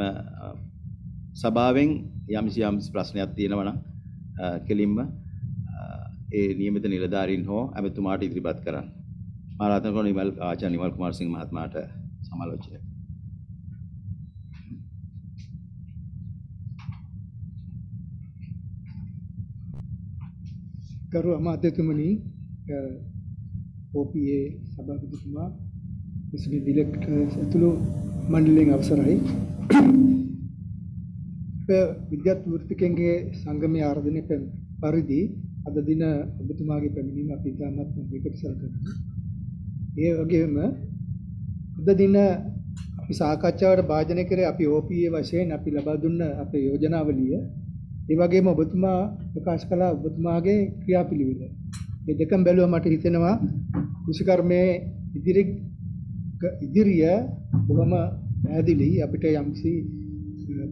සභාවෙන් යම්සි යම්සි ප්‍රශ්නයක් තියෙනවා නම් කෙලින්ම ඒ නියමිත නිලධාරීන් හෝ අමතුමාට ඉදිරිපත් කරන්න මා රත්නකොණ නිමල් ආචාර්ය නිමල් කුමාරසිංහ මහත්මයාට සමාලෝචනය කරු අමාත්‍යතුමනි OPA සභාපතිතුමා විසිනි දිලෙක්ට ඇතුළු මණ්ඩලයෙන් අවසරයි විද්‍යාත් වෘත්තිකයන්ගේ සංගමය ආරාධනය පරිදි අද දින ඔබතුමාගේ පැමිණීම අපි ඉතාමත් විකටසල් කරනවා ඒ වගේම අද දින අපි සාකච්ඡාවට භාජනය කරේ අපි OPA වශයෙන් අපි ලබා දුන්න අපේ යෝජනාවලිය. ඒ වගේම ඔබතුමා ප්‍රකාශ කළ ඔබතුමාගේ ක්‍රියාපිළිවෙල. මේ දෙකම බැලුවා මට හිතෙනවා කෘෂිකර්මයේ ඉදිරි ඉදිරිය බොහොම පැහැදිලි අපිට යම්කිසි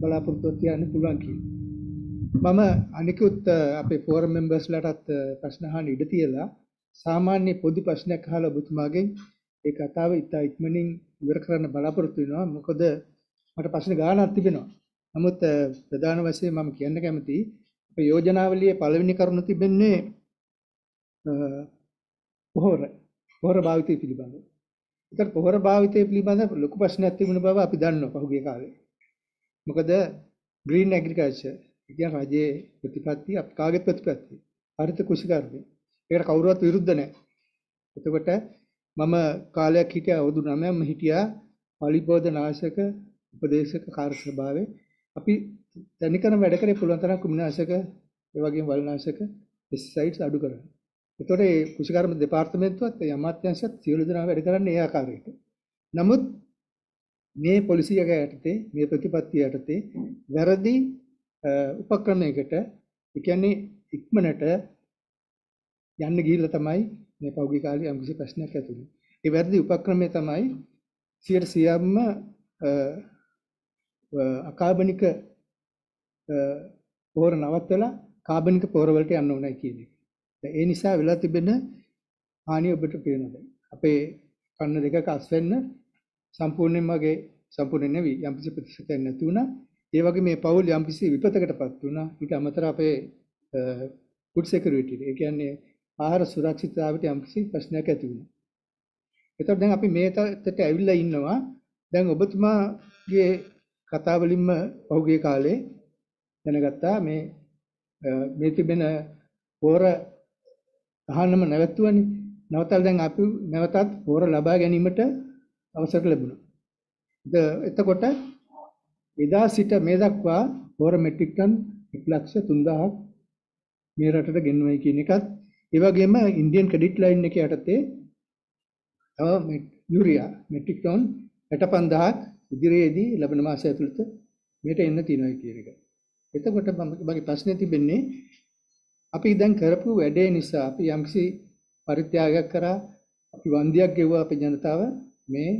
බලාපොරොත්තුවක් තියන්න පුළුවන් කියලා. මම අනිකුත් අපේ ෆෝරම් මෙම්බර්ස්ලාටත් ප්‍රශ්න අහන්න ඉඩ තියලා සාමාන්‍ය පොදු ප්‍රශ්නයක් අහලා ඔබතුමාගෙන් ඒ කතාව ඉතා ඉක්මනින් ඉවර කරන්න බලාපොරොත්තු වෙනවා. මොකද මට ප්‍රශ්න ගානක් තිබෙනවා. නමුත් ප්‍රධාන වශයෙන් මම කියන්න කැමතියි අපේ යෝජනාවලියේ පළවෙනි කරුණ තිබෙන්නේ පොහොර පොහොර භාවිතය පිළිබඳව. ඒතර පොහොර භාවිතය පිළිබඳව ලොකු ප්‍රශ්නයක් තිබුණ බව අපි දන්නවා පහුගිය කාලේ. මොකද green agriculture කියන රජයේ ප්‍රතිපත්ති අප කාගේ ප්‍රතිපත්ති? හරිත කෘෂිකාර්යය. ඒකට කවුරුවත් විරුද්ධ නැහැ. එතකොට මම කාලයක් හිටියා අවුරුදු 9ක්ම හිටියා පලිබෝධ නාශක උපදේශක කාර්ය සභාවේ. අපි තනිකරම වැඩ කරේ පුළුවන් තරම් කුමිනාශක ඒ වගේම වල්නාශක පෙස්ටිසයිඩ්ස් අඩු කරන්න. එතකොට මේ කෘෂිකර්ම දෙපාර්තමේන්තුවත් ඒ අමාත්‍යාංශයත් සියලු දෙනා වැඩ කරන්නේ ඒ ආකාරයට. නමුත් මේ පොලිසිය යටතේ මේ ප්‍රතිපත්තිය යටතේ වැරදි උපක්‍රමයකට ඒ කියන්නේ ඉක්මනට යන්න ගිහිල්ලා තමයි මේ පෞගේ කාලේ යම්කිසි ප්‍රශ්නයක් ඇති වුනේ. ඒ වැරදි උපක්‍රමය තමයි 100%ම අකාබනික පොහොර නවත්තලා කාබනික පොහොර වලට යන්න ඕනයි කියන එක. ඒ නිසා වෙලා තිබෙන හානිය ඔබට පේනවා දැන්. අපේ කන්න දෙකක අස්වැන්න සම්පූර්ණයෙන්ම වගේ සම්පූර්ණ නෙවි යම්කිසි ප්‍රතිශතයක් නැති වුණා. ඒ වගේ මේ පවුල් යම්කිසි විපතකටපත් වුණා. ඊට අමතරව අපේ ෆුඩ් සිකියුරිටි ඒ කියන්නේ ආහාර සුරක්ෂිතතාවට යම්කිසි ප්‍රශ්නයක් ඇති වුණා. එතකොට දැන් අපි මේ තත්ත්වයට ඇවිල්ලා ඉන්නවා. දැන් ඔබතුමාගේ කතා වලින්ම පහුගිය කාලේ දැනගත්තා මේ මේ තිබෙන හෝර තහනම නැවතුණනේ. නැවතල් දැන් අපි නැවතත් හෝර ලබා ගැනීමට අවසර ලැබුණා. එතකොට එදා සිට මේ දක්වා හෝර මෙට්‍රික් ටන් 1 ලක්ෂ 3000ක් මේ රටට ගෙන්වයි කියන එකත් ඒ වගේම ඉන්දියන් ක්‍රෙඩිට් ලයින් එක යටතේ තව යූරියා මෙට්‍රික් ටන් 65000ක් ඉදිරියේදී ලබන මාසය ඇතුළත මෙයට එන්න තියෙනවා කියන එක. එතකොට මගේ ප්‍රශ්නේ තිබෙන්නේ අපි දැන් කරපු වැඩේ නිසා අපි යම්කිසි පරිත්‍යාගයක් කරා අපි වන්දියක් ගෙවුවා අපේ ජනතාව මේ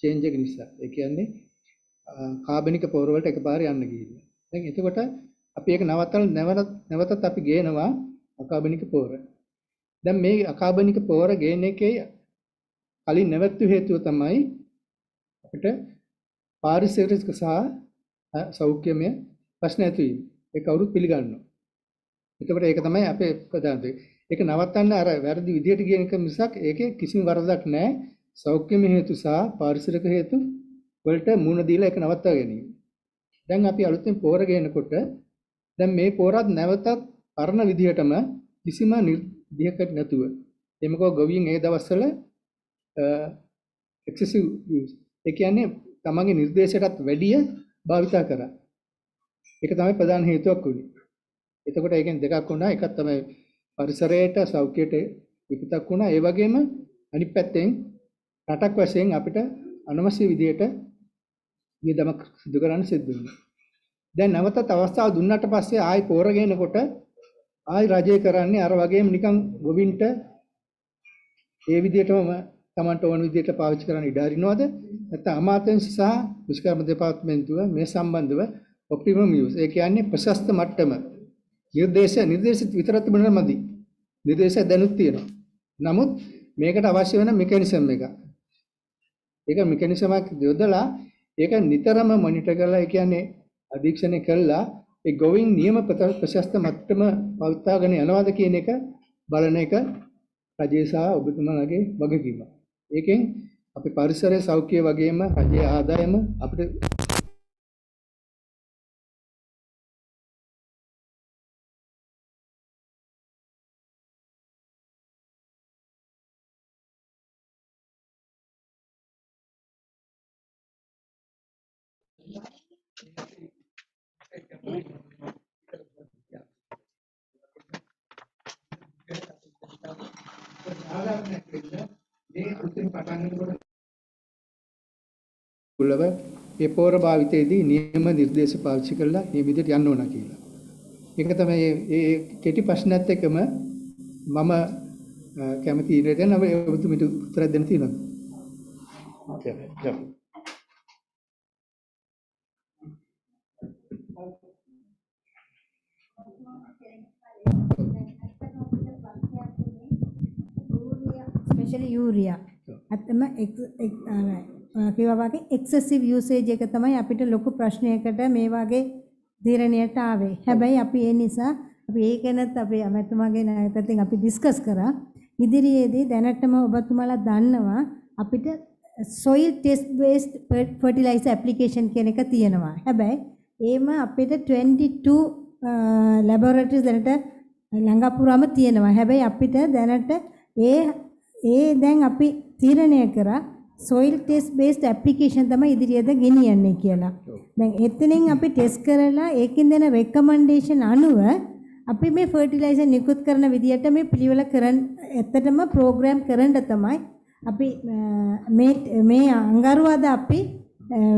චේන්ජ් එක නිසා. ඒ කියන්නේ කාබනික පොර වලට එකපාර යන්න ගිහින්. දැන් එතකොට අපි ඒක නවත්තලා නැවතත් අපි ගේනවා අකාබනික පොහොර. දැන් මේ අකාබනික පොහොර ගේන එකේ කලින් නැවතු හේතුව තමයි අපිට පාරිසරික සහ සෞඛ්‍යමය ප්‍රශ්න ඇති වීම. ඒක කවුරුත් පිළිගන්නවා. එතකොට ඒක තමයි අපේ ප්‍රධාන දේ. ඒක නවත්තන්න අර වැරදි විදියට කියන එක මිසක් ඒකේ කිසිම වරදක් නැහැ. සෞඛ්‍යමය හේතු සහ පාරිසරික හේතු වලට මුණ දීලා ඒක නවත්වා ගැනීම. දැන් අපි අලුතෙන් පොර ගේනකොට දැන් මේ පොරත් නැවතත් පරණ විදිහටම කිසිම නිර්දිහකට නැතුව එමකෝ ගොවියන් ඒ දවස්වල එක්සෙසිව් යූස් ඒ කියන්නේ තමන්ගේ නිර්දේශයටත් වැඩිය භාවිතා කරා. ඒක තමයි ප්‍රධාන හේතුවක් වුනේ. එතකොට ඒකෙන් දෙකක් වුණා. එකක් තමයි පරිසරයට සෞඛ්‍යයට විපතක් වුණා. ඒ වගේම අනිත් පැත්තෙන් රටක් වශයෙන් අපිට අනවශ්‍ය විදියට වියදමක් සිදු කරන්න සිද්ධ වුණා. දැන් නැවතත් අවස්ථාව දුන්නට පස්සේ ආයි පෝරගෙනකොට ආයි රජය කරන්නේ අර වගේම නිකන් ගොවින්ට ඒ විදිහටම තමන්ට ඕන විදිහට පාවිච්චි කරන්න ඉඩ අරිනවද නැත්නම් අමාත්‍යංශ සහ දුෂ්කර්ම දෙපාර්තමේන්තුව මේ සම්බන්ධව ඔප්ටිමම් යූස් ඒ කියන්නේ ප්‍රශස්ත මට්ටම නිර්දේශ නිර්දේශිත විතර තිබුණා මදි නිර්දේශය දැනුත් තියෙනවා නමුත් මේකට අවශ්‍ය වෙන මෙකැනිසම් එක ඒක මෙකැනිසමක් යොදලා ඒක නිතරම මොනිටර් කරලා ඒ කියන්නේ අධීක්ෂණය කළා ඒ ගොවින් නියම ප්‍රශස්ත මට්ටම පවත්වාගෙන යනවාද කියන එක බලන එක රජය සහ ඔබතුමාගේ වගකීම. ඒකෙන් අපේ පරිසරය සෞඛ්‍ය වගේම රජයේ ආදායම අපිට අනුකූලව ඒ පෝර භාවිතයේදී නියම නිර්දේශ පාවිච්චි කරලා මේ විදිහට යන්න ඕන කියලා. ඒක තමයි මේ කෙටි ප්‍රශ්නත් එක්කම මම කැමති ඉරට නම් ඔබතුමීට උත්තර දෙන්න තියෙනවා. Okay. Yeah. especially urea. At the moment, කිව්වා වගේ එක්සෙසිව් යූසේජ් එක තමයි අපිට ලොකු ප්‍රශ්නයකට මේ වගේ තීරණයට ආවේ. හැබැයි අපි ඒ නිසා අපි ඒ ගැනත් අපේ අමතුමාගේ නායකත්වයෙන් අපි ඩිස්කස් කරා. ඉදිරියේදී දැනටම ඔබතුමාලා දන්නවා අපිට soil test based fertilizer application කියන එක තියෙනවා. හැබැයි ඒම අපිට 22 laboratories දැනට ළඟපුරාම තියෙනවා. හැබැයි අපිට දැනට ඒ ඒ දැන් අපි තීරණය කරා සොයිල් ටෙස්ට් බේස්ඩ් ඇප්ලිකේෂන් තමයි ඉදිරියට ගෙනියන්නේ කියලා. දැන් එතනින් අපි ටෙස්ට් කරලා ඒකෙන් දෙන රෙකමන්ඩේෂන් අනුව අපි මේ ෆර්ටිලයිසර් නිකුත් කරන විදියට මේ පිළිවෙල කරන් ඇත්තටම ප්‍රෝග්‍රෑම් කරන්න තමයි අපි මේ මේ අඟරුවාද අපි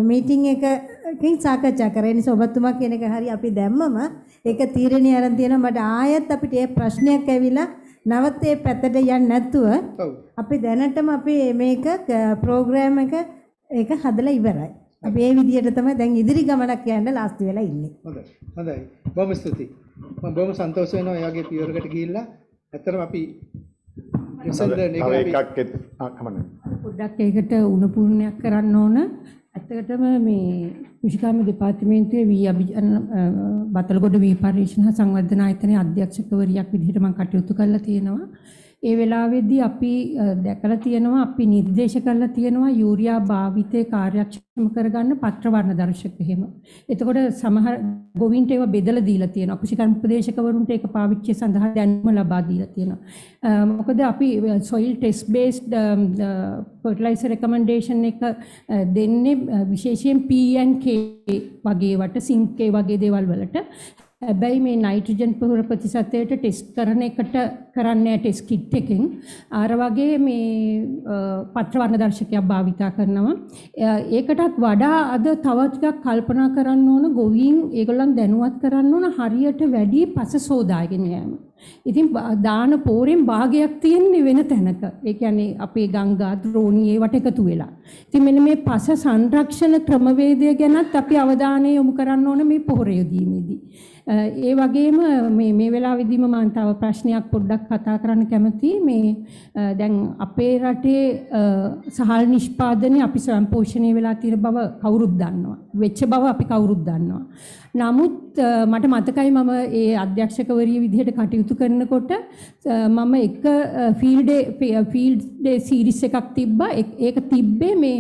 මීටින් එකකින් සාකච්ඡා කරා. ඒ නිසා ඔබතුමා කියන එක හරි අපි දැම්මම ඒක තීරණේ අරන් තියෙනවා මට ආයෙත් අපිට ඒ ප්‍රශ්නයක් ඇවිලා නැවතේ පැත්තට යන්නේ නැතුව අපි දැනටම අපි මේක ප්‍රෝග්‍රෑම් එක ඒක හදලා ඉවරයි. අපි ඒ විදිහට තමයි දැන් ඉදිරි ගමනක් යන්න ලාස්ති වෙලා ඉන්නේ. හොඳයි. හොඳයි. බොහොම ස්තුතියි. මම බොහොම සන්තෝෂ වෙනවා එයාගේ පියවරකට ගිහිල්ලා. ඇත්තටම අපි රිසල්ට් එකක් එකක් කමන්න. පොඩ්ඩක් ඒකට උණුපුරණයක් කරන්න ඕන. ඇත්තටම මේ කෘෂිකාම දෙපාර්තමේන්තුවේ වී අභිජන බතලගොඩ වී පරිශන සංවර්ධන ආයතනයේ අධ්‍යක්ෂකවරියක් විදිහට මම කටයුතු කරලා තියෙනවා. ඒ වෙලාවේදී අපි දැකලා තියෙනවා අපි නිර්දේශ කරලා තියෙනවා යූරියා භාවිතය කාර්යක්ෂම කරගන්න පත්‍ර වර්ණ දර්ශක එහෙම. එතකොට සමහර ගොවින්ට ඒවා බෙදලා දීලා තියෙනවා. කෘෂිකර්ම ප්‍රදේශකවරුන්ට ඒක පාවිච්චිය සඳහා දැනුම ලබා දීලා තියෙනවා. මොකද අපි soil test based fertilizer recommendation එක දෙන්නේ විශේෂයෙන් P and K වගේ වට සින්ක් වගේ දේවල් වලට හැබැයි මේ නයිට්‍රජන් පොහොර ප්‍රතිශතයට ටෙස්ට් කරන එකට කරන්නේ ටෙස්ට් කිට් එකෙන් අර වගේ මේ පත්‍ර වර්ණදර්ශකයක් භාවිතා කරනවා ඒකටත් වඩා අද තව ටිකක් කල්පනා කරන්න ඕන ගොවීන් ඒගොල්ලන් දැනුවත් කරන්න ඕන හරියට වැඩි පස සෝදාගෙන යෑම ඉතින් දාන පෝරෙන් භාගයක් තියෙන්නේ වෙන තැනක. ඒ කියන්නේ අපේ ගංගා ද්‍රෝණී ඒවට එකතු වෙලා. ඉතින් මෙන්න මේ පස සංරක්ෂණ ක්‍රමවේදය ගැනත් අපි අවධානය යොමු කරන්න ඕන මේ පොහොර යොදීමේදී. ඒ වගේම මේ මේ වෙලාවෙදීම මම තව ප්‍රශ්නයක් පොඩ්ඩක් කතා කරන්න කැමතියි මේ දැන් අපේ රටේ සහල් නිෂ්පාදනය අපි ස්වයංපෝෂණය වෙලා තියෙන බව කවුරුත් දන්නවා වෙච්ච බව අපි කවුරුත් දන්නවා නමුත් මට මතකයි මම ඒ අධ්‍යක්ෂකවරිය විදිහට කටයුතු කරනකොට මම එක ෆීල්ඩ් ෆීල්ඩ් සීරීස් එකක් තිබ්බා ඒක තිබ්බේ මේ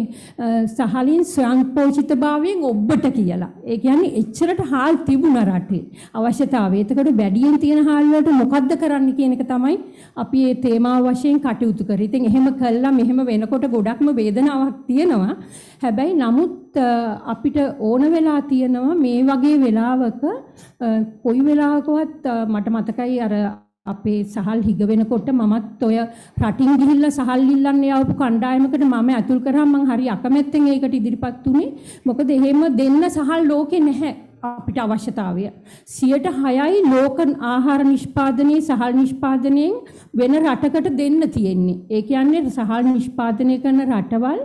සහලින් ස්වයංපෝෂිතභාවයෙන් ඔබට කියලා. ඒ කියන්නේ එච්චරට හාල් තිබුණා රටේ. අවශ්‍යතාවය. එතකොට වැඩියෙන් තියෙන හාල් වලට මොකද්ද කරන්න කියන එක තමයි අපි මේ තේමාව වශයෙන් කටයුතු කරේ. ඉතින් එහෙම කළා මෙහෙම වෙනකොට ගොඩක්ම වේදනාවක් තියෙනවා. හැබැයි නමුත් නමුත් අපිට ඕන වෙලා තියෙනවා මේ වගේ වෙලාවක කොයි වෙලාවකවත් මට මතකයි අර අපේ සහල් හිග වෙනකොට මමත් ඔය රටින් ගිහිල්ලා සහල් ඉල්ලන්න යවපු කණ්ඩායමකට මම ඇතුල් කරාම මං හරි අකමැත්තෙන් ඒකට ඉදිරිපත් උනේ මොකද එහෙම දෙන්න සහල් ලෝකේ නැහැ අපිට අවශ්‍යතාවය. සියට හයයි ලෝකන් ආහාර නිෂ්පාදනය සහල් නිෂ්පාදනයෙන් වෙන රටකට දෙන්න තියෙන්නේ. ඒ කියන්නේ සහල් නිෂ්පාදනය කරන රටවල්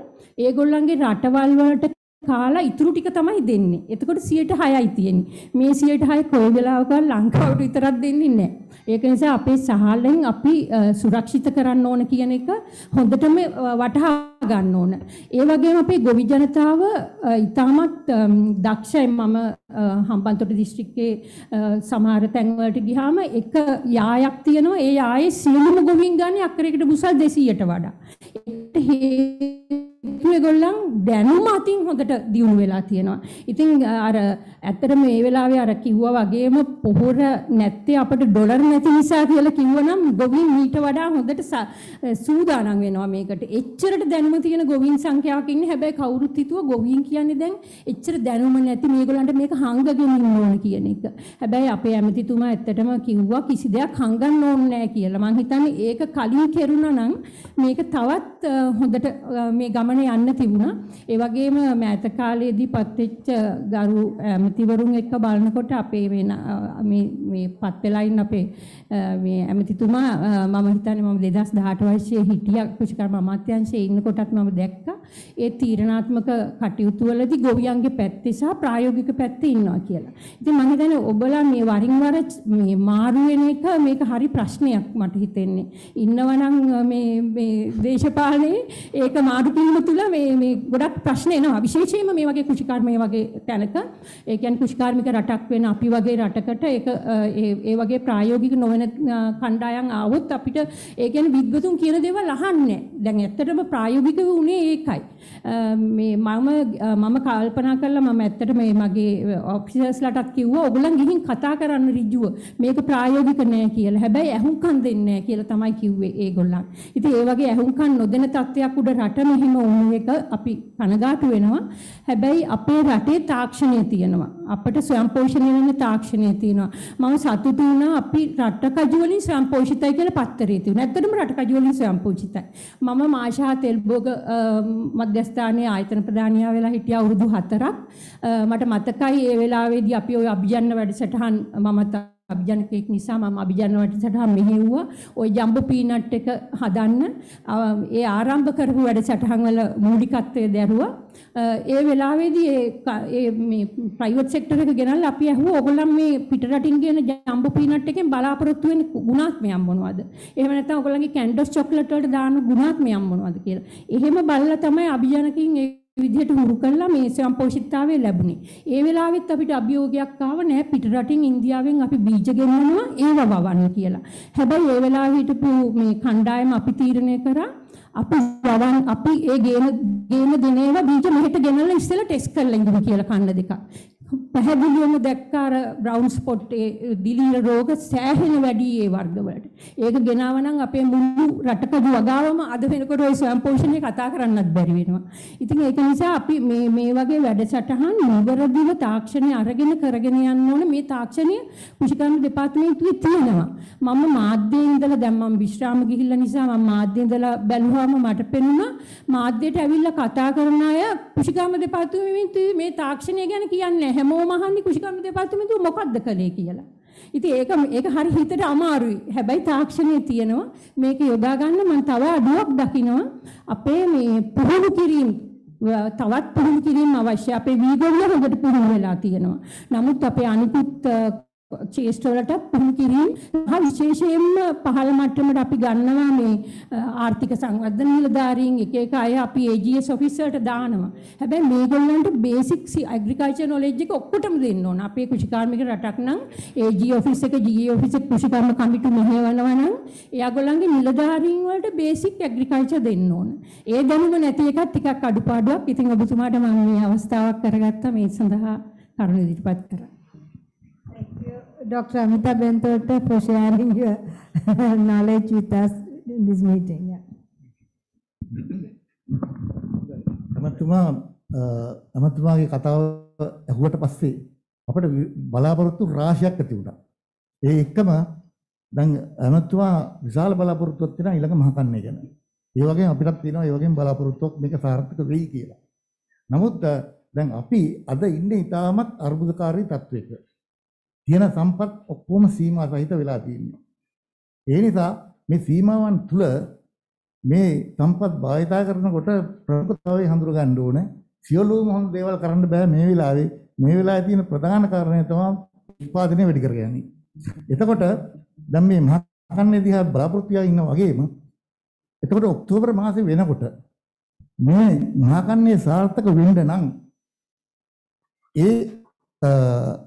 ඒගොල්ලන්ගේ රටවල් වලට කාලා ඉතුරු ටික තමයි දෙන්නේ. එතකොට 106යි තියෙන්නේ. මේ 106 කොයි වෙලාවකවත් ලංකාවට විතරක් දෙන්නේ නැහැ. ඒක නිසා අපේ සහලෙන් අපි සුරක්ෂිත කරන්න ඕන කියන එක හොඳටම වටහා ගන්න ඕන. ඒ වගේම අපේ ගොවි ජනතාව ඉතාමත් දක්ෂයි මම හම්බන්තොට දිස්ත්‍රික්කයේ සමහර තැන් වලට ගියාම එක යායක් තියෙනවා. ඒ යායේ සියලුම ගොවීන් ගන්නේ අක්කරයකට බුසල් 200ට වඩා. ඒකට ඒගොල්ලන් දැනුම අතින් හොඳට දියුණු වෙලා තියෙනවා. ඉතින් අර ඇත්තටම මේ වෙලාවේ අර කිව්වා වගේම පොහොර නැත්තේ අපිට ඩොලර් නැති නිසා කියලා කිව්වනම් ගොවීන් ඊට වඩා හොඳට සූදානම් වෙනවා මේකට. එච්චරට දැනුම තියෙන ගොවීන් සංඛ්‍යාවක් ඉන්නේ. හැබැයි කවුරුත් හිතුවා ගොවීන් කියන්නේ දැන් එච්චර දැනුම නැති මේගොල්ලන්ට මේක හංගගෙන ඉන්න ඕන කියන එක. හැබැයි අපේ ඇමතිතුමා ඇත්තටම කිව්වා කිසි දෙයක් හංගන්න ඕනේ නැහැ කියලා. මං හිතන්නේ ඒක කලින් කෙරුණා නම් මේක තවත් හොඳට මේ ගමන ගමන යන්න තිබුණා. ඒ වගේම මෑත කාලයේදීපත් වෙච්ච ගරු ඇමතිවරුන් එක්ක බලනකොට අපේ මේ මේ මේ පත් වෙලා ඉන්න අපේ මේ ඇමතිතුමා මම හිතන්නේ මම 2018 වර්ෂයේ හිටියා කුෂිකර්ම අමාත්‍යාංශයේ ඉන්නකොටත් මම දැක්කා. ඒ තීරණාත්මක කටයුතු වලදී ගොවියන්ගේ පැත්තේ සහ ප්‍රායෝගික පැත්තේ ඉන්නවා කියලා. ඉතින් මම හිතන්නේ ඔබලා මේ වරින් වර මේ මාරු වෙන එක මේක හරි ප්‍රශ්නයක් මට හිතෙන්නේ. ඉන්නවනම් මේ මේ දේශපාලනේ ඒක මාඩු පිළිම තුල මේ මේ ගොඩක් ප්‍රශ්න එනවා විශේෂයෙන්ම මේ වගේ කෘෂිකාර්මයේ වගේ තැනක ඒ කියන්නේ කෘෂිකාර්මික රටක් වෙන අපි වගේ රටකට ඒක ඒ වගේ ප්‍රායෝගික නොවන කණ්ඩායම් ආවොත් අපිට ඒ කියන්නේ විද්වතුන් කියන දේවල් අහන්නේ දැන් ඇත්තටම ප්‍රායෝගික වුණේ ඒකයි මේ මම මම කල්පනා කළා මම ඇත්තට මේ මගේ ඔෆිසර්ස්ලටත් කිව්වා ඔයගොල්ලන් ගිහින් කතා කරන්න ඍජුව මේක ප්‍රායෝගික නෑ කියලා හැබැයි ඇහුම්කන් දෙන්නේ නෑ කියලා තමයි කිව්වේ ඒගොල්ලන් ඉතින් ඒ වගේ ඇහුම්කන් නොදෙන තත්ත්වයක් උඩ රට මෙහිම අනු එක අපි කනගාටු වෙනවා. හැබැයි අපේ රටේ තාක්ෂණය තියෙනවා. අපිට ස්වයංපෝෂණය වෙන තාක්ෂණය තියෙනවා. මම සතුටු වුණා අපි රට කජු වලින් ස්වයංපෝෂිතයි කියලා පත්තරේ තිබුණා. ඇත්තටම රට කජු වලින් ස්වයංපෝෂිතයි. මම මාෂා තෙල්බෝග මධ්‍යස්ථානයේ ආයතන ප්‍රධානියා වෙලා හිටියා අවුරුදු 4ක්. මට මතකයි ඒ වෙලාවේදී අපි ওই අභියන්න වැඩසටහන් මම අභිජනකෙක් නිසා මම අභිජන වැඩසටහන මෙහෙව්වා. ওই ජම්බු පීනට් එක හදන්න ඒ ආරම්භ කරපු වැඩසටහන් වල මූලිකත්වය දැරුවා. ඒ වෙලාවේදී ඒ මේ ප්‍රයිවට් සෙක්ටර් එක ගෙනල්ලා අපි ඇහුවා ඕගොල්ලන් මේ පිටරටින් ගෙන ජම්බු පීනට් එකෙන් බලාපොරොත්තු වෙන ගුණාත්මයන් මොනවද? එහෙම නැත්නම් ඕගොල්ලන්ගේ කැන්ඩස් චොක්ලට් වලට දාන ගුණාත්මයන් මොනවද කියලා. එහෙම බලලා තමයි අභිජනකින් ඒ විදිහට හුරු කළා මේ සම්පෝෂිතතාවය ලැබුණේ. ඒ වෙලාවෙත් අපිට අභියෝගයක් ආව නෑ පිට රටින් ඉන්දියාවෙන් අපි බීජ ගෙන්නනවා ඒව වවන්න කියලා. හැබැයි ඒ වෙලාවේ හිටපු මේ කණ්ඩායම අපි තීරණය කරා අපි වවන් අපි ඒ ගේන ගේන දිනේව බීජ මෙහෙට ගෙනල්ලා ඉස්සෙල්ලා ටෙස්ට් කරලා ඉඳමු කියලා කන්න දෙක. පැහැදිලිවම දැක්කාර බ්‍රවුන් ස්පොට් ඒ දිලීන රෝග සෑහෙන වැඩි ඒ වර්ගවලට. ඒක ගෙනාව නම් අපේ මුළු රටකම වගාවම අද වෙනකොට ওই ස්වයං පෝෂණය කතා කරන්නත් බැරි වෙනවා. ඉතින් ඒක නිසා අපි මේ මේ වගේ වැඩසටහන් නිවරදිව තාක්ෂණය අරගෙන කරගෙන යන්න ඕන මේ තාක්ෂණය කුෂිකර්ම දෙපාර්තමේන්තුවේ තියෙනවා. මම මාධ්‍යයේ ඉඳලා දැන් මම විශ්‍රාම ගිහිල්ලා නිසා මම මාධ්‍යයේ ඉඳලා බැලුවාම මට පෙනුණා මාධ්‍යයට ඇවිල්ලා කතා කරන අය කුෂිකර්ම දෙපාර්තමේන්තුවේ මේ තාක්ෂණය ගැන කියන්නේ හැමෝම මම අහන්නේ කුෂිකර්ම දෙපාර්තමේන්තුව මොකද්ද කළේ කියලා. ඉතින් ඒක ඒක හරි හිතට අමාරුයි. හැබැයි තාක්ෂණයේ තියෙනවා මේක යොදා ගන්න මම තව අඩුවක් දකිනවා. අපේ මේ පුහුණු කිරීම තවත් පුහුණු කිරීම අවශ්‍ය. අපේ වීගොවිය හොඳට පුහුණු වෙලා තියෙනවා. නමුත් අපේ අනිකුත් චේස්ට් වලට පුහුණු කිරීම සහ විශේෂයෙන්ම පහළ මට්ටමට අපි ගන්නවා මේ ආර්ථික සංවර්ධන නිලධාරීන් එක එක අය අපි AGS ඔෆිසර්ට දානවා. හැබැයි මේගොල්ලන්ට බේසික් ඇග්‍රිකල්චර් නොලෙජ් එක ඔක්කොටම දෙන්න ඕන. අපේ කෘෂිකාර්මික රටක් නම් AG ඔෆිස් එක GE ඔෆිස් එක කෘෂිකර්ම කමිටු මෙහෙවනවා නම් එයාගොල්ලන්ගේ නිලධාරීන් වලට බේසික් ඇග්‍රිකල්චර් දෙන්න ඕන. ඒ දැනුම නැති එකත් ටිකක් අඩුපාඩුවක්. ඉතින් ඔබතුමාට මම මේ අවස්ථාවක් කරගත්තා මේ සඳහා කරුණ ඉදිරිපත් කරා. Dr. Amita Bentota for sharing your knowledge with us in this meeting. අමතුමා අමතුමාගේ කතාව ඇහුවට පස්සේ අපිට බලාපොරොත්තු රාශියක් ඇති වුණා. ඒ එක්කම දැන් අමතුමා විශාල බලාපොරොත්තුවක් තියෙනවා ඊළඟ මහකන්නේ ගැන. ඒ වගේම අපිටත් තියෙනවා ඒ වගේම බලාපොරොත්තුවක් මේක සාර්ථක වෙයි කියලා. නමුත් දැන් අපි අද ඉන්නේ ඉතාමත් අර්බුදකාරී තත්වයක. තියෙන සම්පත් ඔක්කොම සීමා සහිත වෙලා තියෙනවා. ඒ නිසා මේ සීමාවන් තුල මේ සම්පත් භාවිතා කරනකොට ප්‍රමුඛතාවය හඳුර ගන්න ඕනේ. සියලුම හොඳ දේවල් කරන්න බෑ මේ වෙලාවේ. මේ වෙලාවේ තියෙන ප්‍රධාන කාරණය තමයි උත්පාදනය වැඩි කර ගැනීම. එතකොට දැන් මේ මහකන්නේ දිහා බලාපොරොත්තු වෙලා ඉන්නා වගේම එතකොට ඔක්තෝබර් මාසේ වෙනකොට මේ මහකන්නේ සාර්ථක වෙන්න නම් ඒ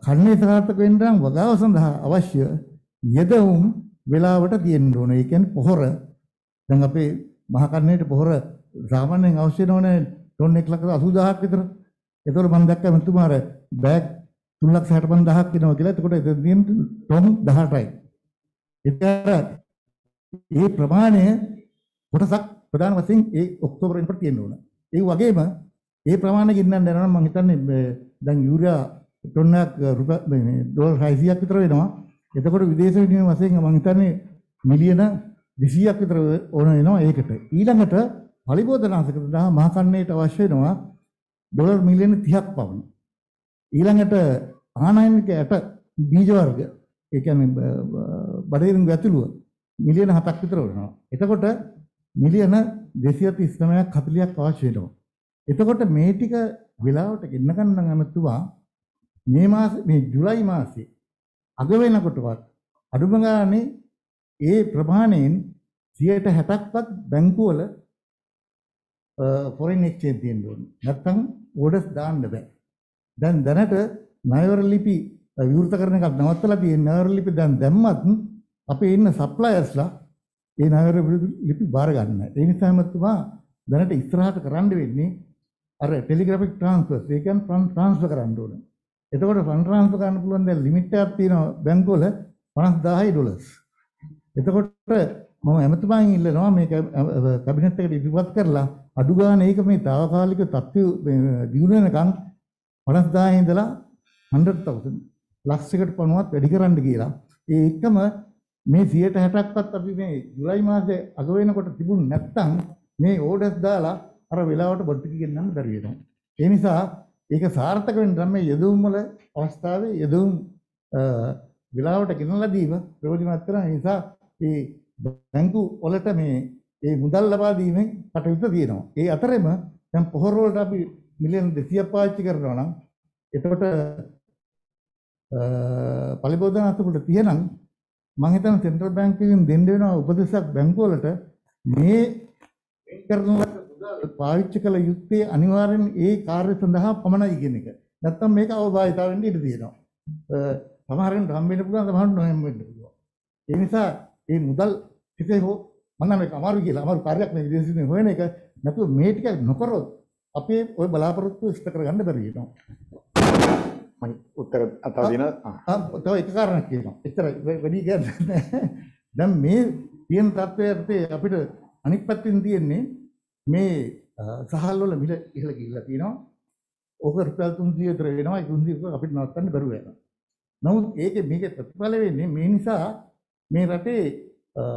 කර්මය සාර්ථක වෙන්න නම් වගාව සඳහා අවශ්‍ය යෙදවුම් වේලාවට තියෙන්න ඕන. ඒ කියන්නේ පොහොර. දැන් අපේ මහා කර්ණයට පොහොර සාමාන්‍යයෙන් අවශ්‍ය වෙනවනේ ටොන් 180000ක් විතර. ඒතකොට මම දැක්කා මෙතුමා අර බෑග් 365000ක් වෙනවා කියලා. එතකොට එතනදීන් ටොන් 18යි. ඒතර මේ ප්‍රමාණය කොටසක් ප්‍රධාන වශයෙන් ඒ ඔක්තෝබර් වෙනකොට තියෙන්න ඕන. ඒ වගේම ඒ ප්‍රමාණය ගින්නන්න යනවා නම් මම හිතන්නේ දැන් යූරියා ටොන්නක් ඩොල් හයිසියක් විතර වෙනවා එතකොට විදේශ විනිමය වශයෙන් මම හිතන්නේ මිලියන 200ක් විතර ඕන වෙනවා ඒකට ඊළඟට පලිබෝධනාශක සඳහා මහකන්නේට අවශ්‍ය වෙනවා ඩොලර් මිලියන 30ක් පමණ ඊළඟට ආනයනික ඇට බීජ වර්ග ඒ කියන්නේ බඩේරුම් ඇතුළුව මිලියන 7ක් විතර වෙනවා එතකොට මිලියන 239ක් 40ක් අවශ්‍ය වෙනවා එතකොට මේ ටික වෙලාවට ගෙන්න ගන්න අමතුවා මේ මාස මේ ජූලයි මාසේ අග වෙනකොටවත් අඩුම ගානේ ඒ ප්‍රමාණයෙන් 60%ක්වත් බැංකුවල ෆොරින් එක්ස්චේන්ජ් තියෙන්න ඕනේ. නැත්නම් ඕඩර්ස් දාන්න බෑ. දැන් දැනට ණයවර ලිපි විවෘත කරන එකක් නවත්තලා තියෙන ණයවර ලිපි දැන් දැම්මත් අපේ ඉන්න සප්ලයර්ස්ලා ඒ ණයවර ලිපි බාර ගන්න. ඒ නිසාම තුමා දැනට ඉස්සරහට කරන්න වෙන්නේ අර ටෙලිග්‍රැෆික් ට්‍රාන්ස්ෆර්ස් ඒ කියන්නේ ට්‍රාන්ස්ෆර් කරන්න ඕනේ. එතකොට ෆන් ට්‍රාන්ස්ෆර් කරන්න පුළුවන් දැන් ලිමිට් එකක් තියෙනවා බැංකුවල 50000 ඩොලර්ස්. එතකොට මම ඇමතුමාගෙන් ඉල්ලනවා මේක කැබිනට් එකට ඉදිරිපත් කරලා අඩු ගන්න ඒක මේ తాවකාලික තත්ත්ව දියුණු වෙනකන් 50000 ඉඳලා 100000 ලක්ෂයකට පණුවත් වැඩි කරන්න කියලා. ඒ එකම මේ 160ක්වත් අපි මේ ජූලයි මාසේ අග වෙනකොට තිබුණ නැත්නම් මේ ඕඩර්ස් දාලා අර වෙලාවට බොඩ් එක ගෙන්නන්න බැරි වෙනවා. ඒ නිසා ඒක සාර්ථක වෙන්න නම් මේ යෙදවුම් වල අවස්ථාවේ යෙදවුම් විලාවට ගෙනලා දීම ප්‍රයෝජනවත් කරන නිසා මේ බැංකු වලට මේ මේ මුදල් ලබා දීමෙන් කටයුතු තියෙනවා. ඒ අතරෙම දැන් පොහොර වලට අපි මිලියන 200ක් පාවිච්චි කරනවා නම් එතකොට පලිබෝධන අතකට තියෙනම් මම හිතන සෙන්ට්‍රල් බැංකුවෙන් දෙන්න වෙන උපදේශයක් බැංකුවලට මේ කරන පාවිච්චි කළ යුත්තේ අනිවාර්යෙන් ඒ කාර්ය සඳහා පමණයි කියන එක. නැත්තම් මේක අවබෝධතාව වෙන්න ඉඩ තියෙනවා. සමහරෙන් හම් වෙන්න පුළුවන් සමහරෙන් නොහම් වෙන්න පුළුවන්. ඒ නිසා මේ මුදල් ටිකේ හෝ මම මේක අමාරු කියලා අමාරු කාර්යයක් මේ විදේශින් හොයන එක නැතු මේ ටික නොකරොත් අපේ ওই බලාපොරොත්තු ඉෂ්ට කරගන්න බැරි වෙනවා. මම උත්තර අතදින ආ තව එක කාරණයක් කියනවා. ඉතර වැඩි කියන්නේ දැන් මේ තියෙන තත්ත්වයේ අපිට අනිත් පැත්තෙන් තියෙන්නේ මේ සහල් වල මිල ඉහළ ගිහිල්ලා තියෙනවා. ඕක රුපියල් 300 විතර වෙනවා. ඒ 300 අපිට නවත්තන්න බැරුව යනවා. නමුත් ඒකේ මේකේ ප්‍රතිඵල වෙන්නේ මේ නිසා මේ රටේ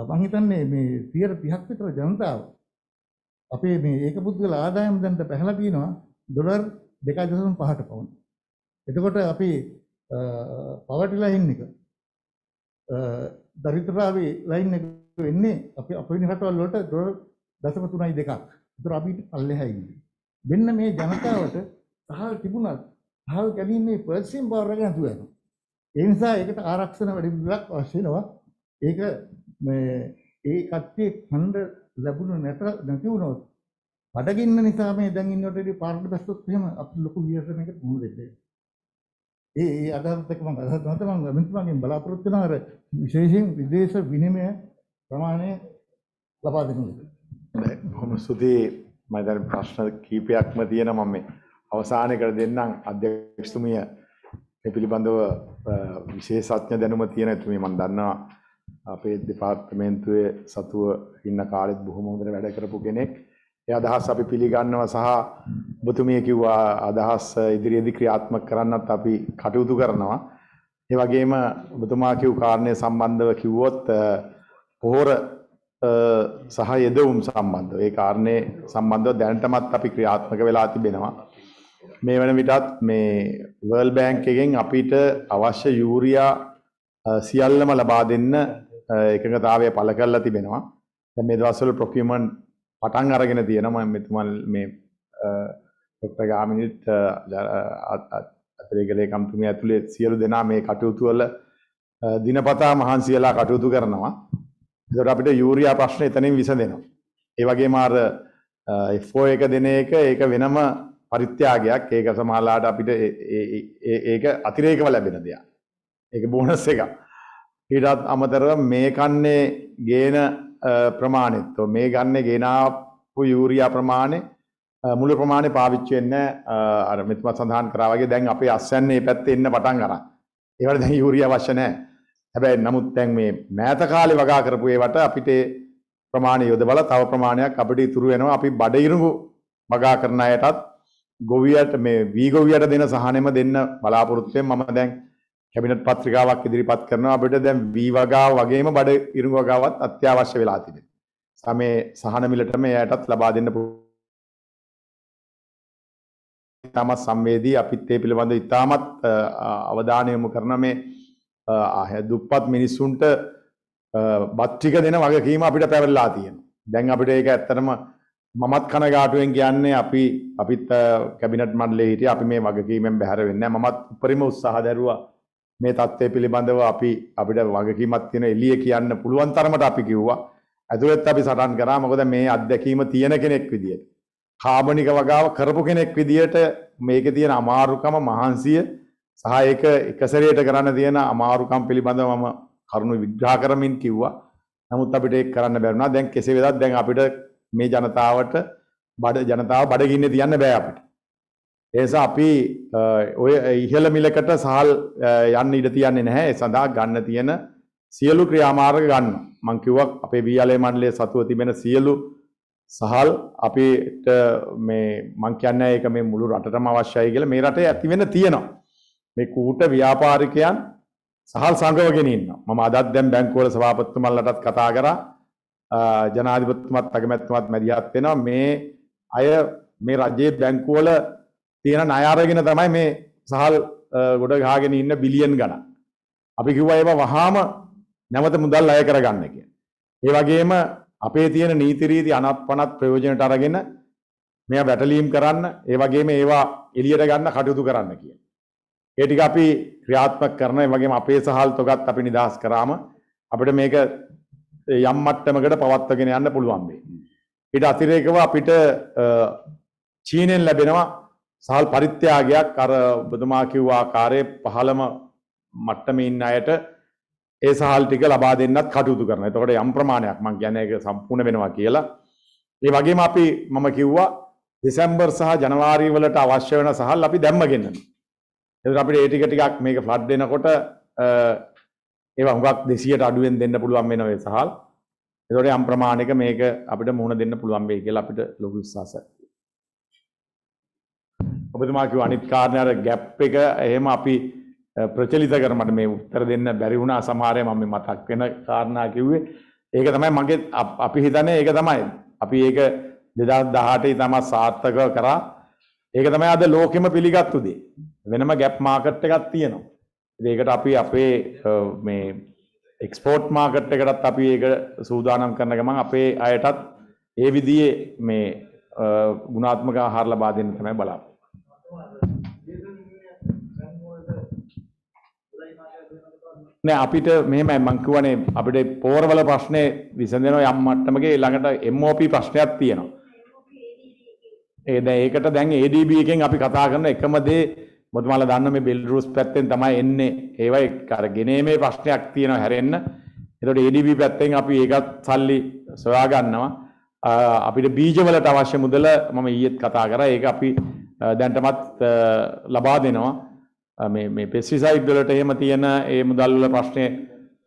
මම හිතන්නේ මේ 30ක් විතර ජනතාව අපේ මේ ඒකපුද්ගල ආදායම දැනට පැහැලා තියෙනවා ඩොලර් 2.5ට පවුන. එතකොට අපි පවර්ටි ලයින් එක දරිද්‍රතාවේ ලයින් එක වෙන්නේ අපි අපේ රටවල් වලට ඩොලර් 0.32ක්. ද්‍රවිඩ් අල්ලෙහා ඉන්නේ. මෙන්න මේ ජනතාවට සහල් තිබුණත් සහල් ගැනීමේ පර්සියම් බාර ගන්න දුවනවා. ඒ නිසා ඒකට ආරක්ෂණ වැඩි පිළිවෙලක් අවශ්‍ය වෙනවා. ඒක මේ ඒ කට්ටිය ඡන්ද ලැබුණ නැත නැති වුණොත් බඩගින්න නිසා මේ දැන් ඉන්නකොටදී පාරට බැස්සොත් එහෙම අපි ලොකු වියසනයකට මුහුණ දෙන්නේ. ඒ ඒ අදහසත් එක්ක මම අදහස් නැත මම මිතුමගෙන් බලාපොරොත්තු වෙනවා අර විශේෂයෙන් විදේශ විනිමය ප්‍රමාණය ලබා දෙන්න. බොහොම සුදී මම දැන් ප්‍රශ්න කීපයක්ම තියෙන මම මේ අවසානයකට දෙන්නම් අධ්‍යක්ෂතුමිය මේ පිළිබඳව විශේෂඥ දැනුම තියෙන තුමිය මම දන්නවා අපේ දෙපාර්තමේන්තුවේ සතුව ඉන්න කාලෙත් බොහොම හොඳට වැඩ කරපු කෙනෙක්. ඒ අදහස් අපි පිළිගන්නවා සහ ඔබතුමිය කිව්වා අදහස් ඉදිරියේදී ක්‍රියාත්මක කරන්නත් අපි කටයුතු කරනවා. ඒ වගේම ඔබතුමා කිව් කාරණේ සම්බන්ධව කිව්වොත් පොහොර සහ යෙදවුම් සම්බන්ධව ඒ කාරණේ සම්බන්ධව දැනටමත් අපි ක්‍රියාත්මක වෙලා තිබෙනවා. මේ වන විටත් මේ වර්ල් බෑන්ක් එකෙන් අපිට අවශ්‍ය යූරියා සියල්ලම ලබා දෙන්න එකඟතාවය පළ කරලා තිබෙනවා. දැන් මේ දවස්වල procurement පටන් අරගෙන තියෙනවා මම මෙතුමන් මේ ડોક્ટર ගාමිනිත් අතිරේක ලේකම්තුමිය ඇතුලේ සියලු දෙනා මේ කටයුතු වල දිනපතා මහන්සියලා කටයුතු කරනවා. ඒකට අපිට යූරියා ප්‍රශ්නේ එතනින් විසඳෙනවා. ඒ වගේම අර FO එක දෙන එක ඒක වෙනම පරිත්‍යාගයක්. ඒක සමහරලාට අපිට ඒක අතිරේකව ලැබෙන දෙයක්. ඒක බෝනස් එකක්. ඊටත් අමතරව මේ කන්නේ ගේන ප්‍රමාණෙත් මේ ගන්නේ ගේනාපු යූරියා ප්‍රමාණය මුළු ප්‍රමාණය පාවිච්චි වෙන්නේ අර මෙතුමා සඳහන් කරා වගේ දැන් අපේ අස්වැන්නේ මේ පැත්තේ එන්න පටන් ගන්නවා. ඒවට දැන් යූරියා අවශ්‍ය නැහැ. හැබැයි නමුත් දැන් මේ මෑත කාලේ වගා කරපු ඒවට අපිට ප්‍රමාණය යොදවලා තව ප්‍රමාණයක් අපිට ඉතුරු වෙනවා. අපි බඩිරුඹු වගා කරන අයටත් ගොවියට මේ වී ගොවියට දෙන සහනෙම දෙන්න බලාපොරොත්තුෙන් මම දැන් කැබිනට් පත්‍රිකාවක් ඉදිරිපත් කරනවා අපිට දැන් වී වගාව වගේම බඩ ඉරු වගාවත් අත්‍යවශ්‍ය වෙලා තිබෙනවා. සමේ සහන මිලටම එයටත් ලබා දෙන්න ඉතාමත් සංවේදී අපිත් ඒ පිළිබඳව ඉතාමත් අවධානය යොමු කරන මේ දුප්පත් මිනිස්සුන්ට බත් ටික දෙන වගකීම අපිට පැවරලා තියෙනවා. දැන් අපිට ඒක ඇත්තටම මමත් කනගාටුවෙන් කියන්නේ අපි අපිත් කැබිනට් මණ්ඩලයේ හිටිය අපි මේ වගකීමෙන් බැහැර වෙන්නේ මමත් උපරිම උත්සාහ දැරුවා මේ தත්ත්වය පිළිබඳව අපි අපිට වගකීමක් තියෙන එළිය කියන්න පුළුවන් තරමට අපි කිව්වා. ඇතුළත් අපි සටන් කරා මොකද මේ අත්දැකීම තියෙන කෙනෙක් විදියට. කාබනික වගාව කරපු කෙනෙක් විදියට මේකේ තියෙන අමාරුකම මහන්සිය සහ ඒක එක සැරේට කරන්න තියෙන අමාරුකම් පිළිබඳව මම කරුණු විග්‍රහ කරමින් කිව්වා. නමුත් අපිට ඒක කරන්න බැරි වුණා. දැන් කෙසේ වෙතත් දැන් අපිට මේ ජනතාවට බඩ ජනතාව බඩගින්නේ තියන්න බෑ අපිට. ඒ නිසා අපි ඔය ඉහළ මිලකට සහල් යන්න ඉඩ තියන්නේ නැහැ. ඒ සඳහා ගන්න තියෙන සියලු ක්‍රියාමාර්ග ගන්න. මං කිව්වා අපේ වීආලේ මණ්ඩලයේ සතුව තිබෙන සියලු සහල් අපිට මේ මං කියන්නේ ඒක මේ මුළු රටටම අවශ්‍යයි කියලා මේ රටේ ඇති වෙන්න තියෙනවා. මේ කූට ව්‍යාපාරිකයන් සහල් සංගවගෙන ඉන්නවා. මම අදත් දැන් බැංකුවල සභාපතිතුමන්ලටත් කතා කරා ජනාධිපතිතුමත් අගමැතිතුමත් මැදිහත් වෙනවා මේ අය මේ රජයේ බැංකුවල තියෙන ණය අරගෙන තමයි මේ සහල් ගොඩ ගහගෙන ඉන්න බිලියන් ගණන්. අපි කිව්වා ඒවා වහාම නැවත මුදල් අය කරගන්න කියලා. ඒ වගේම අපේ තියෙන නීති රීති අනත්පනත් ප්‍රයෝජනට අරගෙන මෙයා වැටලීම් කරන්න ඒ වගේම ඒවා එළියට ගන්න කටයුතු කරන්න කියලා. ඒ ටික අපි ක්‍රියාත්මක කරන ඒ වගේම අපේ සහල් තොගත් අපි නිදහස් කරාම අපිට මේක යම් මට්ටමකට පවත්වාගෙන යන්න පුළුවන් වෙයි. ඊට අතිරේකව අපිට චීනෙන් ලැබෙනවා සහල් පරිත්‍යාගයක් අර ඔබතුමා කිව්ව ආකාරයේ පහළම මට්ටමේ ඉන්න අයට ඒ සහල් ටික ලබා දෙන්නත් කටයුතු කරනවා. එතකොට යම් ප්‍රමාණයක් මම කියන්නේ ඒක සම්පූර්ණ වෙනවා කියලා. ඒ වගේම අපි මම කිව්වා දෙසැම්බර් සහ ජනවාරි වලට අවශ්‍ය වෙන සහල් අපි දැම්මගෙන. එතකොට අපිට ඒ ටික ටිකක් මේක ෆ්ලඩ් වෙනකොට ඒවා හුඟක් 200ට අඩුවෙන් දෙන්න පුළුවන් වෙන ඔය සහල්. ඒතකොට යම් ප්‍රමාණයක මේක අපිට මුහුණ දෙන්න පුළුවන් වෙයි කියලා අපිට ලොකු විශ්වාසයක් තියෙනවා. ඔබතුමා කිව්ව අනිත් කාරණේ අර ગેප් එක එහෙම අපි ප්‍රචලිත කරමට මේ උත්තර දෙන්න බැරි වුණා සමහරව මම මතක් වෙන කාරණා කිව්වේ. ඒක තමයි මගේ අපි හිතන්නේ ඒක තමයි. අපි ඒක 2018 ඉතම සාර්ථකව කරා. ඒක තමයි අද ලෝකෙම පිළිගත්තු දේ. වෙනම ගැප් මාකට් එකක් තියෙනවා. ඒකට අපි අපේ මේ එක්ස්පෝට් මාකට් එකටත් අපි ඒක සූදානම් කරන ගමන් අපේ අයටත් ඒ විදිහේ මේ ගුණාත්මක ආහාර ලබා දෙන්න තමයි බලාපොරොත්තු නෑ අපිට මෙහෙමයි මං කියවනේ අපිට පෝරවල ප්‍රශ්නේ විසඳෙන යම් මට්ටමකේ ළඟට MOP ප්‍රශ්නයක් තියෙනවා. ඒ දැන් ඒකට දැන් ADB එකෙන් අපි කතා කරන එකම දේ බොතුමාලා දන්න මේ බෙල්රුස් පැත්තෙන් තමයි එන්නේ. ඒවයි අර ගෙනීමේ ප්‍රශ්නයක් තියෙනවා හැරෙන්න. එතකොට ADB පැත්තෙන් අපි ඒකත් සල්ලි සොයා ගන්නවා. අපිට බීජවලට අවශ්‍ය මුදල මම ඊයේත් කතා කරා. ඒක අපි දැන්ටමත් ලබා දෙනවා. මේ මේ පෙස්ටිසයිඩ් වලට එහෙම තියෙන ඒ මුදල් වල ප්‍රශ්නේ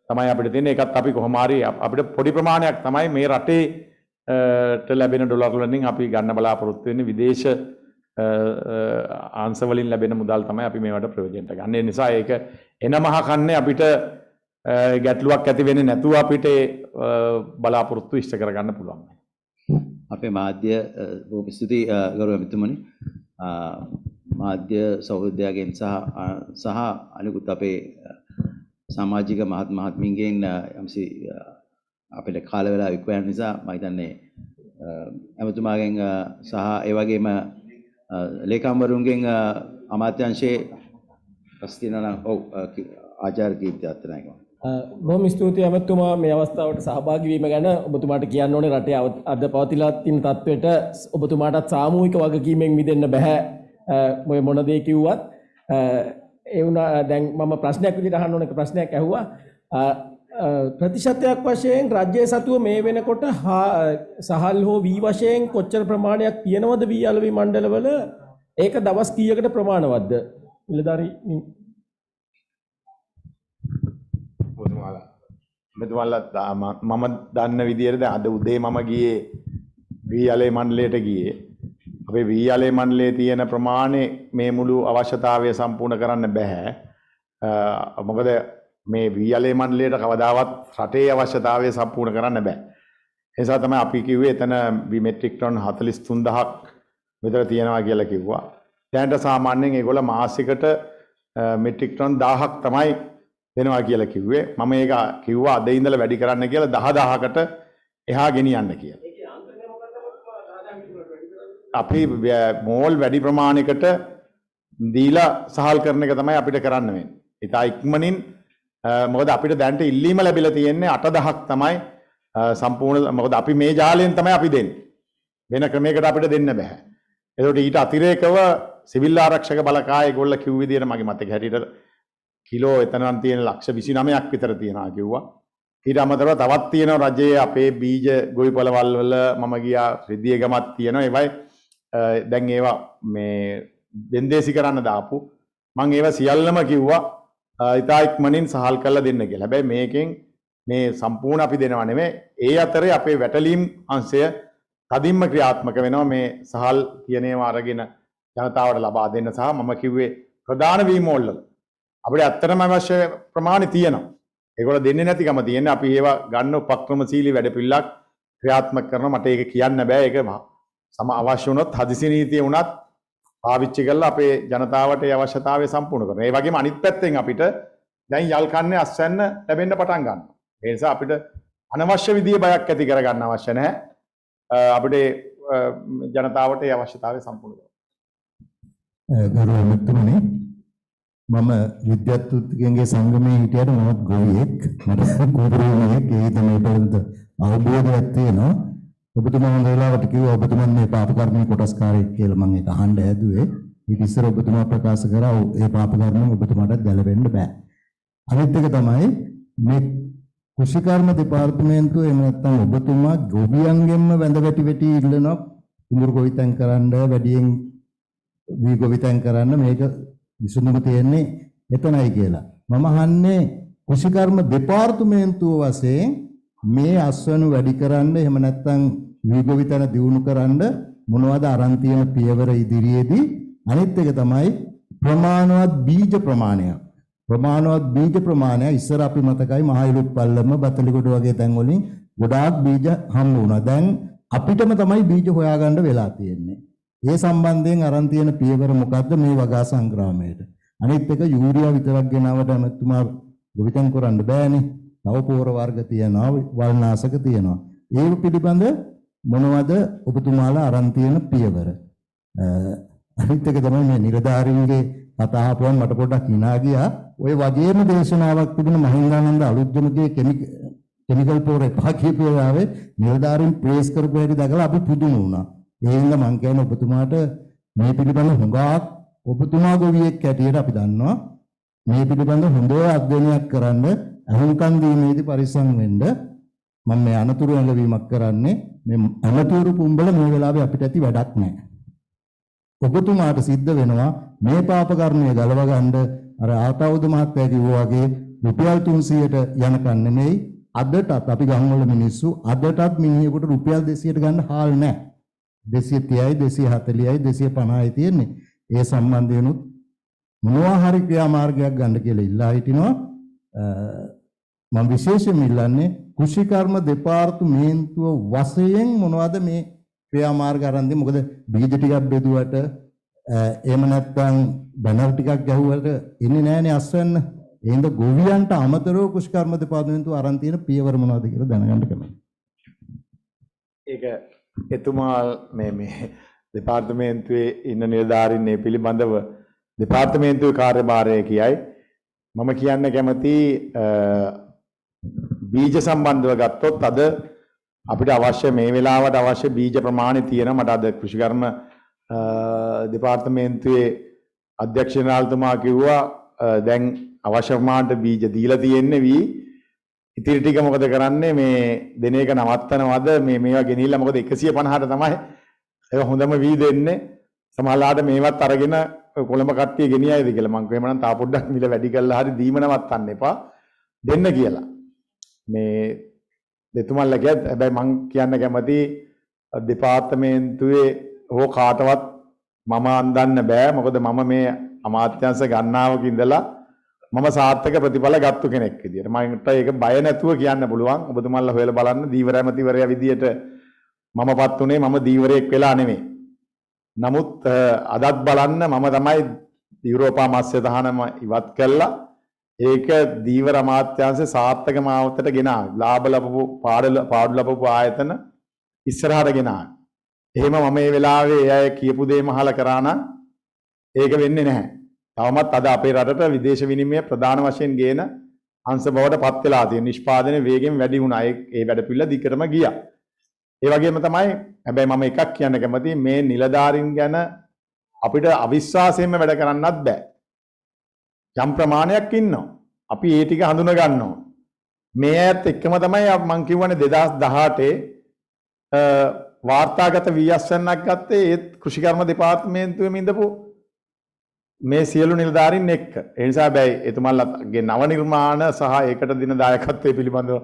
තමයි අපිට තියෙන්නේ. ඒකත් අපි කොහොම හරි අපිට පොඩි ප්‍රමාණයක් තමයි මේ රටේ ලැබෙන ඩොලර් වලින් අපි ගන්න බලාපොරොත්තු වෙන්නේ විදේශ ආන්සවලින් ලැබෙන මුදල් තමයි අපි මේවට ප්‍රයෝජනට ගන්න. ඒ නිසා ඒක එන මහ කන්නේ අපිට ගැටලුවක් ඇති වෙන්නේ නැතුව අපිට බලාපොරොත්තු ඉෂ්ට කරගන්න පුළුවන්. අපේ මාධ්‍ය බොහොම ස්තුතියි ගෞරව මිතුමනි. මාධ්‍ය සහෝදරයන්ගෙන් සහ සහ අනිකුත් අපේ සමාජික මහත් මහත්මින්ගෙන් යම්සි අපිට කාල වේලාව ඉක්ව යන නිසා මම හිතන්නේ එමතුමාගෙන් සහ ඒ වගේම ලේකම්වරුන්ගෙන් අමාත්‍යංශයේ ප්‍රශ්න ඔව් ආචාර්ය කීර්තිආත්නායක බොහොම ස්තුතියි අමතුමා මේ අවස්ථාවට සහභාගී වීම ගැන ඔබතුමාට කියන්න ඕනේ රටේ අද පවතිලා තියෙන තත්ත්වයට ඔබතුමාටත් සාමූහික වගකීමෙන් මිදෙන්න බෑ ඔය මොන දේ කිව්වත් ඒ වුණා දැන් මම ප්‍රශ්නයක් විදිහට අහන්න ඕනේ ප්‍රශ්නයක් ඇහුවා ප්‍රතිශතයක් වශයෙන් රජ්‍ය සතුව මේ වෙනකොට සහල් හෝ වී වශයෙන් කොච්චර ප්‍රමාණයක් තියෙනවද වී අලවි මණ්ඩලවල ඒක දවස් කීයකට ප්‍රමාණවත්ද නිලධාරි මෙතුමල්ලා මම දන්න විදියට අද උදේ මම ගියේ වී අලේ මණ්ඩලයට ගියේ අපේ වී අලේ මණ්ඩලයේ තියෙන ප්‍රමාණය මේ මුළු අවශ්‍යතාවය සම්පූර්ණ කරන්න බෑ මොකද මේ වීයලේ මණ්ඩලයට කවදාවත් රටේ අවශ්‍යතාවය සම්පූර්ණ කරන්න බෑ. ඒ නිසා තමයි අපි කිව්වේ එතන මෙට්‍රික් ටන් 43000ක් විතර තියෙනවා කියලා කිව්වා. දැනට සාමාන්‍යයෙන් ඒගොල්ල මාසිකට මෙට්‍රික් ටන් 1000ක් තමයි දෙනවා කියලා කිව්වේ. මම ඒක කිව්වා අද ඉඳලා වැඩි කරන්න කියලා 10000කට එහා ගෙනියන්න කියලා. අපි මෝල් වැඩි ප්‍රමාණයකට දීලා සහල් කරන එක තමයි අපිට කරන්න වෙන්නේ. ඉතා ඉක්මනින් මොකද අපිට දැන්ට ඉල්ලීම ලැබිලා තියෙන්නේ 8000ක් තමයි සම්පූර්ණ මොකද අපි මේ ජාලයෙන් තමයි අපි දෙන්නේ වෙන ක්‍රමයකට අපිට දෙන්න බෑ එතකොට ඊට අතිරේකව සිවිල් ආරක්ෂක බලකාය ඒගොල්ල කිව් විදියට මගේ මතක හැටියට කිලෝ එතනන් තියෙන ලක්ෂ 29ක් විතර තියනවා කිව්වා ඊට අමතරව තවත් තියෙනවා රජයේ අපේ බීජ ගොවිපළවල් වල මම ගියා රිදිය ගමක් තියෙනවා ඒවයි දැන් ඒවා මේ දෙන්දේසි කරන්න දාපු මං ඒවා සියල්ලම කිව්වා ඉතා ඉක්මනින් සහල් කරලා දෙන්න කියලා. හැබැයි මේකෙන් මේ සම්පූර්ණ අපි දෙනවා නෙමෙයි. ඒ අතරේ අපේ වැටලීම් අංශය තදින්ම ක්‍රියාත්මක වෙනවා මේ සහල් කියන ඒවා අරගෙන ජනතාවට ලබා දෙන්න සහ මම කිව්වේ ප්‍රධාන වීමෝල්ල අපිට ඇත්තටම අවශ්‍ය ප්‍රමාණය තියෙනවා. ඒගොල්ලෝ දෙන්නේ නැතිකම තියෙන්නේ. අපි ඒවා ගන්න උපක්‍රමශීලී වැඩපිළිවෙලක් ක්‍රියාත්මක කරනවා. මට ඒක කියන්න බෑ. ඒක සම අවශ්‍ය වුණොත් හදිසි නීතිය වුණත් පාවිච්චි කරලා අපේ ජනතාවට ඒ අවශ්‍යතාවය සම්පූර්ණ කරනවා. ඒ වගේම අනිත් පැත්තෙන් අපිට දැන් යල් කන්නේ අස්වැන්න ලැබෙන්න පටන් ගන්නවා. ඒ නිසා අපිට අනවශ්‍ය විදිහේ බයක් ඇති කරගන්න අවශ්‍ය නැහැ. අපිට ජනතාවට ඒ අවශ්‍යතාවය සම්පූර්ණ කරනවා. ගරු මිතුමනි මම විද්‍යාත්තුත්ගෙන්ගේ සංගමයේ හිටියට මමත් ගොවියෙක්. මට කුඹුරුණියෙක් ඒ තමයි පොරොන්දු අවබෝධයක් තියෙනවා. ඔබතුමා හොඳ වෙලාවට කිව්වා ඔබතුමා මේ පාපකර්මයේ කොටස්කාරයෙක් කියලා මම ඒක අහන්න හැදුවේ. ඊට ඉස්සර ඔබතුමා ප්‍රකාශ කරා ඒ පාපකර්මෙන් ඔබතුමාට ගැලවෙන්න බෑ. අනිත් එක තමයි මේ කුෂිකර්ම දෙපාර්තමේන්තුව එහෙම නැත්නම් ඔබතුමා ගොවියන්ගෙන්ම වැඳ වැටි වැටි ඉල්ලනවා කුඹුරු ගොවිතැන් කරන්න වැඩියෙන් වී ගොවිතැන් කරන්න මේක විසඳුම තියෙන්නේ එතනයි කියලා. මම අහන්නේ කුෂිකර්ම දෙපාර්තමේන්තුව වශයෙන් මේ අස්වනු වැඩි කරන්න එහෙම නැත්නම් වීගවිතන දියුණු කරන්න මොනවද අරන් තියෙන පියවර ඉදිරියේදී අනිත් එක තමයි ප්‍රමාණවත් බීජ ප්‍රමාණය ප්‍රමාණවත් බීජ ප්‍රමාණය ඉස්සර අපි මතකයි මහයිලුත් පල්ලම බතලිගොඩ වගේ තැන් වලින් ගොඩාක් බීජ හම්බ වුණා දැන් අපිටම තමයි බීජ හොයාගන්න වෙලා තියෙන්නේ ඒ සම්බන්ධයෙන් අරන් තියෙන පියවර මොකද්ද මේ වගා සංග්‍රාමයට අනිත් එක යූරියා විතරක් ගෙනවට අමතුමා ගොවිතැන් කරන්න බෑනේ නවපෝර වර්ග තියෙනවා, වල්නාශක තියෙනවා. ඒව පිළිබඳ මොනවද ඔබතුමාලා අරන් තියෙන පියවර? අනිත් එක තමයි මේ නිරධාරීන්ගේ කතා හපුවන් මට පොඩ්ඩක් hina ගියා. ওই වගේම දේශනාවක් තිබුණ මහින්දානන්ද අලුත්ගමගේ කෙමිකල් පෝරේ පාකියපේරාවේ නිරධාරීන් ප්‍රේස් කරපු හැටි දැකලා අපි පුදුම වුණා. ඒ හින්දා මං කියන්නේ ඔබතුමාට මේ පිළිබඳ හොඟාක් ඔබතුමා ගොවියෙක් හැටියට අපි දන්නවා මේ පිළිබඳ හොඳ අධ්‍යයනයක් කරන්න අහුම්කම් දීමේදී පරිස්සම් වෙන්න මම මේ අනතුරු ඇඟවීමක් කරන්නේ මේ අනතුරු පුඹල මේ වෙලාවේ අපිට ඇති වැඩක් නැහැ. ඔබතුමාට සිද්ධ වෙනවා මේ පාප කර්මය ගලව ගන්න අර ආතවුද මහත්තයා කිව්වා වගේ රුපියල් 300ට යනකන් නෙමෙයි අදටත් අපි ගම්වල මිනිස්සු අදටත් මිනිහෙකුට රුපියල් 200ට ගන්න හාල් නැහැ. 230යි 240යි 250යි තියෙන්නේ. ඒ සම්බන්ධයෙන්ුත් මොනවා හරි ක්‍රියාමාර්ගයක් ගන්න කියලා ඉල්ලා හිටිනවා. මම විශේෂයෙන් ඉල්ලන්නේ කෘෂිකර්ම දෙපාර්තමේන්තුව වශයෙන් මොනවද මේ ක්‍රියාමාර්ග ආරම්භ දෙන්නේ මොකද බීජ ටිකක් බෙදුවට එහෙම නැත්නම් බැනර් ටිකක් ගැහුවට එන්නේ නැහනේ අස්වැන්න එහෙනම් ගොවියන්ට අමතරව කෘෂිකර්ම දෙපාර්තමේන්තුව ආරම්භ තියෙන පියවර මොනවද කියලා දැනගන්න කැමතියි ඒක එතුමා මේ මේ දෙපාර්තමේන්තුවේ ඉන්න නිලධාරීන් මේ පිළිබඳව දෙපාර්තමේන්තුවේ කාර්යභාරය කියයි මම කියන්න කැමති බීජ සම්බන්ධව ගත්තොත් අද අපිට අවශ්‍ය මේ වෙලාවට අවශ්‍ය බීජ ප්‍රමාණය තියෙන මට අද කෘෂිකර්ම දෙපාර්තමේන්තුවේ අධ්‍යක්ෂ ජනරාල්තුමා කිව්වා දැන් අවශ්‍ය ප්‍රමාණයට බීජ දීලා තියෙන්නේ වී ඉතිරි ටික මොකද කරන්නේ මේ දින එක නවත්තනවද මේ මේවා ගෙනිහිල්ලා මොකද 150ට තමයි ඒක හොඳම වී දෙන්නේ සමහරලාට මේවත් අරගෙන කොළඹ කට්ටිය ගෙනියයිද කියලා මං කියවනම් තා පොඩ්ඩක් මිල වැඩි කරලා හරි දීම නවත්තන්න එපා දෙන්න කියලා මේ දෙතුමල්ලකත් හැබැයි මං කියන්න කැමති දෙපාර්තමේන්තුවේ හෝ කාටවත් මම අන්දන්න බෑ මොකද මම මේ අමාත්‍යංශ ගන්නාවක ඉඳලා මම සාර්ථක ප්‍රතිඵල ගත්තු කෙනෙක් විදියට මට ඒක බය නැතුව කියන්න පුළුවන් ඔබතුමන්ලා හොයලා බලන්න දීවර ඇමතිවරයා විදියට මමපත් උනේ මම දීවරයෙක් වෙලා නෙමෙයි. නමුත් අදත් බලන්න මම තමයි යුරෝපා මත්ස්‍ය තහනම ඉවත් කළා ඒක දීවර අමාත්‍යාංශේ සාර්ථක මාවතට ගෙනා. ලාභ ලැබපු පාඩල පාඩු ලැබපු ආයතන ඉස්සරහට ගෙනා. එහෙම මම මේ වෙලාවේ ඒ අය කියපු දේ මහල කරා නම් ඒක වෙන්නේ නැහැ. තවමත් අද අපේ රටට විදේශ විනිමය ප්‍රධාන වශයෙන් ගේන අංශ බවට පත් වෙලා තියෙන නිෂ්පාදනය වේගෙන් වැඩි වුණා. ඒ වැඩපිළිවෙල දිගටම ගියා. ඒ වගේම තමයි හැබැයි මම එකක් කියන්න කැමතියි මේ නිලධාරීන් ගැන අපිට අවිශ්වාසයෙන්ම වැඩ කරන්නත් බෑ. යම් ප්‍රමාණයක් ඉන්නවා. අපි ඒ ටික හඳුන ගන්නවා. මේ ඇත් එක්කම තමයි මම කියවනේ 2018 වාර්තාගත වීයස්සන්නක් ගත්තේ ඒත් කෘෂිකර්ම දෙපාර්තමේන්තුවෙම ඉඳපු මේ සියලු නිලධාරීන් එක්ක. ඒ නිසා බෑ එතුමාලගේ නව නිර්මාණ සහ ඒකට දින දායකත්වයේ පිළිබඳව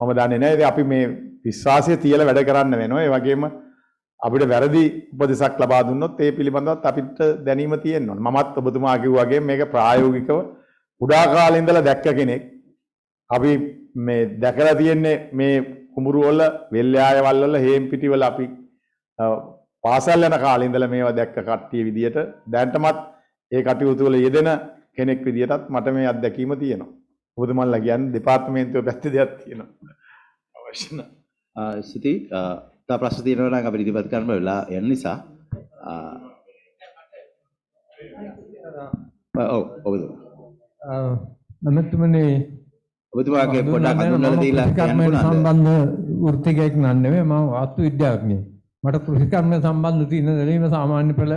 මම දන්නේ නැහැ. ඉතින් අපි මේ විශ්වාසය තියලා වැඩ කරන්න වෙනවා. ඒ වගේම අපිට වැරදි උපදෙසක් ලබා දුන්නොත් ඒ පිළිබඳවත් අපිට දැනීම තියෙන්න ඕනේ. මමත් ඔබතුමා කිව්වා වගේ මේක ප්‍රායෝගිකව කුඩා කාලේ ඉඳලා දැක්ක කෙනෙක්. අපි මේ දැකලා තියෙන්නේ මේ කුඹුරු වල, වෙල්යාය වල වල, හේම්පිටි වල අපි පාසල් යන කාලේ ඉඳලා මේවා දැක්ක කට්ටිය විදියට දැන්ටමත් ඒ කටයුතු වල යෙදෙන කෙනෙක් විදියටත් මට මේ අත්දැකීම තියෙනවා. ඔබතුමන්ලා කියන්නේ දෙපාර්තමේන්තුව පැත්තේ දෙයක් තියෙනවා. අවශ්‍ය නැහැ. සිටි තව ප්‍රශ්න තියෙනවා නම් අපිට ඉදිරිපත් කරන්න වෙලා යන නිසා ඔව් ඔබතුමා නමතුමනේ ඔබතුමාගේ පොඩක් අඳුනලා දීලා කියන්න සම්බන්ධ වෘත්තිකයක් නන් නෙමෙයි මම වාස්තු විද්‍යාඥයෙක් මට කෘෂිකර්ම සම්බන්ධ තියෙන දෙලීම සාමාන්‍ය පෙළ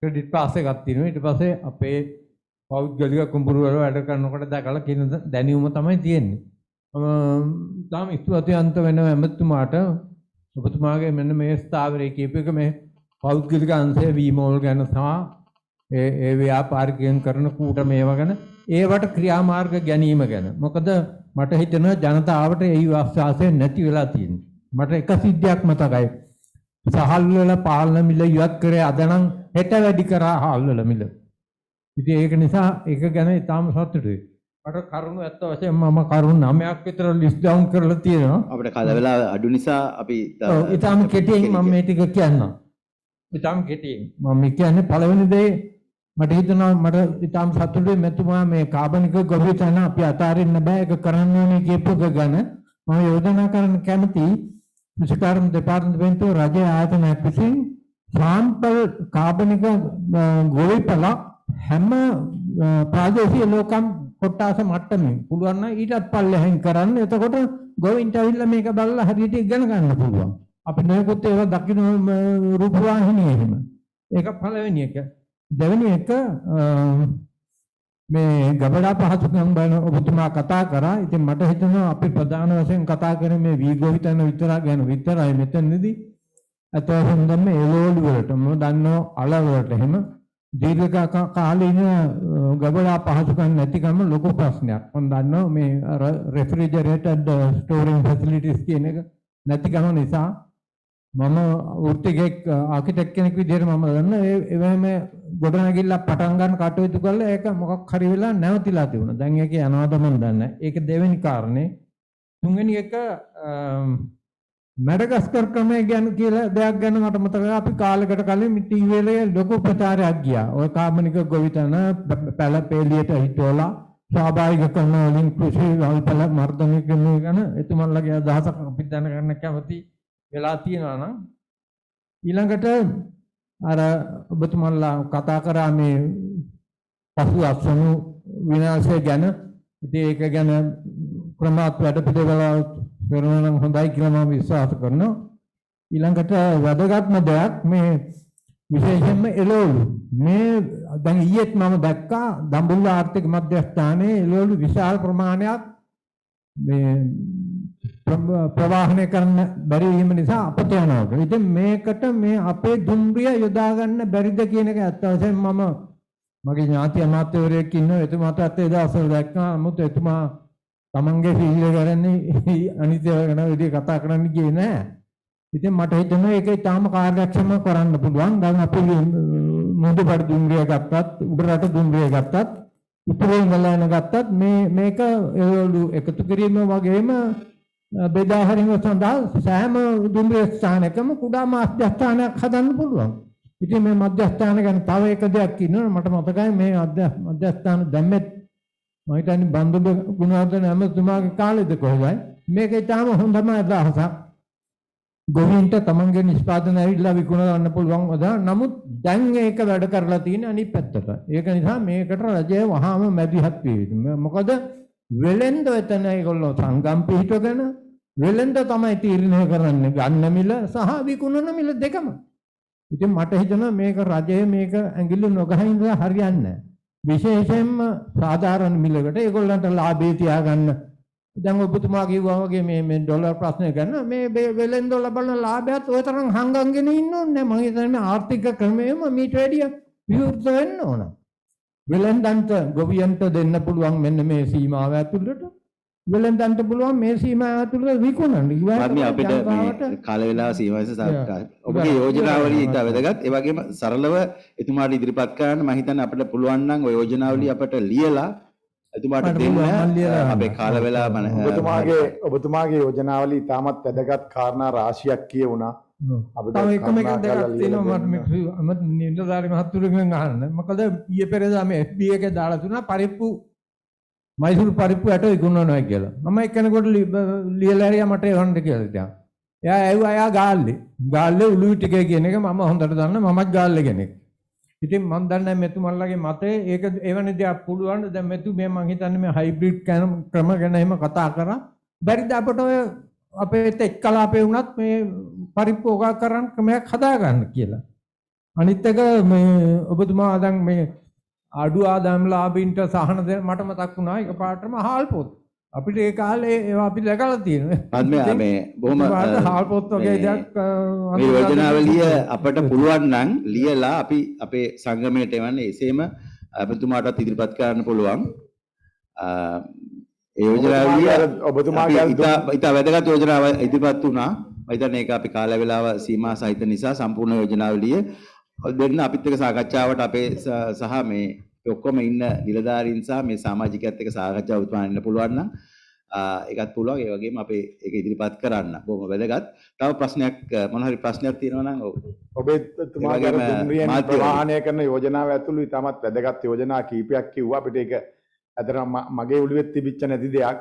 ක්‍රෙඩිට් පාස් එකක් තියෙනවා ඊට පස්සේ අපේ පෞද්ගලික කුඹුරු වල වැඩ කරනකොට දැකලා කියන දැනියුම තමයි තියෙන්නේ මම තාම ස්තුතිවන්ත වෙනවා එමෙතුමාට ඔබතුමාගේ මෙන්න මේ ස්ථාවරයේ කියපු එක මේ පෞද්ගලික අංශය වීමෝල් ගැන සහ ඒ ඒ ව්‍යාපාරිකයන් කරන කූට මේවා ගැන ඒවට ක්‍රියාමාර්ග ගැනීම ගැන මොකද මට හිතෙනවා ජනතාවට ඒ විශ්වාසය නැති වෙලා තියෙනවා මට එක සිද්ධියක් මතකයි සහල් වල පාලන මිල ඉවත් කරේ අද නම් හෙට වැඩි කරා හාල් වල මිල. ඉතින් ඒක නිසා ඒක ගැන ඉතාම සතුටුයි. මට කරුණු ඇත්ත වශයෙන් මම කරුණු 9ක් විතර ලිස්ට් ඩවුන් කරලා තියෙනවා. අපිට කාල වෙලා අඩු නිසා අපි ඔව් ඊටම කෙටියෙන් මම මේ ටික කියන්නම්. ඊටම කෙටියෙන් මම කියන්නේ පළවෙනි දේ මට හිතෙනවා මට ඊටම සතුටුයි මෙතුමා මේ කාබනික ගොවිතැන අපි අතාරින්න බෑ ඒක කරන්න ඕනේ කියපු එක ගැන මම යෝජනා කරන්න කැමති කෘෂිකාර්ම දෙපාර්තමේන්තුව රජය ආයතනයක් විසින් සාම්පල් කාබනික ගොවිපළ හැම ප්‍රාදේශීය ලෝකම් කොට්ටාස මට්ටමින් පුළුවන් නම් ඊටත් පල්ලෙහෙන් කරන්න. එතකොට ගොවින්ට ඇවිල්ලා මේක බලලා හරියට ඉගෙන ගන්න පුළුවන්. අපි නොයෙකුත් ඒවා දකින්න රූපවාහිනිය එහෙම. ඒක පළවෙනි එක. දෙවෙනි එක මේ ගබඩා පහසුකම් ගැන ඔබතුමා කතා කරා. ඉතින් මට හිතෙනවා අපි ප්‍රධාන වශයෙන් කතා කරන්නේ මේ වීගෝ හිතන විතර ගැන විතරයි මෙතනදී. අතව හොඳම එළවලු වලට මම දන්නවා අල වලට එහෙම දීර්ඝ කාලීන ගබඩා පහසුකම් නැතිකම ලොකු ප්‍රශ්නයක්. මම දන්නවා මේ රෙෆ්‍රිජරේටඩ් ස්ටෝරේජ් ෆැසිලිටිස් කියන එක නැතිකම නිසා මම වෘත්තිකෙක් ආකිටෙක් කෙනෙක් විදිහට මම දන්නවා ඒ එවැම ගොඩනැගිල්ල පටන් ගන්න කටයුතු කළා ඒක මොකක් හරි වෙලා නැවතිලා තිබුණා. දැන් ඒක යනවාද මම දන්නේ නැහැ. ඒක දෙවෙනි කාරණේ. තුන්වෙනි එක මැඩගස්කර් ක්‍රමය ගැන කියලා දෙයක් ගැන මට මතකයි අපි කාලෙකට කලින් ටීවී වලේ ලොකු ප්‍රචාරයක් ගියා. ওই කාමනික ගොවිතැන පැල පෙළියට හිටවලා ස්වාභාවික කරන වලින් කෘෂි වලපල මර්ධනය කරන ගැන එතුමන්ලගේ අදහසක් අපි දැනගන්න කැමති වෙලා තියෙනවා නම් ඊළඟට අර ඔබතුමන්ලා කතා කරා මේ පසු අස්වනු විනාශය ගැන ඉතින් ඒක ගැන ක්‍රමාත් වැඩ පිළිවෙලක් කරනවා නම් හොඳයි කියලා මම විශ්වාස කරනවා. ඊළඟට වැදගත්ම දෙයක් මේ විශේෂයෙන්ම එළවලු. මේ දැන් ඊයේත් මම දැක්කා දඹුල්ල ආර්ථික මධ්‍යස්ථානයේ එළවලු විශාල ප්‍රමාණයක් මේ ප්‍රවාහනය කරන්න බැරි වීම නිසා අපත යනවා කියලා. ඉතින් මේකට මේ අපේ දුම්රිය යොදා ගන්න බැරිද කියන එක ඇත්ත වශයෙන්ම මම මගේ ඥාති අමාත්‍යවරයෙක් ඉන්නවා එතුමාට අත් ඒ දවස්වල දැක්කා. නමුත් එතුමා තමන්ගේ සිහිය කරන්නේ අනිත්‍ය වෙන විදිහ කතා කරන්න ගියේ නැහැ. ඉතින් මට හිතෙනවා ඒක ඊටාම කාර්යක්ෂම කරන්න පුළුවන්. දැන් අපි මොදුපර දුම්රිය ගත්තත්, උඩරට දුම්රිය ගත්තත්, උතුරේ ඉඳලා ගත්තත් මේ මේක ඒවලු එකතු කිරීම වගේම බෙදා හරිම සඳහා සෑම දුම්රිය ස්ථානයකම කුඩා මාධ්‍යස්ථානයක් හදන්න පුළුවන්. ඉතින් මේ මධ්‍යස්ථාන ගැන තව එක දෙයක් ඉන්නවනේ මට මතකයි මේ මධ්‍යස්ථාන දැම්මෙත් මම හිතන්නේ බන්දුබ ගුණවර්ධන හැමතුමාගේ කාලෙද කොහොමයි මේක ඊටාම හොඳම අදහසක් ගොවින්ට තමන්ගේ නිෂ්පාදන ඇවිල්ලා විකුණ ගන්න පුළුවන් අදහස නමුත් දැන් ඒක වැඩ කරලා තියෙන අනිත් පැත්තට ඒක නිසා මේකට රජය වහාම මැදිහත් වෙ යුතුයි මොකද වෙලෙන්ද එතන ඒගොල්ලෝ සංගම් පිහිටගෙන වෙලෙන්ද තමයි තීරණය කරන්නේ ගන්න මිල සහ විකුණන මිල දෙකම ඉතින් මට හිතෙනවා මේක රජය මේක ඇඟිල්ල නොගහින්ද හරියන්නේ නැහැ විශේෂයෙන්ම සාධාරණ මිලකට ඒගොල්ලන්ට ලාභේ තියාගන්න. දැන් ඔබතුමා කිව්වා වගේ මේ මේ ඩොලර් ප්‍රශ්නේ ගන්න මේ වෙලෙන් ඩොලර් බලන ලාභයත් ওই තරම් හංගන්ගෙන ඉන්න ඕනේ මම හිතන්නේ ආර්ථික ක්‍රමයේම මීට වැඩිය විවෘත වෙන්න ඕන. වෙලෙන්දන්ට ගොවියන්ට දෙන්න පුළුවන් මෙන්න මේ සීමාව ඇතුළට වෙලඳන්ට පුළුවන් මේ සීමාව ඇතුළත විකුණන්න. මම අපිට මේ කාල වේලාව සීමාවස ඔබගේ යෝජනාවලිය ඉතා වැදගත්. ඒ වගේම සරලව එතුමාට ඉදිරිපත් කරන්න මම හිතන්නේ අපිට පුළුවන් නම් ওই යෝජනාවලිය අපට ලියලා එතුමාට දෙන්න අපේ කාල වේලාව ඔබතුමාගේ ඔබතුමාගේ යෝජනාවලිය ඉතාමත් වැදගත් කාරණා රාශියක් කියුණා. අපිට තව එකම එකක් දෙකක් තියෙනවා මම නිලධාරි මහතුරුගෙන් අහන්න. මොකද ඊයේ පෙරේදා මේ FB එකේ දාලා තුනා පරිප්පු මයිසුරු පරිප්පු ඇට විකුණනවා කියලා. මම එක්කෙනෙකුට ලියලා හරියා මට එවන්න කියලා තියා. එයා ඇවිල්ලා එයා ගාල්ලේ. ගාල්ලේ උළුවි ටිකේ කියන එක මම හොඳට දන්න මමත් ගාල්ලේ කෙනෙක්. ඉතින් මම දන්නේ මෙතුමල්ලාගේ මතය ඒක එවැනි දෙයක් පුළුවන්. දැන් මෙතු මේ මම හිතන්නේ මේ හයිබ්‍රිඩ් ක්‍රම ගැන එහෙම කතා කරා. බැරිද අපට ඔය අපේත් එක්කලාපේ වුණත් මේ පරිප්පු ඔකා කරන්න ක්‍රමයක් හදාගන්න කියලා. අනිත් එක මේ ඔබතුමා දැන් මේ අඩු ආදායම්ලාභීන්ට සහන දෙන්න මට මතක් වුණා එකපාරටම හාල් පොත්. අපිට ඒ කාලේ ඒවා අපි දැකලා තියෙනවා. අද මේ මේ බොහොම හාල් පොත් වගේ දෙයක් මේ යෝජනාවලිය අපට පුළුවන් නම් ලියලා අපි අපේ සංගමයට එවන්න එසේම ඔබතුමාටත් ඉදිරිපත් කරන්න පුළුවන්. ඒ යෝජනාවලිය ඔබතුමාගේ ඉතා වැදගත් යෝජනාවක් ඉදිරිපත් වුණා. මම හිතන්නේ ඒක අපි කාල වේලාව සීමා සහිත නිසා සම්පූර්ණ යෝජනාවලිය දෙන්න අපිත් එක්ක සාකච්ඡාවට අපේ සහ මේ ඔක්කොම ඉන්න නිලධාරීන් සහ මේ සමාජිකයත් එක්ක සාකච්ඡාව උතුමාන්න පුළුවන් නම් ඒකත් පුළුවන් ඒ වගේම අපේ ඒක ඉදිරිපත් කරන්න බොහොම වැදගත්. තව ප්‍රශ්නයක් මොන හරි ප්‍රශ්නයක් තියෙනවා නම් ඔව්. ඔබේ තුමාගේ දුම්රියෙන් ප්‍රවාහණය කරන යෝජනාව ඇතුළු ඉතාමත් වැදගත් යෝජනා කීපයක් කිව්වා අපිට ඒක ඇතරම් මගේ ඔළුවෙත් තිබිච්ච නැති දෙයක්.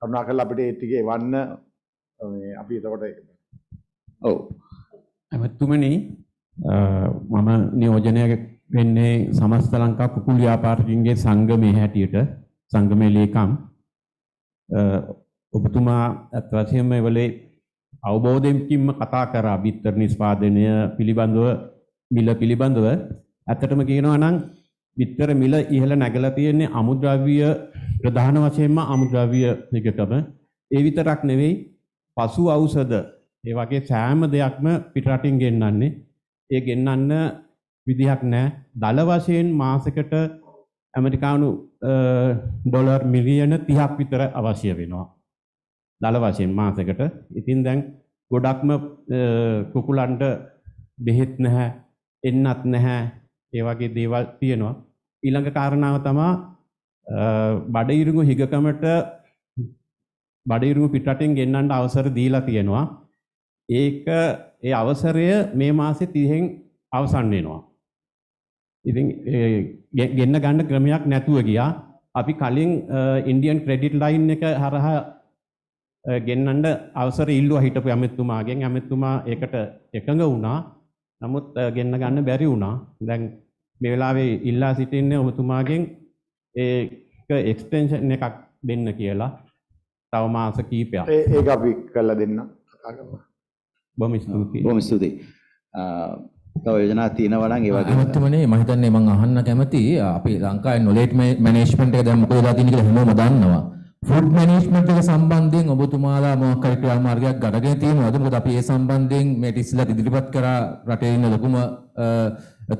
කරුණාකරලා අපිට ඒ ටික එවන්න අපි එතකොට ඒක. ඔව්. අමතුමනි මම නියෝජනය වෙන්නේ සමස්ත ලංකා කුකුල් ව්‍යාපාරිකයන්ගේ සංගමයේ හැටියට සංගමේ ලේකම් ඔබතුමා අත් වශයෙන්ම මේ වෙලේ අවබෝධයෙන්ම කතා කරා බිත්තර නිෂ්පාදනය පිළිබඳව මිල පිළිබඳව ඇත්තටම කියනවා නම් බිත්තර මිල ඉහළ නැගලා තියෙන්නේ අමුද්‍රව්‍ය ප්‍රධාන වශයෙන්ම අමුද්‍රව්‍ය එකකම ඒ විතරක් නෙවෙයි පසු ඖෂධ ඒ වගේ සෑම දෙයක්ම පිටරටින් ගෙන්නන්නේ එය ගෙන්නන්න විදිහක් නැහැ. දල වශයෙන් මාසෙකට ඇමරිකානු ඩොලර් මිලියන 30ක් විතර අවශ්‍ය වෙනවා. දල වශයෙන් මාසෙකට. ඉතින් දැන් ගොඩක්ම කුකුලන්ට බෙහෙත් නැහැ, එන්නත් නැහැ. ඒ වගේ දේවල් තියෙනවා. ඊළඟ කාරණාව තමයි බඩිරුඟු හිගකමට බඩිරුඟු පිටරටින් ගෙන්නන්න අවසර දීලා තියෙනවා. ඒක ඒ අවසරය මේ මාසේ 30න් අවසන් වෙනවා. ඉතින් ගෙන්න ගන්න ක්‍රමයක් නැතුව ගියා. අපි කලින් ඉන්ඩියන් ක්‍රෙඩිට් ලයින් එක හරහා ගෙන්නන්න අවසර ඉල්ලුවා හිටපු අමිත්තුමාගෙන්. අමිත්තුමා ඒකට එකඟ වුණා. නමුත් ගෙන්න ගන්න බැරි වුණා. දැන් මේ වෙලාවේ ඉල්ලා සිටින්නේ ඔබතුමාගෙන් ඒක එක්ස්ටෙන්ෂන් එකක් දෙන්න කියලා. තව මාස කීපයක්. ඒක අපි කරලා දෙන්න. කතා කරමු. බොහොම ස්තුතියි. බොහොම ස්තුතියි. තව යෝජනා තියෙනවා නම් ඒ වගේ. අහත්තමනේ මම හිතන්නේ මම අහන්න කැමති අපි ලංකාවේ නොලෙජ් මැනේජ්මන්ට් එක දැන් මොකද වෙලා තියෙන්නේ කියලා හැමෝම දන්නවා. ෆුඩ් මැනේජ්මන්ට් එක සම්බන්ධයෙන් ඔබතුමාලා මොකක් හරි ක්‍රියාමාර්ගයක් ගඩගෙන තියෙනවද? මොකද අපි ඒ සම්බන්ධයෙන් මේ ඉස්සලා ඉදිරිපත් කරා රටේ ඉන්න ලොකුම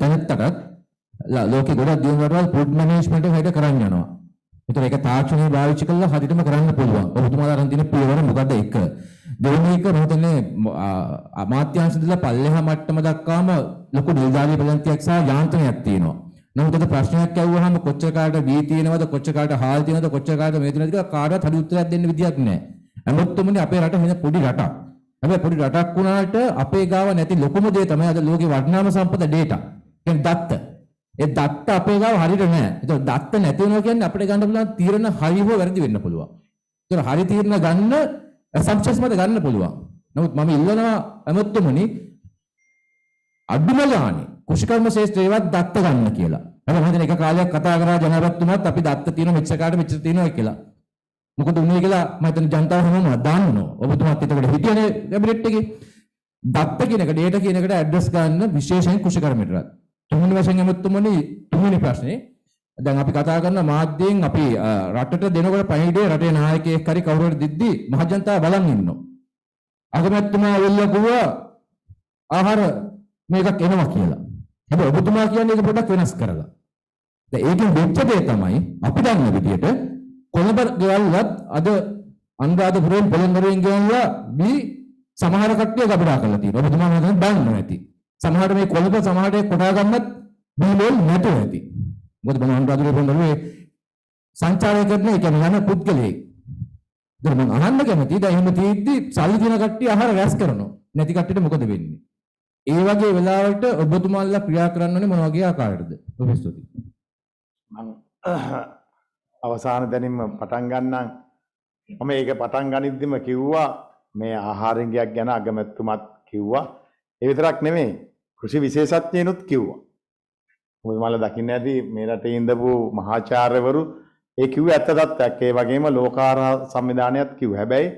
තැනැත්තටත් ලෝකේ ගොඩක් දියුණු රටවල් ෆුඩ් මැනේජ්මන්ට් එක හෙට කරන් යනවා. ඒතර ඒක තාක්ෂණික භාවිතා කළා හදිටම කරන්න පුළුවන්. ඔබතුමාලා අරන් තියෙන පියවර මොකද්ද? එක දෙවනේක රහතනේ අමාත්‍යාංශ ඉඳලා පල්ලෙහා මට්ටම දක්වාම ලොකු නිලධාරී ප්‍රතිනිධියක් සහ යාන්ත්‍රණයක් තියෙනවා. නමුත් අද ප්‍රශ්නයක් ඇහුවාම කොච්චර කාට වී තියෙනවද කොච්චර කාට හාල් තියෙනවද කොච්චර කාට මේ තියෙනවද කියලා කාටවත් හරි උත්තරයක් දෙන්න විදියක් නැහැ. හැමෝටමනේ අපේ රට වෙන පොඩි රටක්. හැබැයි පොඩි රටක් වුණාට අපේ ගාව නැති ලොකුම දේ තමයි අද ලෝකේ වටිනාම සම්පත data. කියන්නේ දත්ත. ඒ දත්ත අපේ ගාව හරියට නැහැ. ඒක දත්ත නැති වෙනවා කියන්නේ අපිට ගන්න පුළුවන් තීරණ හරි හෝ වැරදි වෙන්න පුළුවන්. ඒක හරි තීරණ ගන්න assumptions මත ගන්න පුළුවන්. නමුත් මම ඉල්ලනවා ඇමතුමනි අඩුම ගානේ කුෂිකර්ම ශේෂ්ත්‍රේවත් දත්ත ගන්න කියලා. මම හිතන එක කාලයක් කතා කරා ජනාධිපතිතුමාත් අපි දත්ත තියෙන මෙච්ච කාට මෙච්ච තියෙනවා කියලා. මොකද උනේ කියලා මම හිතන ජනතාව හැමෝම දන්නවා. ඔබතුමාත් එතකොට හිටියනේ කැබිනට් එකේ. දත්ත කියන එක, ඩේටා කියන එකට ඇඩ්‍රස් ගන්න විශේෂයෙන් කුෂිකර්මයටත්. තුන්වෙනි වශයෙන් ඇමතුමනි තුන්වෙනි ප්‍රශ්නේ දැන් අපි කතා කරන මාධ්‍යයෙන් අපි රටට දෙනකොට පණිවිඩය රටේ නායකයෙක් හරි කවුරු හරි දිද්දි මහජනතාව බලන් ඉන්නවා. අගමැතිතුමා වෙල්ලා කිව්වා ආහාර මේකක් එනවා කියලා. හැබැයි ඔබතුමා කියන්නේ ඒක පොඩ්ඩක් වෙනස් කරලා. දැන් ඒකෙන් වෙච්ච දේ තමයි අපි දන්න විදියට කොළඹ ගෙවල්වත් අද අනුරාධපුරයෙන් පොළොන්නරුවෙන් ගෙවල්ලා මේ සමහර කට්ටිය ගබඩා කරලා තියෙනවා. ඔබතුමා මම දන්නවා ඇති. සමහර මේ කොළඹ සමහරට කොටා ගන්නත් බිලෝල් නැතුව ඇති. මොකද මම අනුරාධපුරේ පොන්දලුවේ සංචාරය කරන ඒ කියන්නේ යන පුද්ගලයෙක්. දැන් මම අහන්න කැමතියි දැන් එහෙම තියෙද්දි සල්ලි දෙන කට්ටිය ආහාර වැස් කරනවා. නැති කට්ටියට මොකද වෙන්නේ? ඒ වගේ වෙලාවට ඔබතුමාලා ක්‍රියා කරන්න ඕනේ මොන වගේ ආකාරයකටද? ඔබ ස්තුතියි. මම අවසාන දැනින්ම පටන් ගන්නම් මම ඒක පටන් ගනිද්දිම කිව්වා මේ ආහාරංගයක් ගැන අගමැතිතුමත් කිව්වා ඒ විතරක් නෙමෙයි කෘෂි විශේෂඥයනුත් කිව්වා මොකද මල දකින්න ඇති මේ රටේ ඉඳපු මහාචාර්යවරු ඒ කිව්වේ ඇත්ත තත්ත්වයක්. ඒ වගේම ලෝකාරා සංවිධානයත් කිව්වා. හැබැයි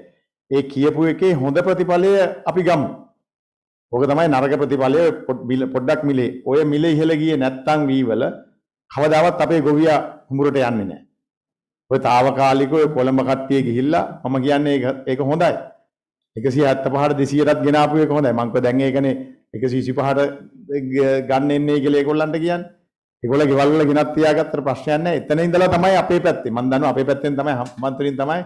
ඒ කියපු එකේ හොඳ ප්‍රතිඵලය අපි ගමු. ඕක තමයි නරක ප්‍රතිඵලය පොඩ්ඩක් මිලේ. ඔය මිලේ ඉහළ ගියේ නැත්තම් වීවල කවදාවත් අපේ ගොවියා හුඹුරට යන්නේ නැහැ. ඔය తాවකාලිකව කොළඹ කට්ටිය ගිහිල්ලා මම කියන්නේ ඒක හොඳයි. එකසිය ඇත්ත පහට දෙසියටත් ගෙනාපුය කොහොඳයි මංක දැන් ඒකනේ එකසි සි පහට ගන්න එන්නේ කියලා ඒගොල්ලන්ට කියන්නේ. ඒගොල්ලෝ ගෙවල් වල ගෙනත් තියාගත්තට ප්‍රශ්නයක් නැහැ. එතන ඉඳලා තමයි අපේ පැත්තේ. මම දන්නවා අපේ පැත්තෙන් තමයි මන්ත්‍රීන් තමයි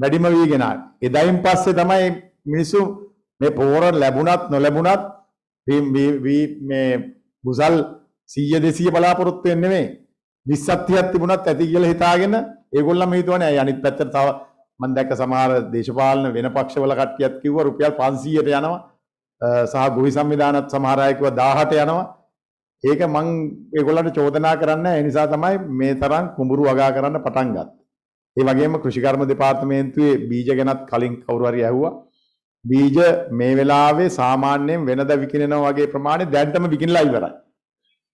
වැඩිම වීගෙන ආවේ. එදායින් පස්සේ තමයි මිනිස්සු මේ පෝර ලැබුණත් නොලැබුණත් මේ බුසල් 100 200 බලාපොරොත්තු වෙන්නේ නෙමෙයි. 20ක් 30ක් තිබුණත් ඇති කියලා හිතාගෙන ඒගොල්ලම හිතුවනේ අනිත් පැත්තට තව මම දැක්ක සමහර දේශපාලන වෙන පක්ෂවල කට්ටියත් කිව්වා රුපියල් 500ට යනවා සහ ගොවි සංවිධානත් සමහර අය කිව්වා 1000ට යනවා ඒක මං ඒගොල්ලන්ට චෝදනා කරන්නේ ඒ නිසා තමයි මේ තරම් කුඹුරු වගා කරන්න පටන් ගත්තේ ඒ වගේම කෘෂිකර්ම දෙපාර්තමේන්තුවේ බීජ ගැනත් කලින් කවුරු හරි ඇහුවා. බීජ මේ වෙලාවේ සාමාන්‍යයෙන් වෙනද විකිනෙනවා වගේ ප්‍රමාණය දැන්ටම විකිනලා ඉවරයි.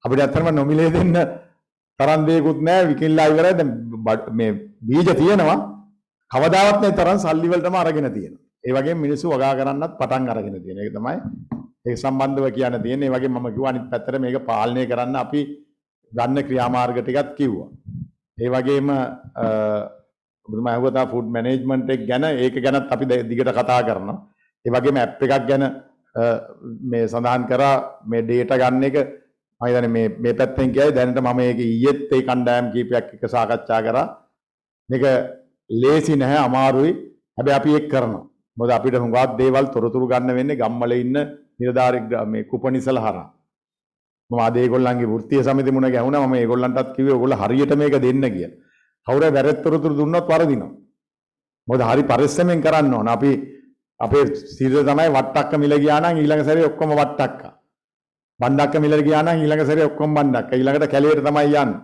අපිට අත්‍තරම නොමිලේ දෙන්න තරම් දෙයක්වත් නැහැ විකිනලා ඉවරයි. දැන් මේ බීජ තියෙනවා. කවදාවත් මේ තරම් සල්ලි වලටම අරගෙන තියෙනවා. ඒ වගේම මිනිස්සු වගා කරන්නත් පටන් අරගෙන තියෙන. ඒක තමයි ඒක සම්බන්ධව කියන්න තියෙන්නේ. ඒ වගේම මම කිව්වා අනිත් පැත්තට මේක පාලනය කරන්න අපි ගන්න ක්‍රියාමාර්ග ටිකක් කිව්වා. ඒ වගේම ඔබතුමා අහුවා තා ෆුඩ් මැනේජ්මන්ට් එක ගැන ඒක ගැනත් අපි දිගට කතා කරනවා. ඒ වගේම ඇප් එකක් ගැන මේ සඳහන් කරා මේ ඩේටා ගන්න එක මම හිතන්නේ මේ මේ පැත්තෙන් කියයි දැනට මම ඒක ඊයේත් ඒ කණ්ඩායම් කීපයක් එක්ක සාකච්ඡා කරා. මේක ලේසි නැහැ අමාරුයි. හැබැයි අපි ඒක කරනවා. මොකද අපිට හුඟක් දේවල් තොරතුරු ගන්න වෙන්නේ ගම්වල ඉන්න නිලධාරි මේ කුපනිසල හරහා. මම අද ඒගොල්ලන්ගේ වෘත්තීය සමිති මුණ ගැහුණා මම ඒගොල්ලන්ටත් කිව්වේ ඔයගොල්ලෝ හරියට මේක දෙන්න කියලා. කවුරු වැරද්දතරතුරු දුන්නොත් වරදිනවා. මොකද හරි පරිස්සමෙන් කරන්න ඕන. අපි අපේ සිරිත තමයි වට්ටක්ක මිල ගියා නම් ඊළඟ සැරේ ඔක්කොම වට්ටක්ක. බණ්ඩක්ක මිල ගියා නම් ඊළඟ සැරේ ඔක්කොම බණ්ඩක්ක. ඊළඟට කැලේට තමයි යන්නේ.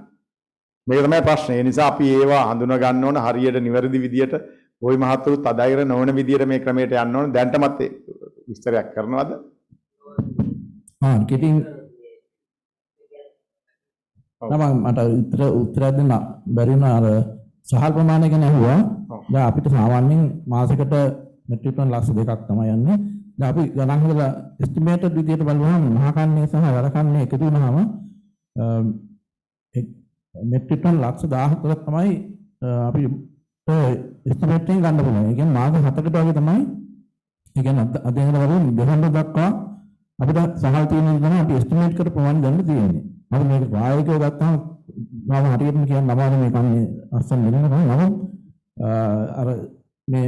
මේක තමයි ප්‍රශ්නේ. ඒ නිසා අපි ඒවා හඳුනා ගන්න ඕන හරියට නිවැරදි විදියට ওই මහතුරු තදයිර නොවන විදියට මේ ක්‍රමයට යන්න ඕන. දැන්ටමත් විස්තරයක් කරනවද? ආ ඉතින් නම මට උත්තර උත්තර දෙන්න බැරි වුණා අර සහල් ප්‍රමාණය ගැන ඇහුවා. දැන් අපිට සාමාන්‍යයෙන් මාසෙකට මෙට්‍රික් ටන් ලක්ෂ දෙකක් තමයි යන්නේ. දැන් අපි ගණන් කරලා එස්ටිමේටඩ් විදියට බලුවහම මහා කන්නේ සහ වර කන්නේ එකතු වුණාම මෙට්‍රික් ටන් ලක්ෂ 14ක් තමයි අපි එස්ටිමේට් එකෙන් ගන්න පුළුවන්. ඒ කියන්නේ මාස 7කට වගේ තමයි ඒ කියන්නේ අධ්‍යයන වලින් දෙහන්ඩ දක්වා අපිට සහල් තියෙන නිසා අපි එස්ටිමේට් කර ප්‍රමාණය ගන්න තියෙන්නේ. අපි මේක ප්‍රායෝගිකව ගත්තාම මම හරියටම කියන්න අමාරු මේ කන්නේ අස්සන් වෙනවා. නමුත් අර මේ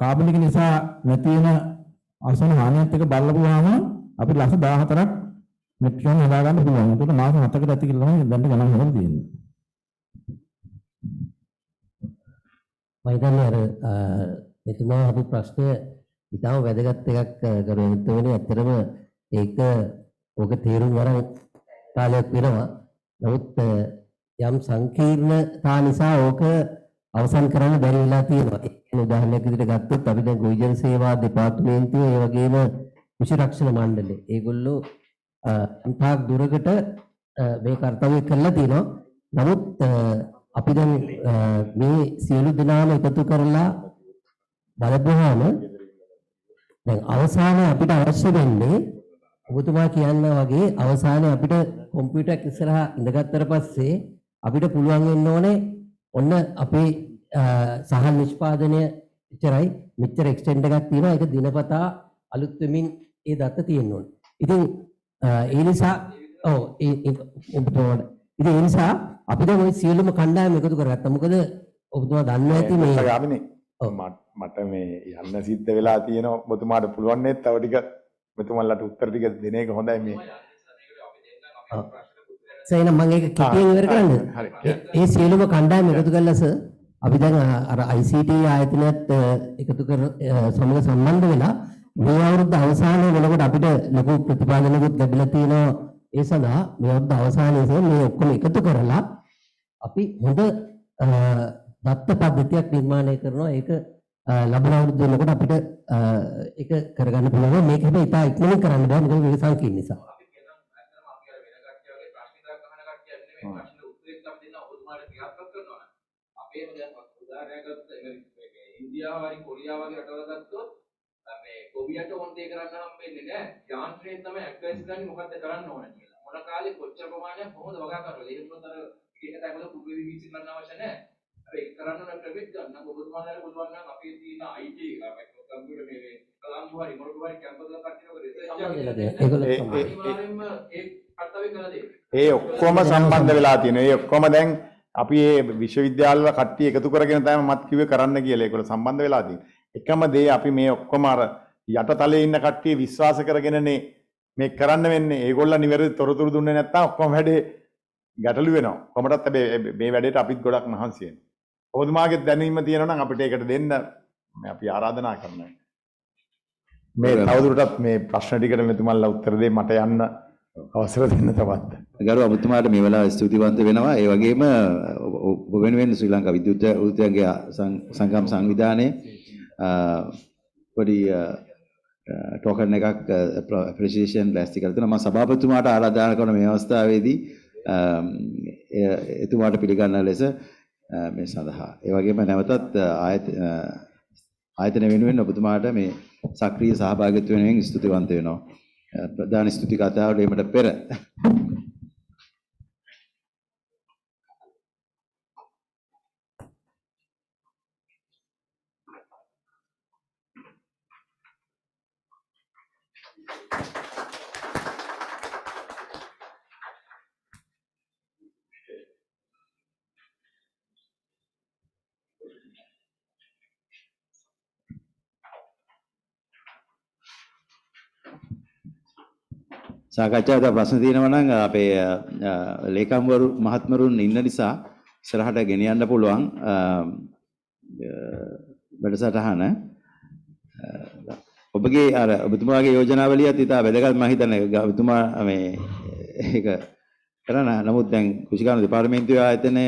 කාබනික නිසා නැති වෙන අසන හානියත් එක බලපුවාම අපි ලක්ෂ 14ක් මෙට්‍රෝම හදා ගන්න පුළුවන්. ඒකට මාස 7කට ඇති කියලා තමයි දැන් ගණන් හොරන් තියෙන්නේ. මම හිතන්නේ අර මෙතුමා අහපු ප්‍රශ්නය ඉතාම වැදගත් එකක් කරේ හිටවෙන්නේ ඇත්තටම ඒක ඔක තේරුම් ගන්න කාලයක් වෙනවා. නමුත් යම් සංකීර්ණතා නිසා ඕක අවසන් කරන්න බැරි වෙලා තියෙනවා. ඒ උදාහරණයක් විදිහට ගත්තොත් අපි දැන් ගොවිජන සේවා දෙපාර්තමේන්තුව ඒ වගේම කෘෂි රක්ෂණ මණ්ඩලය ඒගොල්ලෝ අන්තාක් දුරකට මේ කාර්යය කරලා තිනවා. නමුත් අපි දැන් මේ සියලු දෙනාම එකතු කරලා බලපුවාම දැන් අවසානයේ අපිට අවශ්‍ය වෙන්නේ ඔබතුමා කියනා වගේ අවසානයේ අපිට කම්පියුටර් එක ඉස්සරහා ඉඳගත්තර පස්සේ අපිට පුළුවන් වෙන්න ඕනේ ඔන්න අපේ සහල් නිෂ්පාදනය ඉතරයි මෙච්චර එක්ස්ටෙන්ඩ් එකක් තියෙනවා ඒක දිනපතා අලුත් වෙමින් ඒ දත්ත තියෙන්න ඕනේ. ඉතින් ඒ නිසා ඔව් ඒ ඔබට ඕන. ඉතින් ඒ නිසා අපි දැන් ওই සියලුම කණ්ඩායම එකතු කරගත්තා. මොකද ඔබතුමා දන්නවා ඇති මේ යාමිනේ මට මේ යන්න සිද්ධ වෙලා තියෙන ඔබතුමාට පුළුවන් නේ තව ටික මෙතුමන්ලට උත්තර ටික දෙන එක හොඳයි මේ. සේනම් මම ඒක කෙටියෙන් ඉවර කරන්න. හරි. ඒ සියලුම කණ්ඩායම එකතු කරලා සර් අපි දැන් අර ICT ආයතනයත් එකතු කර සමග සම්බන්ධ වෙලා මේ අවුරුද්ද අවසානයේ වෙනකොට අපිට ලොකු ප්‍රතිපාදනකුත් ලැබිලා තියෙනවා ඒ සඳහා මේ අවුරුද්ද අවසානයේදී මේ ඔක්කොම එකතු කරලා අපි හොඳ දත්ත පද්ධතියක් නිර්මාණය කරනවා ඒක ලැබෙන අවුරුද්ද වෙනකොට අපිට ඒක කරගන්න පුළුවන් මේක හැබැයි ඉතා ඉක්මනින් කරන්න බෑ මොකද මේක සංකීර්ණ නිසා අපේ දැන් උදාහරණයක් ගත්තොත් ඉන්දියාව හරි කොරියාව වගේ රටවල් ගත්තොත් මේ ගොවියට ඕන දේ කරන්න හම්බෙන්නේ නැහැ. යාන්ත්‍රයෙන් තමයි ඇඩ්වයිස් ගන්නේ මොකද්ද කරන්න ඕන කියලා. මොන කාලේ කොච්චර ප්‍රමාණයක් කොහොමද වගා කරවල. ඒක මොකද අර කියන තැන්වල කුඩු වෙවි විසි කරන්න අවශ්‍ය නැහැ. හැබැයි කරන්න ඕන ක්‍රමෙත් ගන්න ඔබතුමාලාට පුළුවන් නම් අපේ තියෙන IT කම්පියුටර් මේ මේ කලම්බු හරි මොකක් හරි කැම්පස් එකක් ඒ ඔක්කොම සම්බන්ධ වෙලා තියෙනවා. ඒ ඔක්කොම දැන් අපි මේ විශ්වවිද්‍යාලවල කට්ටිය එකතු කරගෙන තමයි මත් කිව්වේ කරන්න කියලා. ඒකවල සම්බන්ධ වෙලා තියෙනවා. එකම දේ අපි මේ ඔක්කොම අර යටතලයේ ඉන්න කට්ටිය විශ්වාස කරගෙනනේ මේ කරන්න වෙන්නේ. ඒගොල්ලන් නිවැරදි තොරතුරු දුන්නේ නැත්නම් ඔක්කොම වැඩේ ගැටලු වෙනවා. කොහොමදත් හැබැයි මේ වැඩේට අපිත් ගොඩක් මහන්සි වෙනවා. ඔබතුමාගේ දැනීම තියෙනවා නම් අපිට ඒකට දෙන්න අපි ආරාධනා කරනවා. මේ තවදුරටත් මේ ප්‍රශ්න ටිකට මෙතුමන්ලා උත්තර දෙයි මට යන්න අවසර දෙන්න තවත්. ගරු අමුතුමාට මේ වෙලාව ස්තුතිවන්ත වෙනවා. ඒ වගේම ඔබ වෙනුවෙන් ශ්‍රී ලංකා විද්‍යුත් උද්‍යෝගයේ සංගම් සංවිධානයේ පොඩි ටෝකන් එකක් ඇප්‍රීසියේෂන් ලෑස්ති කරලා තියෙනවා මම සභාපතිතුමාට ආරාධනා කරන මේ අවස්ථාවේදී එතුමාට පිළිගන්න ලෙස මේ සඳහා ඒ වගේම නැවතත් ආයතන වෙනුවෙන් ඔබතුමාට මේ සක්‍රීය සහභාගීත්වයෙන් ස්තුතිවන්ත වෙනවා ප්‍රධාන ස්තුති කතාවට එමට පෙර සාකච්ඡාවට ප්‍රශ්න තියෙනවා නම් අපේ ලේකම්වරු මහත්මරුන් ඉන්න නිසා ඉස්සරහට ගෙන යන්න පුළුවන් වැඩසටහන ඔබගේ අර ඔබතුමාගේ යෝජනාවලියත් ඉතා වැදගත් මම හිතන්නේ ඔබතුමා මේ ඒක කරන නමුත් දැන් කුෂිකාන දෙපාර්තමේන්තුව ආයතනය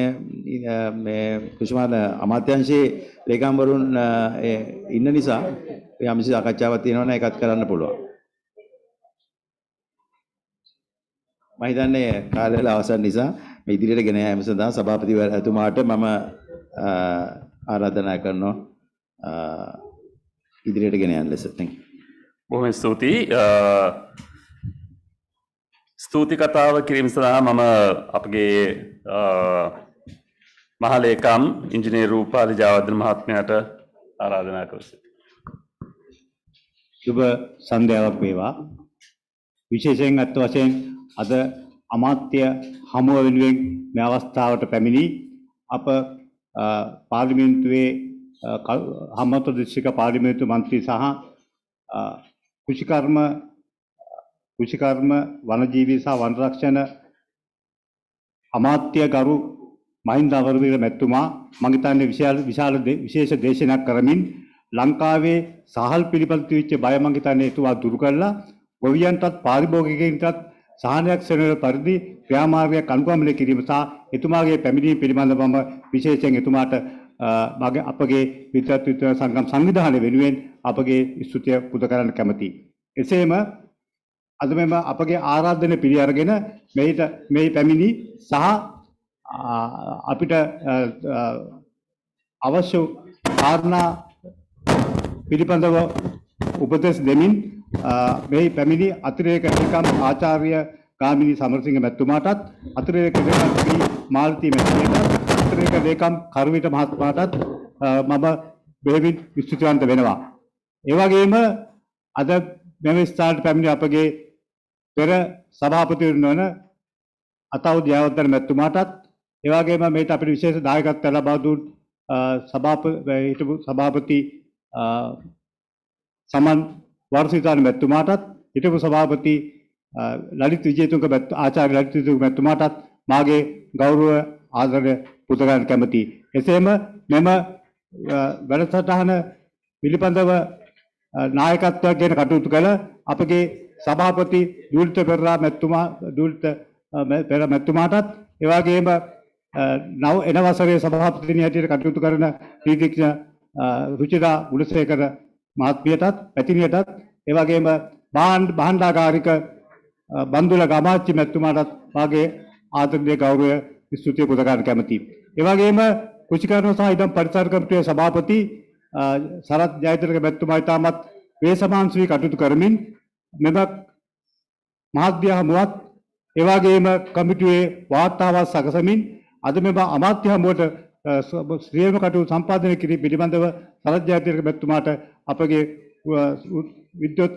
මේ කුෂිමාන අමාත්‍යංශයේ ලේකම්වරුන් ඉන්න නිසා යම්සි සාකච්ඡාවක් තියෙනවා නම් ඒකත් කරන්න පුළුවන් මම හිතන්නේ කාලවල අවසන් නිසා මේ ඉදිරියට ගෙන යාම සඳහා සභාපතිවරතුමාට මම ආරාධනා කරනවා ඉදිරියට ගෙන යන්න ලෙස. thank you. බොහොම ස්තුතියි. ස්තුති කතාව කිරීම සඳහා මම අපගේ මහලේකම් ඉංජිනේරු රූපාලි ජයවර්ධන මහත්මයාට ආරාධනා කරසි. සුබ සන්ධ්‍යාවක් වේවා. විශේෂයෙන් අත් වශයෙන් අද අමාත්‍ය හමුව වෙනුවෙන් මේ අවස්ථාවට පැමිණි අප පාර්ලිමේන්තුවේ හමත දිස්ත්‍රික්ක පාර්ලිමේන්තු මන්ත්‍රී සහ කෘෂිකර්ම කෘෂිකර්ම වනජීවී සහ වන රක්ෂණ අමාත්‍ය ගරු මහින්ද අවරවීර මැතිතුමා මම හිතන්නේ විශාල විශාල විශේෂ දේශනයක් කරමින් ලංකාවේ සහල් පිළිපදිත වෙච්ච බය මම හිතන්නේ ඒතුවා දුරු කළා ගොවියන්ටත් පාරිභෝගිකයන්ටත් සහනයක් සෙනෙන පරිදි ක්‍රියාමාර්ගය කණුගමනය කිරීම සහ එතුමාගේ පැමිණීම පිළිබඳව මම විශේෂයෙන් එතුමාට මගේ අපගේ විද්‍යාත්විත්ව සංගම් සංවිධානය වෙනුවෙන් අපගේ ස්තුතිය පුද කරන්න කැමතියි. එසේම අද මෙම අපගේ ආරාධනය පිළි අරගෙන මෙහිට මෙහි පැමිණි සහ අපිට අවශ්‍ය කාරණා පිළිබඳව උපදෙස් දෙමින් මේ පැමිණි අතිරේක නිකම් ආචාර්ය ගාමිණී සමරසිංහ මැතිතුමාටත් අතිරේක දෙකම් පී මාල්ති මැතිතුමාට අතිරේක දෙකම් කරුවිට මහත්මයාටත් මම බෙහෙවින් ස්තුතිවන්ත වෙනවා. ඒ වගේම අද මෙම ස්ථානට පැමිණි අපගේ පෙර සභාපතිවරණ වන අතවුද් ජයවර්ධන මැතිතුමාටත් ඒ වගේම මේට අපිට විශේෂ දායකත්වය ලබා දුන් සභාපති හිටපු සභාපති සමන් වාර්ෂිකාන මැතිතුමාටත් හිටපු සභාපති ලලිත් විජේතුංග ආචාර්ය ලලිත් විජේතුංග මැතිතුමාටත් මාගේ ගෞරව ආදරය පුදගන්න කැමති. එසේම මෙම වැඩසටහන පිළිබඳව නායකත්වයක් ගැන කටයුතු කළ අපගේ සභාපති දූලිත පෙරරා මැතිතුමා දූලිත පෙර මැතිතුමාටත් එවාගේම නව එන වසරේ සභාපතිනි හැටියට කටයුතු කරන නීතිඥ රුචිරා ගුණසේකර මහත්මියටත් පැතිනියටත් ඒ වගේම භාණ්ඩාකාරික බන්දුල ගමාච්චි මැතිතුමාටත් වාගේ ආදරණීය ගෞරවය ස්තුතිය පුද ගන්න කැමතියි. ඒ වගේම කුෂිකර්ණ සහ ඉදම් පරිසර කමිටුවේ සභාපති සරත් ජයතිලක මැතිතුමා ඊටමත් වේසමාංශවි කටයුතු කරමින් මෙම මහත්මිය හමුවත් ඒ වගේම කමිටුවේ වාර්තාවක් සකසමින් අද මෙම අමාත්‍ය හමුවට ශ්‍රියම කටයුතු සම්පාදනය කිරීම පිළිබඳව සරත් ජයතිලක මැතිතුමාට අපගේ විද්‍යුත්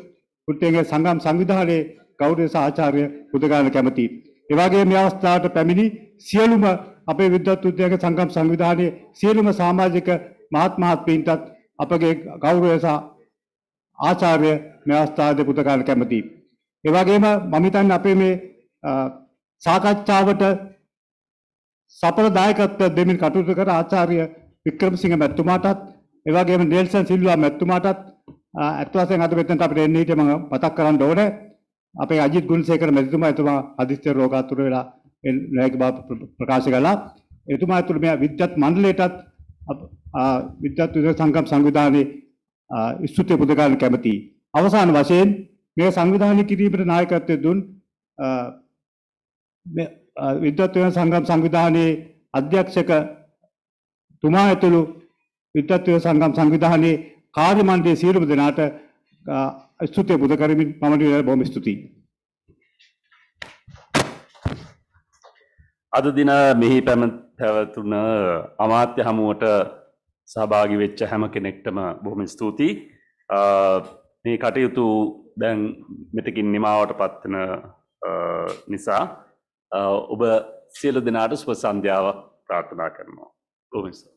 වෘත්තයේ සංගම් සංවිධානයේ ගෞරවනීය ආචාර්ය පුදගාන කැමති. එවාගේ මේ අවස්ථාවට පැමිණි සියලුම අපේ විද්‍යුත් වෘත්තයේ සංගම් සංවිධානයේ සියලුම සමාජික මහත්මහත්වීන්ටත් අපගේ ගෞරවය සහ ආචාර්ය මේ අවස්ථාවේ පුදගාන කැමති. එවාගේම මම හිතන්නේ අපේ මේ සාකච්ඡාවට සඵල දායකත්වය දෙමින් කටයුතු කර ආචාර්ය වික්‍රමසිංහ මැතිතුමාටත් ඒ වගේම නෙල්සන් සිල්වා මැතිතුමාටත් අත් වශයෙන් අද මෙතනට අපිට එන්න හිටියේ මම මතක් කරන්න ඕනේ අපේ අජිත් ගුණසේකර මැතිතුමා එතුමා හදිස්සිය රෝගාතුර වෙලා නැග ප්‍රකාශ කළා එතුමා ඇතුළු මේ විද්‍යත් මණ්ඩලයටත් විද්‍යත් විද්‍යා සංගම් සංවිධානයේ ස්තුති පුදකාරණ කැමති අවසාන වශයෙන් මේ සංවිධානය කිරීමට නායකත්වය දුන් මේ විද්‍යත් සංගම් සංවිධානයේ අධ්‍යක්ෂක තුමා ඇතුළු විද්‍යත්ව සංගම් සංවිධානයේ කාර්ය මණ්ඩලයේ සියලුම දෙනාට ස්තුතිය පුද කරමින් මම බොහොම ස්තුතියි. අද දින මෙහි පැවතුන අමාත්‍ය හමුවට සහභාගි වෙච්ච හැම කෙනෙක්ටම බොහොම ස්තුතියි. මේ කටයුතු දැන් මෙතකින් නිමාවට පත්වන නිසා ඔබ සියලු දෙනාට සුබ සන්ධ්‍යාවක් ප්‍රාර්ථනා කරනවා. බොහොම ස්තුතියි.